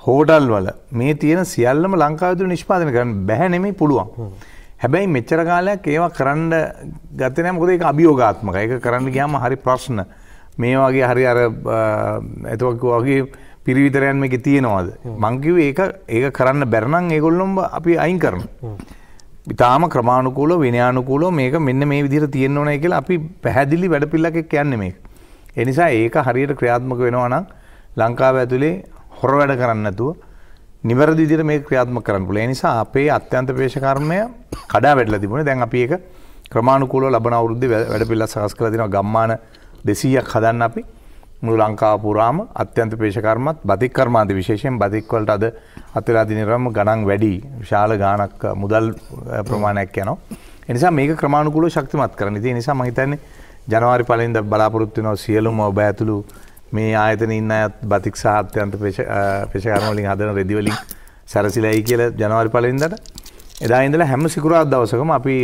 [SPEAKER 6] හෝටල් වල මේ තියෙන සියල්ලම ලංකාවතුර නිෂ්පාදන කරන්න බැහැනෙමි පුළුවන්. හැබැයි මෙච්චර කාලයක් ඒවා කරන්න ගතනය මොකද එක අභියෝගාත්මක එක කරන්න ගියාම හරි ප්‍රශ්න මේ වගේ හරි අර එතුවක්කු වගේ පිරිවිතරයන් මේක තියෙනවාද. මංකිව ඒක ඒක කරන්න බැරණං ඒගොල්ලොම්බ අපි අයින් කරන. ඉතාම ක්‍රමාණුකූල විනයානුකූලෝ මේක මෙන්න මේ විදිර තියෙන්න්න ඕනය කියලා අපි පැහැදිලි වැඩ පිල්ලකෙක් කියන්නේ මේ. එනිසා ඒක හරියට ක්‍රියාත්මක වෙනවනම් ලංකාව ඇතුළේ හොර වැඩ කරන්නතුව නිවැරදි විදිර මේ ක්‍රියාත්ම කරන්න පුල නිසා අපේ අත්‍යන්ත පේෂකර්මය කඩා වැඩලා තිබුණ දැන් අපි ඒක ක්‍රමාණුකූල ලබන අවුරුද්ධ වැඩ පිල්ල සකස් කල තින ගම්මාන දෙසීයක් හදන්න අපි මුළු ලංකාව පුරාම අත්‍යන්ත පේෂකර්මත් බතික් කර්මාන්ත විශේෂයෙන් බතික්වලට අද අතලා දිනරම ගණන් වැඩි විශාල ගානක් මුදල් ප්‍රමාණයක් යනවා. එනිසා මේක ක්‍රමාණුකූලව ශක්තිමත් කරන. ඉතින් ඒ නිසා මම හිතන්නේ ජනවාරි පළවෙනිද බලාපොරොත්තු වෙනවා සියලුම ඔබ ඇතුළු මේ ආයතන ඉන්න අයත් බතික් සහ අත්‍යන්ත පේෂකර්ම වලින් හදන රෙදි වලින් සැරසිලයි කියලා ජනවාරි පළවෙනිදට එදා ඉඳලා හැම සිකුරාදා දවසකම අපි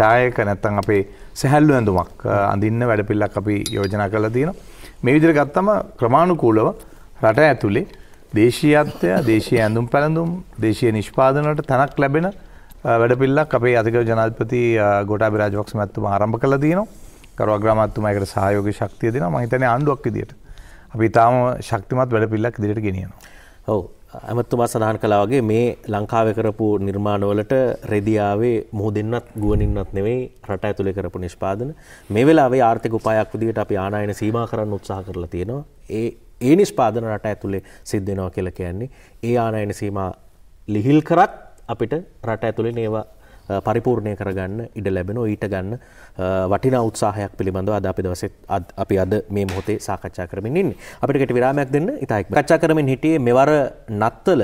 [SPEAKER 6] ටායක නැත්තම් අපේ සැහැල්ලු ඇඳුමක් අඳින්න වැඩපිළිවෙලක් අපි යෝජනා කරලා තියෙනවා. මේ විදිර ගත්තම ක්‍රමාණුකූලව රට ඇතුළේ දේශීයත්වය දේශය ඇඳුම් පැළඳුම් දේශය නිෂ්පාදනට තැනක් ලැබෙන වැඩපිල්ලක් අපේ අධික ජනාධපති ගොට බිරාජවක්ෂ මැත්තුම ආරම්භ කළ දයනවා කරවග්‍රමත්තුමයකට සහයෝග ශක්තිය දෙෙන මහිතන ආණ්ඩුවක් විදියට. අපි ඉතාම ශක්තිමත් වැඩපිල්ලක් දිරිට ගෙනියනවා. ඔවු ඇමත්තුමා සඳහන් කලා වගේ මේ ලංකාව කරපු නිර්මාණවලට
[SPEAKER 1] රෙදියාවේ මුහ දෙන්නත් ගුවනින්නත් නෙවෙයි රට ඇතුළෙ කරපු නිෂ්පාදන මේ වෙලාවේ ආර්ථික උපායක් විදිහට අපි ආනායන සීමා කරන්න උත්සාහ කරලා තියෙනවා ඒ ඒ නිෂ්පාදන රට ඇතුළේ සිද්ධ වෙනවා කියලා කියන්නේ ඒ ආනායන සීමා ලිහිල් කරත් අපිට රට ඇතුළේ ඒවා පරිපූර්ණය කරගන්න ඉඩ ලැබෙන ඊට ගන්න වටිනා උත්සාහයක් පිළිබඳව අද අපි දවසෙත් අපි අද මේ මොහොතේ සාකච්ඡා කරමින් ඉන්නේ. අපිට කෙටි විරාමයක් දෙන්න ඉතාලි කච්චා කරමින් හිටියේ මෙවර නත්තල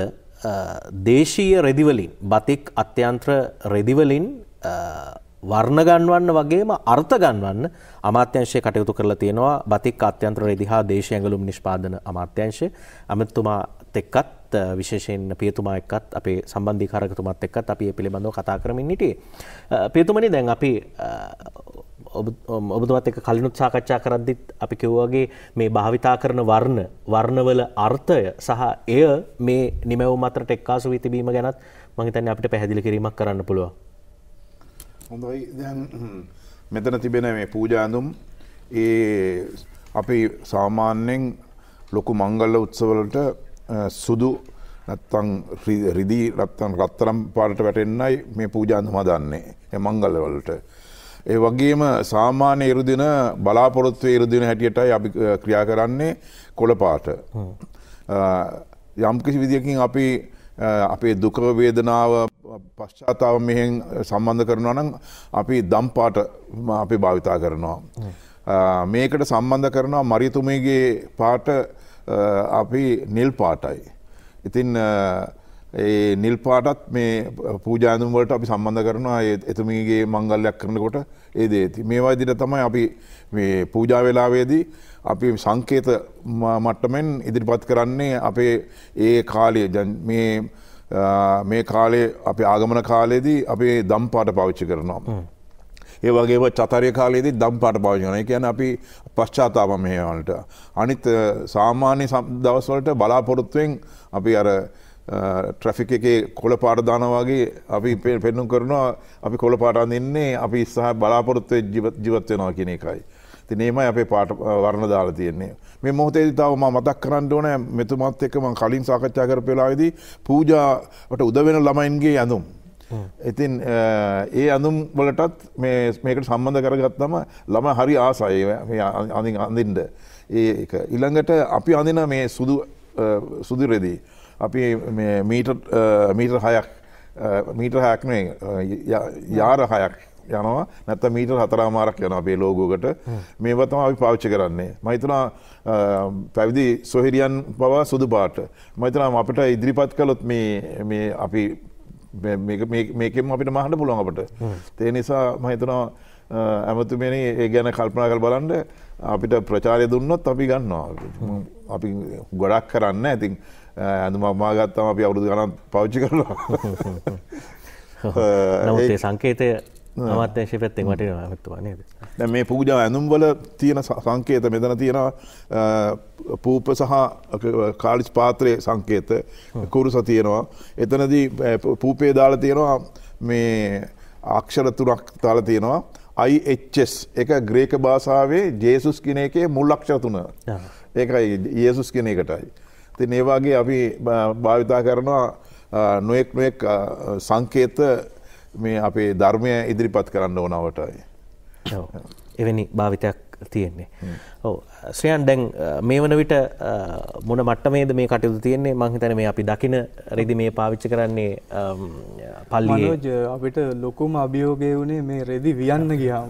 [SPEAKER 1] දේශීය රෙදිවලින් බතික් අත්‍යන්ත්‍ර රෙදිවලින් වර්ණගන්වන්න වගේම අර්ථගන්වන්න අමාත්‍යංශය කටයුතු කරලා තියෙනවා බතික් අත්‍යන්ත්‍ර රෙදිහා දේශයඇඟලුම් නිෂ්පාදන අමාත්‍යංශය ඇමතුමා තෙක්කත් එක්කත් විශේෂයෙන් පියතුමා එක්කත් අපේ සම්බන්ධි කාරකතුමත් එක්කත් අපි පිළිබඳව කතා කරමින් හිටියේ පියතුමනි දැන් අපි ඔබතුමත් එක කලිනුත් සාකච්ඡා කරද්දිත් අපි කිව්වගේ මේ භාවිතා කරන වර්ණ වර්ණවල අර්ථය සහ එය මේ නිමැව් මතරට එක්කාසු වී තිබීම ගැනත් මහිතන්න අපිට පැහැදිලි කිරීමක් කරන්න
[SPEAKER 7] පුළුව. හොඳයි මෙතන තිබෙන මේ පූජාඳුම් ඒ අපි සාමාන්‍යෙන් ලොකු මංගල්ල උත්සවලට සුදු නැත්තං රිදිී රත්තන් රත්තරම් පාට වැටෙන්න්නයි මේ පූජාන් හදන්නේ එමංගල වලට. ඒ වගේම සාමාන්‍ය ඉරුදින බලාපොරොත්ව ඉරුදින හැටියටයි අපි ක්‍රියා කරන්නේ කොළපාට. යම්කිසි විදිකින් අපි අපේ දුකවේදනාව පශ්චාතාව මෙහෙන් සම්බන්ධ කරනවා නම් අපි දම්පාට අපි භාවිතා කරනවා. මේකට සම්බන්ධ කරනවා මරිතුමේගේ පාට අපි නිල් පාටයි. ඉතින් ඒ නිල් පාටත් මේ පූජාඳුම්වලට අපි සම්බන්ධ කරනවා එතුමීගේ මංගල්ලයක් කරනකොට ඒ දේ ඇති. මේවා දිට තමයි අපි මේ පූජා වෙලාවේදී අපි සංකේත මට්ටමෙන් ඉදිරිපත් කරන්නේ අපේ ඒ කාලය මේ මේ කාලේ අපි ආගමන කාලයේදී අපේ දම්පාට පාවිච්චි කරනවා. ඒ වගේම චතරය කාලයේදී දම්පාට පාවිච්චි කරනවා. කියන්නේ අපි පශ්චාත්තාප මෙහෙවලට. අනිත් සාමාන්‍ය දවස් වලට බලාපොරොත්තුෙන් අපි අර ට්‍රෆික් එකේ කොළ පාටදාන වගේ අපි පෙන්නුම් කරනවා අපි කොළ පාටන් දෙන්නේ අපි ඉස්සහ බලාපොරොත්තුව ජීවත් වෙනවා කියන එකයි. ඉතින් ඒමයි අපේ පාට වර්ණ දාලා තියෙන්නේ. මේ මොහොතේදී තාම මම මතක් කරන්න ඕනේ මෙතුමත් එක්ක මම කලින් සාකච්ඡා කරපු වෙලාවේදී පූජාවට උදව් වෙන ළමයින්ගේ ඇඳුම් ඉතින් ඒ අඳුම් වලටත් මේකට සම්බන්ධ කරගත්තම ළම හරි ආසය අඳින් අඳින්ට ඒ ඉළඟට අපි අඳන මේ සුදු සුදුරෙදී. අපි මීටර් හයක් මීටර් හයක්නේ යාර හයක් යනවා නැත මීටර් හතරාමාරක් යන අපේ ලෝගෝකට මේ වතම අපි පාච්ච කරන්නේ. මහිතනා පැවිදි සොහිරියන් පවා සුදු පාට. මහිතනම් අපට ඉදිරිපත් කළොත් මේ අපි මේකෙන් අපිට මහන්න පුළුවන් අපට තේ නිසා මහිතනවා ඇමතුමනි ඒ ගැන කල්පනා කල් බලන්ඩ අපිට ප්‍රචාරය දුන්නොත් අපි ගන්නවා අපි ගොඩක් කරන්න ඇතින් ඇඳුම අමාගත්තම අපි අවුරුදු ගණන් පෞච්චි කරලා නමුේ සංකේතය
[SPEAKER 1] අමත්‍යශය පැත්තෙන් වටනවා ඇත්තුවා නේද
[SPEAKER 7] දැ මේ පූජාව ඇඳුම්වල තියෙන සංකේත මෙතන තියෙනවා පූප සහ කාලිස් පාත්‍රය සංකේත කුරුස තියෙනවා එතනදී පූපේ දාල තියෙනවා මේ අක්ෂර තුනක් තාල තියෙනවා IHS එක ග්‍රේක භාසාාවේ ජේසුස් කෙන එකේ මුල් අක්ෂර තුන ඒකයි ඒසුස් කෙන එකටයි ති ඒවාගේ අපි භාවිතා කරනවා නොෙක් නොෙක් සංකේත මේ අපේ ධර්මය ඉදිරිපත් කරන්න ඕනවටයි.
[SPEAKER 1] එවැනි භාවිතයක් තියෙන්නේ. ඔව ස්්‍රයන් ඩැන් මේ වන විට මොන මට්ටමේද මේ කටයුතු තියෙන්නේ මංහිතන මේ අපි දකින රෙදි මේ පාවිච්චි කරන්නේ පල්ලිජ
[SPEAKER 8] අපිට ලොකුම අභියෝගය වුණේ මේ රෙදි වියන්න ගියාම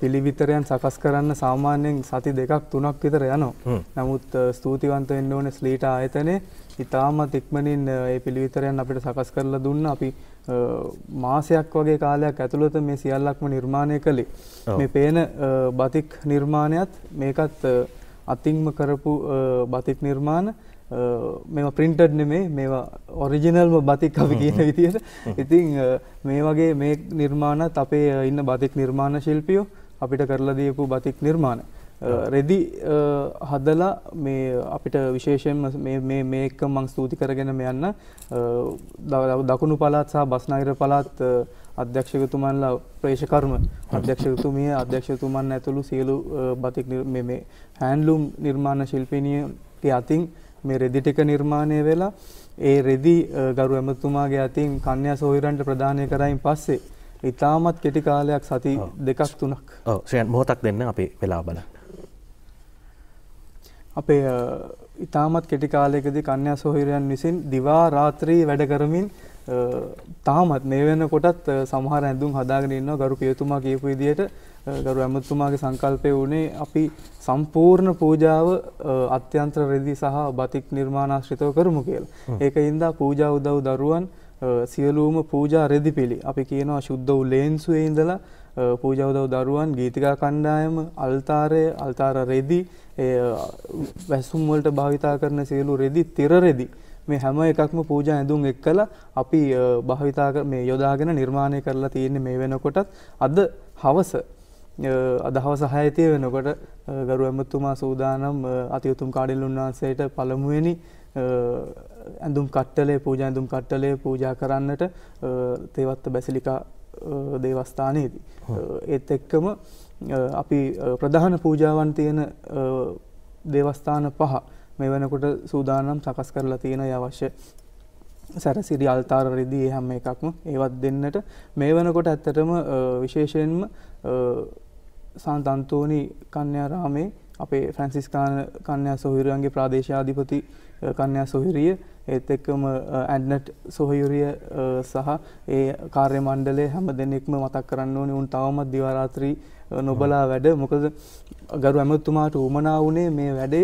[SPEAKER 8] පිළිවිතරයන් සකස් කරන්න සාමාන්‍යයෙන් සති දෙකක් තුනක් විතර යනවා. නමුත් ස්තුතිවන්ත එන්න ඕන ස්ලීට ආයතනේ ඉතාමත් ඉක්මනින් ඒ පිළිවිතරයන් අපිට සකස් කරලා දුන්න අපි මාසයක් වගේ කාලයක් ඇතුළත මේ සියල්ලක්ම නිර්මාණය කළේ. මේ පේන බතික් නිර්මාණයත් මේකත් අතිංම කරපු බතික් නිර්මාණ මෙම ප්‍රින්ටඩ් නෙමේ මේවා ඔරිජිනල්ම බතික් අපි කියන විදියට ඉතින් මේ වගේ මේ නිර්මාණත් අපේ ඉන්න බතික් නිර්මාණ ශිල්පියෝ අපිට කරලා දීපු බතික් නිර්මාණ. රෙදි uh, uh, හදලා මේ අපිට විශේෂයෙන් මේක මං ස්තුති කරගෙන යන්න uh, දකුණු පළාත් සහ බස්නාහිර පළාත් අධ්‍යක්ෂකතුමන්ලා ප්‍රේෂකර්ම අධ්‍යක්ෂකතුමිය අධ්‍යක්ෂකතුමන් ඇතුළු සියලු බතික් මේ හැන්ලුම් නිර්මාණ ශිල්පිනියගේ අතින් මේ රෙදි ටික නිර්මාණය වෙලා ඒ රෙදි ගරු ඇමතුමාගේ අතින් කන්‍යා සොහිරන්ට ප්‍රදානය කරයින් පස්සේ ඉතාමත් කෙටි කාලයක් සති දෙකක් තුනක්
[SPEAKER 1] ශ්‍රයන් මොහොතක් දෙන්න අපේ වෙලා බලන්න
[SPEAKER 8] අපේ ඉතාමත් කෙටි කාලයකදී කන්‍යා සොහිරයන් විසින් දිවා රාත්‍රී වැඩ කරමින් තාමත් මේ වෙනකොටත් සමහර ඇඳුම් හදාගෙන ඉන්නවා ගරු පියතුමා කියපු විදිහට ගරු ඇමතුමාගේ සංකල්පය වුණේ අපි සම්පූර්ණ පූජාව අත්‍යන්තර රෙදි සහ බතික් නිර්මාණාශ්‍රිතව කරමු කියලා. ඒකින්ද පූජා උදව් දරුවන් සියලුම පූජා රෙදි පිළි අපි කියනවා ශුද්ධ උලේන්සුවේ ඉඳලා පූජවදව දරුවන් ගීතිකා කණ්ඩායම අල්තාරය අල්තාර රෙදි වැසුම්වලට භාවිතා කරන සියලු රෙදි තිර රෙදි. මේ හැම එකක්ම පූජා ඇඳුම් එක් කළ අපි භාවිතා මේ යොදාගෙන නිර්මාණය කරලා තියෙන්නේ මේ වෙනකොටත් අද හවස අද හවස 6:30 වෙනකොට ගරු ඇමතුමා සූදානම් අතිඋතුම් කාඩිල් උන්වහන්සේට පළමුවෙනි ඇඳුම් කට්ටලේ පූජා ඇඳුම් කට්ටලේ පූජා කරන්නට තේවත්ත බැසිලිකා දේවස්ථානයේදී. ඒත් එක්කම අපි ප්‍රධාන පූජාවන් තියෙන දේවස්ථාන පහ මේ වෙනකොට සූදානම් සකස් කරලා තියෙන අවශ්‍ය සැරසිරි අල්තාර රෙදි ඒ හැම එකක්ම ඒවත් දෙන්නට මේ වෙනකොට ඇත්තටම විශේෂයෙන්ම සාන්තන්තෝනි කන්‍යාරාමේ අපේ ෆැන්සිස්කාන කන්‍යා සොහිරයන්ගේ ප්‍රාදේශාධිපති කන්‍යා සොහිරිය ඒත් එක්කම ඇඩ්නට් සොහයුරිය සහ ඒ කාර්ය මණ්ඩලේ හැම දෙන්නෙක්ම මතක් කරන්න ඕනේ උන් තවමත් දිවාරාත්‍රී නොබලා වැඩ මොකද ගරු ඇමතුමාට උමනා වුණේ මේ වැඩේ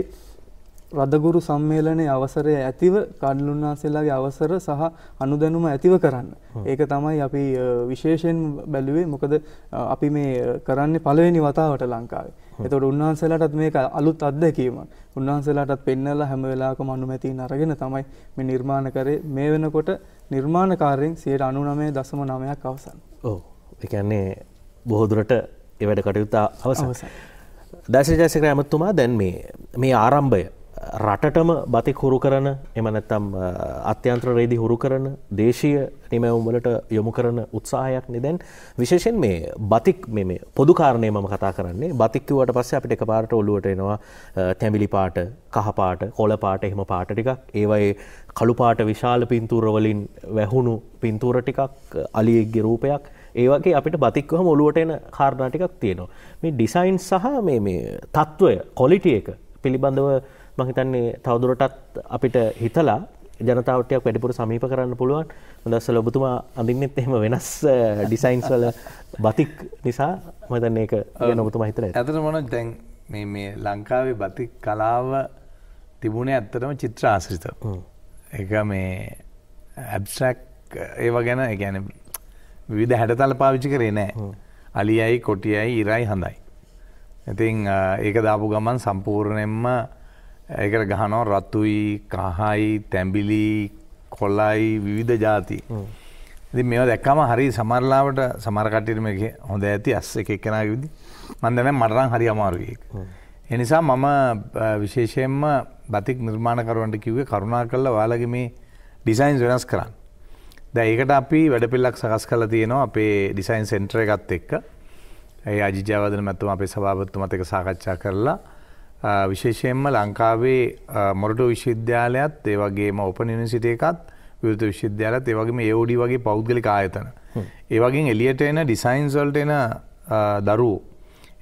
[SPEAKER 8] රදගුරු සම්මේලනය අවසරය ඇතිව කඩලුන්නාසෙල්ලාගේ අවසර සහ අනුදැනුම ඇතිව කරන්න. ඒක තමයි අපි විශේෂයෙන් බැලුවේ මොකද අපි මේ කරන්නේ පළවෙනි වතාවට ලංකාවේ. එතකොට උන්වහන්සේලාටත් මේක අලුත් අත්දැකීමක්. උන්වහන්සේලාටත් පෙන්වලා හැම වෙලාවකම අනුමැතින් අරගෙන තමයි මේ නිර්මාණ කරේ. මේ වෙනකොට නිර්මාණකාරයෙන් 99.9ක් අවසන්.
[SPEAKER 1] ඔව්. ඒ කියන්නේ බොහෝ දුරට ඒ වැඩ කටයුතු අවසන්. දාශජයසේකර ඇමතුමා දැන් මේ මේ ආරම්භය රටටම බතික් හුරු කරන එමනැත්තම් අත්‍යන්ත්‍ර රේදි හුරු කරන දේශීය නිමැවුම්වලට යොමු කරන උත්සාහයක් නිදැන් විශේෂෙන් මේ බතික් මේ පොදුකාරණය මම කතා කරන්නේ බතික්කවට පස්ස අපිට එක පාට ඔලුවට එනවා තැමිලි පාට කහපාට කොලපාට එහෙම පාට ටිකක් ඒවයි කළුපාට විශාල පින්තූරවලින් වැහුණු පින්තූර ටිකක් අලියෙක්ගේ රූපයක් ඒවගේ අපිට බතික්වහම ඔලුවට එන කාරණාටිකක් තියෙනවා මේ ඩිසයින් සහ මේ තත්ත්වය කොලිටිය එක පිළිබඳව මහිතන්නේ තවදුරටත් අපිට හිතලා ජනතාවටයක් වැඩිපුර සමීප කරන්න පුළුවන් දස්ස ලොබතුමා අඳින්නෙත් එහෙම වෙනස් ඩිසයින්ස් වල බතික් නිසා මතන්නේ එක නොබතුම හිතර ඇතට
[SPEAKER 6] මොන දැන් මේ ලංකාවේ බති කලාව තිබුණේ ඇත්තටම චිත්‍ර ආශ්‍රිත එක මේ ඇබ්ස්ට්‍රක් ඒව ගැන ගැන විධ හැඩතල පාවිච්චි කරේ නෑ අලියයි කොටියයි ඉරයි හඳයි. ඉතින් ඒක දාපු ගමන් සම්පූර්ණයෙන්ම ඒකට ගහනෝ රත්තුයි කහයි තැඹිලි කොල්ලයි විවිධ ජාති. ඉති මෙ දැක්කම හරි සමරලාවට සමරකටරම හොඳ ඇති අස්ස එක එක්කෙන විදි මන්දන මරරං හරි අමාරුවයෙක්. එනිසා මම විශේෂයෙන්ම බතික් නිර්මාණකරුවන්ට කිවේ කරුණා කල්ල වාලගේ මේ ඩිසයින්ස් වෙනස් කරන්න. දැ ඒකට අපි වැඩපිල්ලක් සකස් කල තියෙනවා අපේ ඩිසයින් සෙන්ට්‍ර එකත් එක්ක ඒ අජිජාවදන මැතුම අපේ සභාපත්තු මතක සාකච්ඡා කරලා විශේෂයෙන්ම ලංකාවේ මොරටු විශ්වවිද්‍යාලයත් ඒ වගේම ඕපන් යුනිවර්සිටි එකත් විරුද්ධ විශ්වවිද්‍යාලයත් ඒ වගේම AOD වගේ පෞද්ගලික ආයතන. ඒ වගේම එළියට එන ඩිසයින්ස් වලට එන දරුවෝ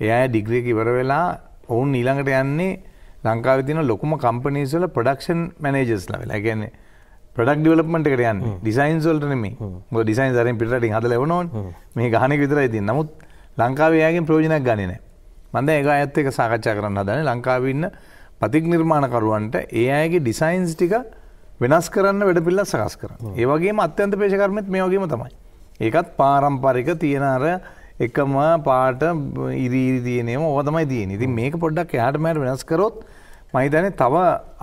[SPEAKER 6] ඒ අය ඩිග්‍රී එක ඉවර වෙලා ඔවුන් ඊළඟට යන්නේ ලංකාවේ තියෙන ලොකුම කම්පනීස් වල ප්‍රොඩක්ෂන් මැනේජර්ස්ලා වෙලා. ඒ කියන්නේ ප්‍රඩක් ඩිවලපමට එකට යන්න ඩිසයින්ස් වලට නෙමේ මොකද ඩිසයින්ස් අරින් පිටරටින් හදලා එවනවනේ මේ ගහන එක විතරයි තියෙන්නේ. නමුත් ලංකාවේ යාගෙන් ප්‍රයෝජනයක් ගන්නේ නැහැ. මන්ද ඒ ඇත්ත එක සාකච්ඡා කරන්න හදන ලංකාවන්න පතික් නිර්මාණකරුවන්ට ඒ අයගේ ඩිසයින්ස් ටික වෙනස් කරන්න වැඩ පිල්ල සකස් කර ඒවගේ අත්‍යන්ත පේශකරමත් මේෝගේම තමයි ඒකත් පාරම්පරික තියෙනර එකම පාට ඉරීරි තියනේම ඕතමයි තියෙන ඉති මේක පොඩ්ඩක් යාටමයට වෙනස්කරොත් මහිතන තව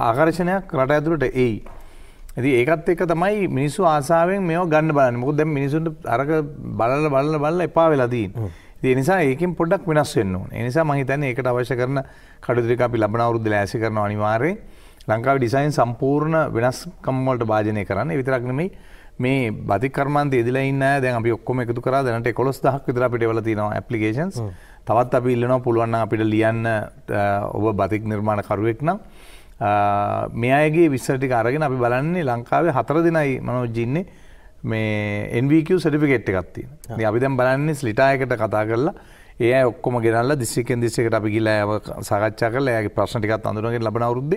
[SPEAKER 6] ආකර්ෂණයක් රට ඇතුළට එයි. ඇති ඒකත් එක තමයි මිනිස්සු ආසාාවෙන් මේ ගන්න බලන්න මුොද මිනිසුන්ට අරක බලල බල්ල බල්ල එපා වෙලදී. ඒ නිසා ඒකෙන් පොඩ්ඩක් වෙනස් වෙන්න ඕනේ. ඒ නිසා මම හිතන්නේ ඒකට අවශ්‍ය කරන කඩුව ටික අපි ලබන අවුරුද්ද ලෑස්ති කරනවා අනිවාර්යෙන්. ලංකාවේ ඩිසයින් සම්පූර්ණ වෙනස්කම් වලට භාජනය කරන්න. ඒ විතරක් නෙමෙයි මේ බතික කර්මාන්තය ඉදලා ඉන්න අය දැන් අපි ඔක්කොම එකතු කරලා දැනට 11000ක් විතර අපිට එවලා තියෙනවා ඇප්ලිකේෂන්ස්. තවත් අපි ඉල්ලනවා පුළුවන් නම් අපිට ලියන්න ඔබ බතික් නිර්මාණකරුවෙක් නම් මේ අයගේ විස්තර ටික අරගෙන අපි බලන්නේ ලංකාවේ හතර දෙනයි මනෝජ් ඉන්නේ. මේ එන්වක සටිකට් එකත්තින අපි දැම් බලන්නේ ස්ලිටායකට කතා කරලා ඒ ඔක්කොම ගෙනල්ල දිස්සිකෙන් දිස්සකට අපි ගිල සාකච්චා කල ඇගේ ප්‍රශ්ටිකත් අඳුරගෙන් ලබන අවරුද්ද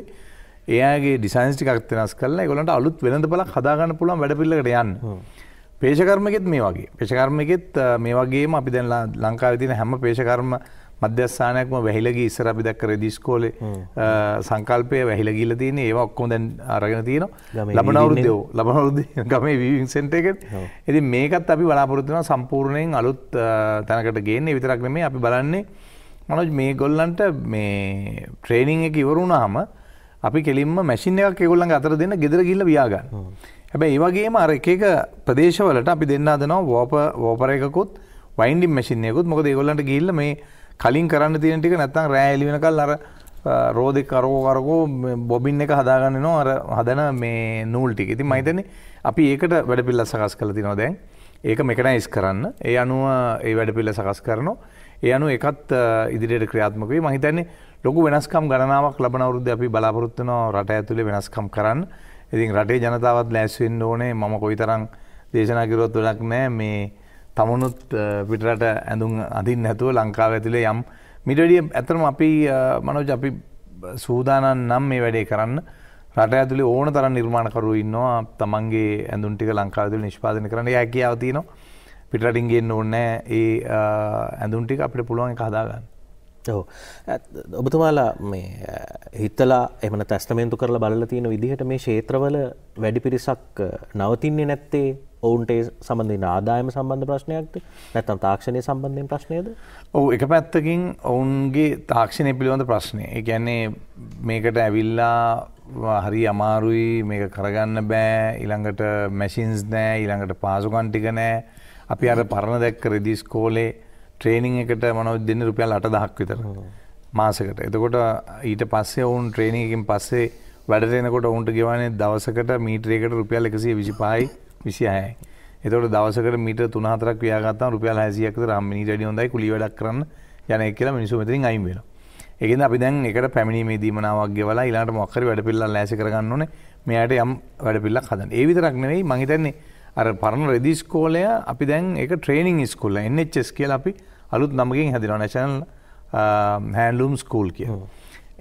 [SPEAKER 6] ඒගේ ඩිසයින්ස් ටිකක් වෙනස් කරලා ගොලට අලුත් වෙනඳ පල කදාගන්න පුළන් වැඩපිල්ලට යන්න පේෂකර්මකෙත් මේ වගේ පේෂකර්මකෙත් මේ වගේම අපි දැන් ලංකාවතින හැම පේෂකර්ම මධ්‍යස්ථානයක්ම වැහිලගේ ඉස්සර අපි දක්ක රෙදිස්කෝල සංකල්පය වැහිලගිල තියෙන ඒ ඔක්කොදැන් අරගෙන තියන ලබනවරුදයෝ ලබනවරුද ගමේ වීවින්සෙන්ට එකට ඇති මේකත් අපි බලාපොරත්තුන සම්පූර්ණයෙන් අලුත් තැනකට ගේන්නේ විතරක් නෙමේ අපි බලන්නේ මනොජ් මේ ගොල්ලන්ට මේ ට්‍රේනිං එක ඉවරුණාම අපි කෙලින්ම මැසින් එකක් එකොල්ලන් අතර දෙන්න ගෙදර ගිල්ල ව්‍යාගන්න හැබැ ඒවගේම අර එක ප්‍රදේශවලට අපි දෙන්න අදනවා වෝප වෝපරයකුත් වයින්ඩිම් මැසිනයකුත් මොක දෙගොල්ලට ගිල්ල මේ කලින් කරන්න තියෙන ටික නැත්තම් රෑ එළි වෙනකල් අර රෝදෙක් කරෝ කරකෝ බොබින් එක හදාගන්න නෝ අර හදන මේ නූල් ටික. ඉතින් මම හිතන්නේ අපි ඒකට වැඩපිළිවෙල සකස් කරලා තිනවා දැන්. ඒක මෙකනයිස් කරන්න. ඒ අනුව ඒ වැඩපිළිවෙල සකස් කරනවා. ඒ අනුව එකත් ඉදිරියට ක්‍රියාත්මක වෙයි. මම හිතන්නේ ලොකු වෙනස්කම් ගණනාවක් ලබන අවුරුද්දේ අපි බලාපොරොත්තු වෙනවා රට ඇතුලේ වෙනස්කම් කරන්න. ඉතින් රටේ ජනතාවත් ලෑස්ති වෙන්න ඕනේ. මම කොයිතරම් දේශනා කරුවත් වැඩක් නැහැ. මේ තමුණුත් පිටරට ඇඳුම් අඳින් නැතුව ලංකාව ඇතුලේ යම් මිටඩිය ඇතරම අපි මනෝජ අපි සූදානන් නම් මේ වැඩේ කරන්න රට ඇතුලේ ඕන තරම් නිර්මාණකරු ඉන්නවා තමන්ගේ ඇඳුම් ටික ලංකාව ඇතුලේ නිෂ්පාදනය කරන්න හැකියාව තියෙනවා පිටරටින් ගෙන්න ඕනේ ඒ ඇඳුම් ටික අපිට පුළුවන් ඒක හදා ගන්න. ඔව්
[SPEAKER 1] ඔබතුමාලා මේ හිතලා එම තැස්තමේන්තු කරලා බලලා තියෙන විදිහට මේ ක්ෂේත්‍රවල වැඩි පිරිසක් නවතින්නේ නැත්තේ ඔවුන්ට සබඳධන ආදායම සම්බන්ධ ප්‍රශ්නයක්ද
[SPEAKER 6] නැතම් තාක්ෂණය සම්බන්ධයෙන් ප්‍රශ්නයද ඔහු එක පැත්තකින් ඔවුන්ගේ තාක්ෂණය පිළිබඳ ප්‍රශ්නය ගැන්නේ මේකට ඇවිල්ලා හරි අමාරුයි මේක කරගන්න බෑ ඉළඟට මැසින්ස් නෑ ඉළඟට පාසුකන්ටික නෑ අපි අර පරණ දැක්ක රෙදිස්කෝලේ ට්‍රේනිං එකට මනොත් දෙන්න රුපියල් අට දහක් විතර මාසකට එතකොට ඊට පස්සේ ඔවුන් ට්‍රේනියකින් පස්සේ වැඩටෙනකොට ඔවුන්ට ගෙවනේ දවසකට මීට්‍රේකට රුපියල් එකසිේ විසිපායි විසියයි. එතකොට දවසකට මීටර් 3-4ක් ව්‍යාගත්තාම රුපියල් 600ක් විතර හම්බෙනී වැඩි හොඳයි කුලී වැඩක් කරන්න යන්නේ කියලා මිනිස්සු මෙතනින් අයින් වෙනවා. ඒකෙන්ද අපි දැන් එකට පැමිණීමේ දීමනාවක් ගෙවලා ඊළඟට මොකක් හරි වැඩපිළිවෙලක් ලෑසි කරගන්න ඕනේ. මෙයාට යම් වැඩපිළිවෙලක් හදන්න. ඒ විතරක් නෙවෙයි මං හිතන්නේ අර පරණ රෙදි ස්කෝලය අපි දැන් ඒක ට්‍රේනින් ස්කූල් NHS කියලා අපි අලුත් නමකින් හැදිනවා National uh, Handloom School කියලා.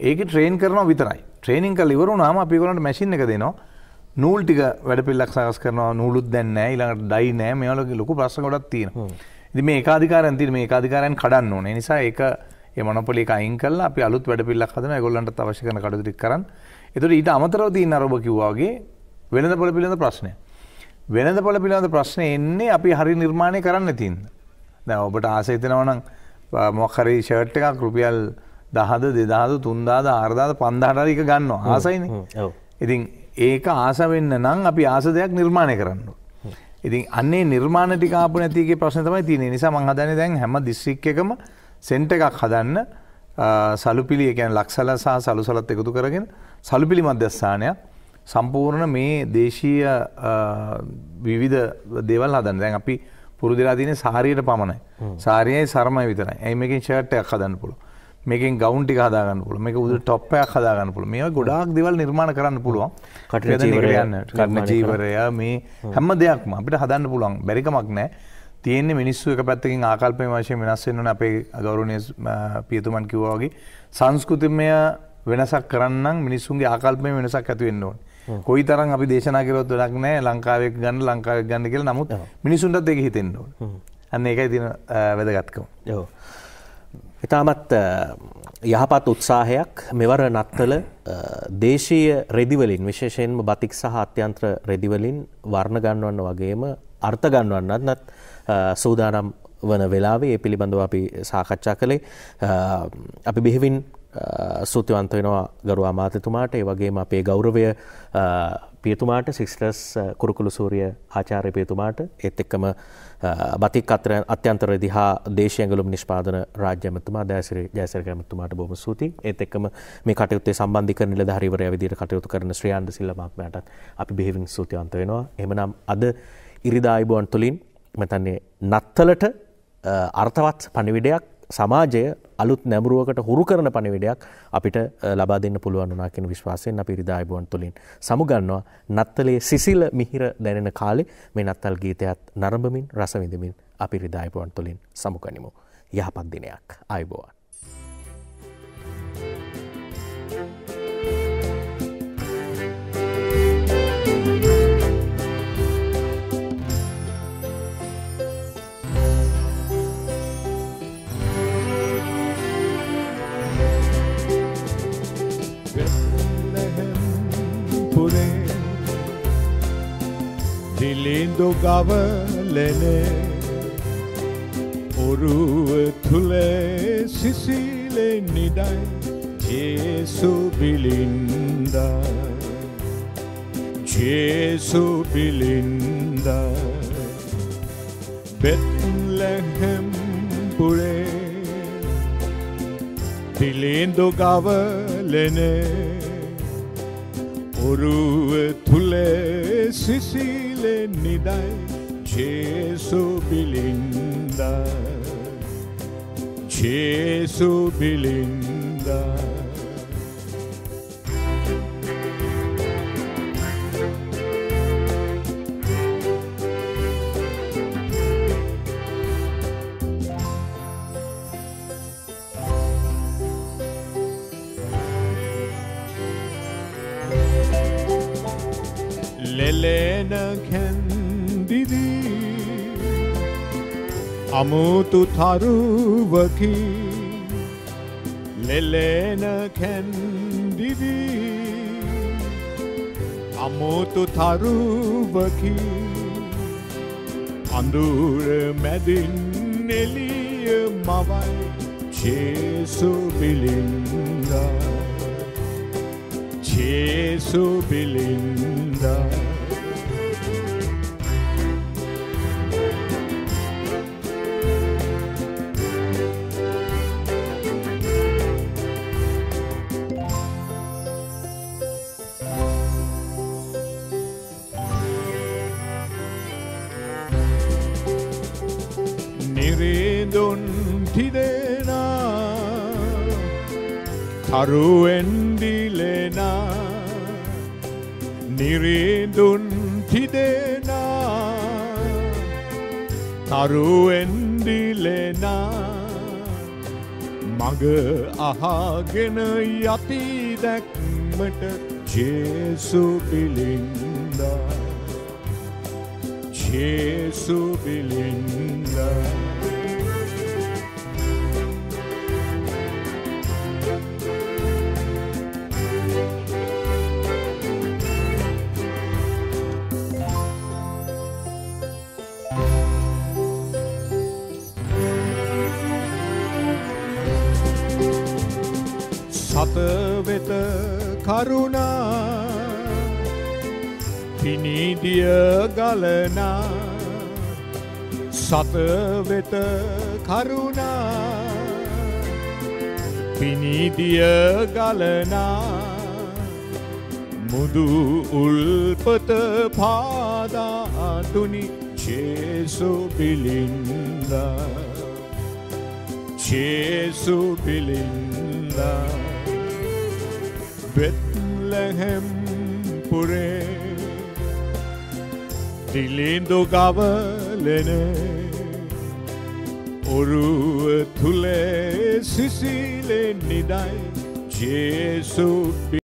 [SPEAKER 6] ඒක ට්‍රේන් කරනවා විතරයි. ට්‍රේනින් කරලා ඉවර වුණාම අපි ඒගොල්ලන්ට මැෂින් එක දෙනවා. නූල් ටික වැඩ පිල්ලක් සකස් කරනවා නූලුත් දැන්න ඊළඟට ඩයි නෑ මේවලගේ ලොකු ප්‍රශ්න ගොඩක් තියෙන ඉති මේ ඒකාධිකාරයන් තිර මේ ඒකාධිකාරයන් කඩන්න ඕනේ නිසා ඒක ඒ මොනපොලි අයින් කල්ලා අපි අලුත් වැඩ පිල්ලක් හදන ගොල්ලන්ට අවශ්‍ය කරන කඩුදිරි කරන්න එතුට ඊට අමතරව තියන්න අරබ කිව්වාගේ වෙළඳ පොළ පිළිඳ ප්‍රශ්නය වෙනද පොළ පිළිබඳ ප්‍රශ්න එන්නේ අපි හරි නිර්මාණය කරන්න තින් දැ ඔබට ආසේතනවනම් මොක්හරි ෂර්ට් එකක් රුපියල් දහද දෙදහද තුන්දාද ආර්දාද පන්දාටරික ගන්න ආසයින ඉතින් ඒක ආස වෙන්න නම් අපි ආස දෙයක් නිර්මාණය කරන්න. ඉතින් අන්නේ නිර්මාණ ටිකාපු නැතිගේ ප්‍රශ්න තමයි තියෙන නිසා මං හදන්නේ දැන් හැම දිස්ත්‍රික් එකම සෙන්ටර් එකක් හදන්න සලුපිලි ඒ කියන්නේ ලක්සල සහ සලුසලත් එකතු කරගෙන සලුපිලි මධ්‍යස්ථානයක් සම්පූර්ණ මේ දේශීය විවිධ දේවල් හදන්න දැන් අපි පුරුදු දෙලා තියෙන්නේ සාරියට පමණයි. සාරියයි සරමයි විතරයි. එයි මේකෙන් ෂර්ට් එකක් හදන්න පුළුවන්. මේකෙන් ගෞන්ටි හදාගන්න පුල මේක උද ටොප්පයක් හදාගන්න පුල මේ ගොඩක් දෙවල් නිර්මාණ කරන්න පුළුවන් කටයන්න කරන ජීවරය මේ හැම දෙයක්ම අපිට හදන්න පුළුවන් බැරිකමක් නෑ තියන්නේ මිනිස්සු එක පැත්තකින් ආකල්පය වශය වෙනස්සෙන්න්නන අපේ ගෞරුණය පියතුමන් කිව්වාගේ සංස්කෘතිමය වෙනසක් කරන්න මිනිස්සුන්ගේ ආකල්පය වෙනසක් ඇතිවෙන්න ඕන කොයි තරන් අපි දේශනා කරොත් වැඩක් නෑ ලංකාවෙක් ගන්න ලංකාවක් ගන්න කියල නමුත් මිනිසුන්ටත් දෙක හිතෙන්න්න ඕන අන්න එකයි තින වැදගත්කම යෝ. ඉතාමත් යහපත්
[SPEAKER 1] උත්සාහයක් මෙවර නත්තල දේශීය රෙදිවලින් විශේෂයෙන්ම බතික් සහ අත්‍යන්ත්‍ර රෙදිවලින් වර්ණ ගන්නවන්න වගේම අර්ථ ගන්නවන්නත් නත් සූදානම් වන වෙලාවේ ඒ පිළිබඳව අපි සාකච්ඡා කළේ අපි බෙහෙවින් සූතිවන්ත වෙනවා ගරු අමාතතුමාට ඒ වගේම අපේ ගෞරවය පියතුමාට සිික්ස්ටස් කුරුකුළු සූරිය ආචාර්ය පියතුමාට ඒත් එක්කම බතික් අතර අත්‍යන්තර දිහා දේශයගලුම් නිෂ්පාදන රාජ්‍යමතුමා දෑසිරි ජයසරගමතුමාට බොම සූති ඒත් එක්කම මේ කටයුත්තේ සම්බන්ධික නිලධාරිවරය විදිහට කටයුතු කරන ශ්‍රියන්ද සිල්ලමක්මයටත් අපි බෙහෙවින් සූතිවන්ත වෙනවා එහෙමනම් අද ඉරිදා අයිබුවන් තුළින් මෙතන්නේ නත්තලට අර්ථවත් පණිවිඩයක් සමාජය අලුත් නැඹරුවකට හුරු කරන පණිවිඩයක් අපිට ලබා දෙන්න පුළුවන් වුණා කියන විශ්වාසයෙන් අපි රිදායිබුවන් තුලින් සමුගන්නවා නත්තලේ සිසිල මිහිර දැනෙන කාලේ මේ නත්තල් ගීතයත් නරඹමින් රස විඳමින් අපි රිදායිබුවන් තුලින් සමුගනිමු. යහපත් දිනයක්. ආයුබෝවන්.
[SPEAKER 7] පුරේ
[SPEAKER 9] දිලිඳු ගවලනේ ඔරුව තුල සිසිලේ නිදයි ජේසු බිලින්දා ජේසු බිලින්දා බෙත්ලහෙම් පුරේ දිලිඳු ගවලනේ ஒருவ துலே சிசிலே நிதாய் ஜேசு பிலிந்தா ஜேசு பிலிந்தா අමුතු තරුවකි ලෙලේන කැන්දිවි අමුතු තරුවකි අඳුර මැදින් නෙලිය මවයි චේසු බිලින්දා චේසු බිලින්දා අරුවෙන්දිලෙනා නිරීදුන් තිදෙනා තරුවෙන්දිලෙනා මග අහාගෙන යති දැක්මට ජේසු පිලින්දා ජේසු පිලින්දා කරුණා පිනිදිය ගලනා සත වෙත කරුණා පිනිදිය ගලනා මුදු උල්පත පාදාටුනි චේසු පිලින්දා චේසු පිලින්දා වෙත් the dilendo gavalene oru thule sisile nidai Jesu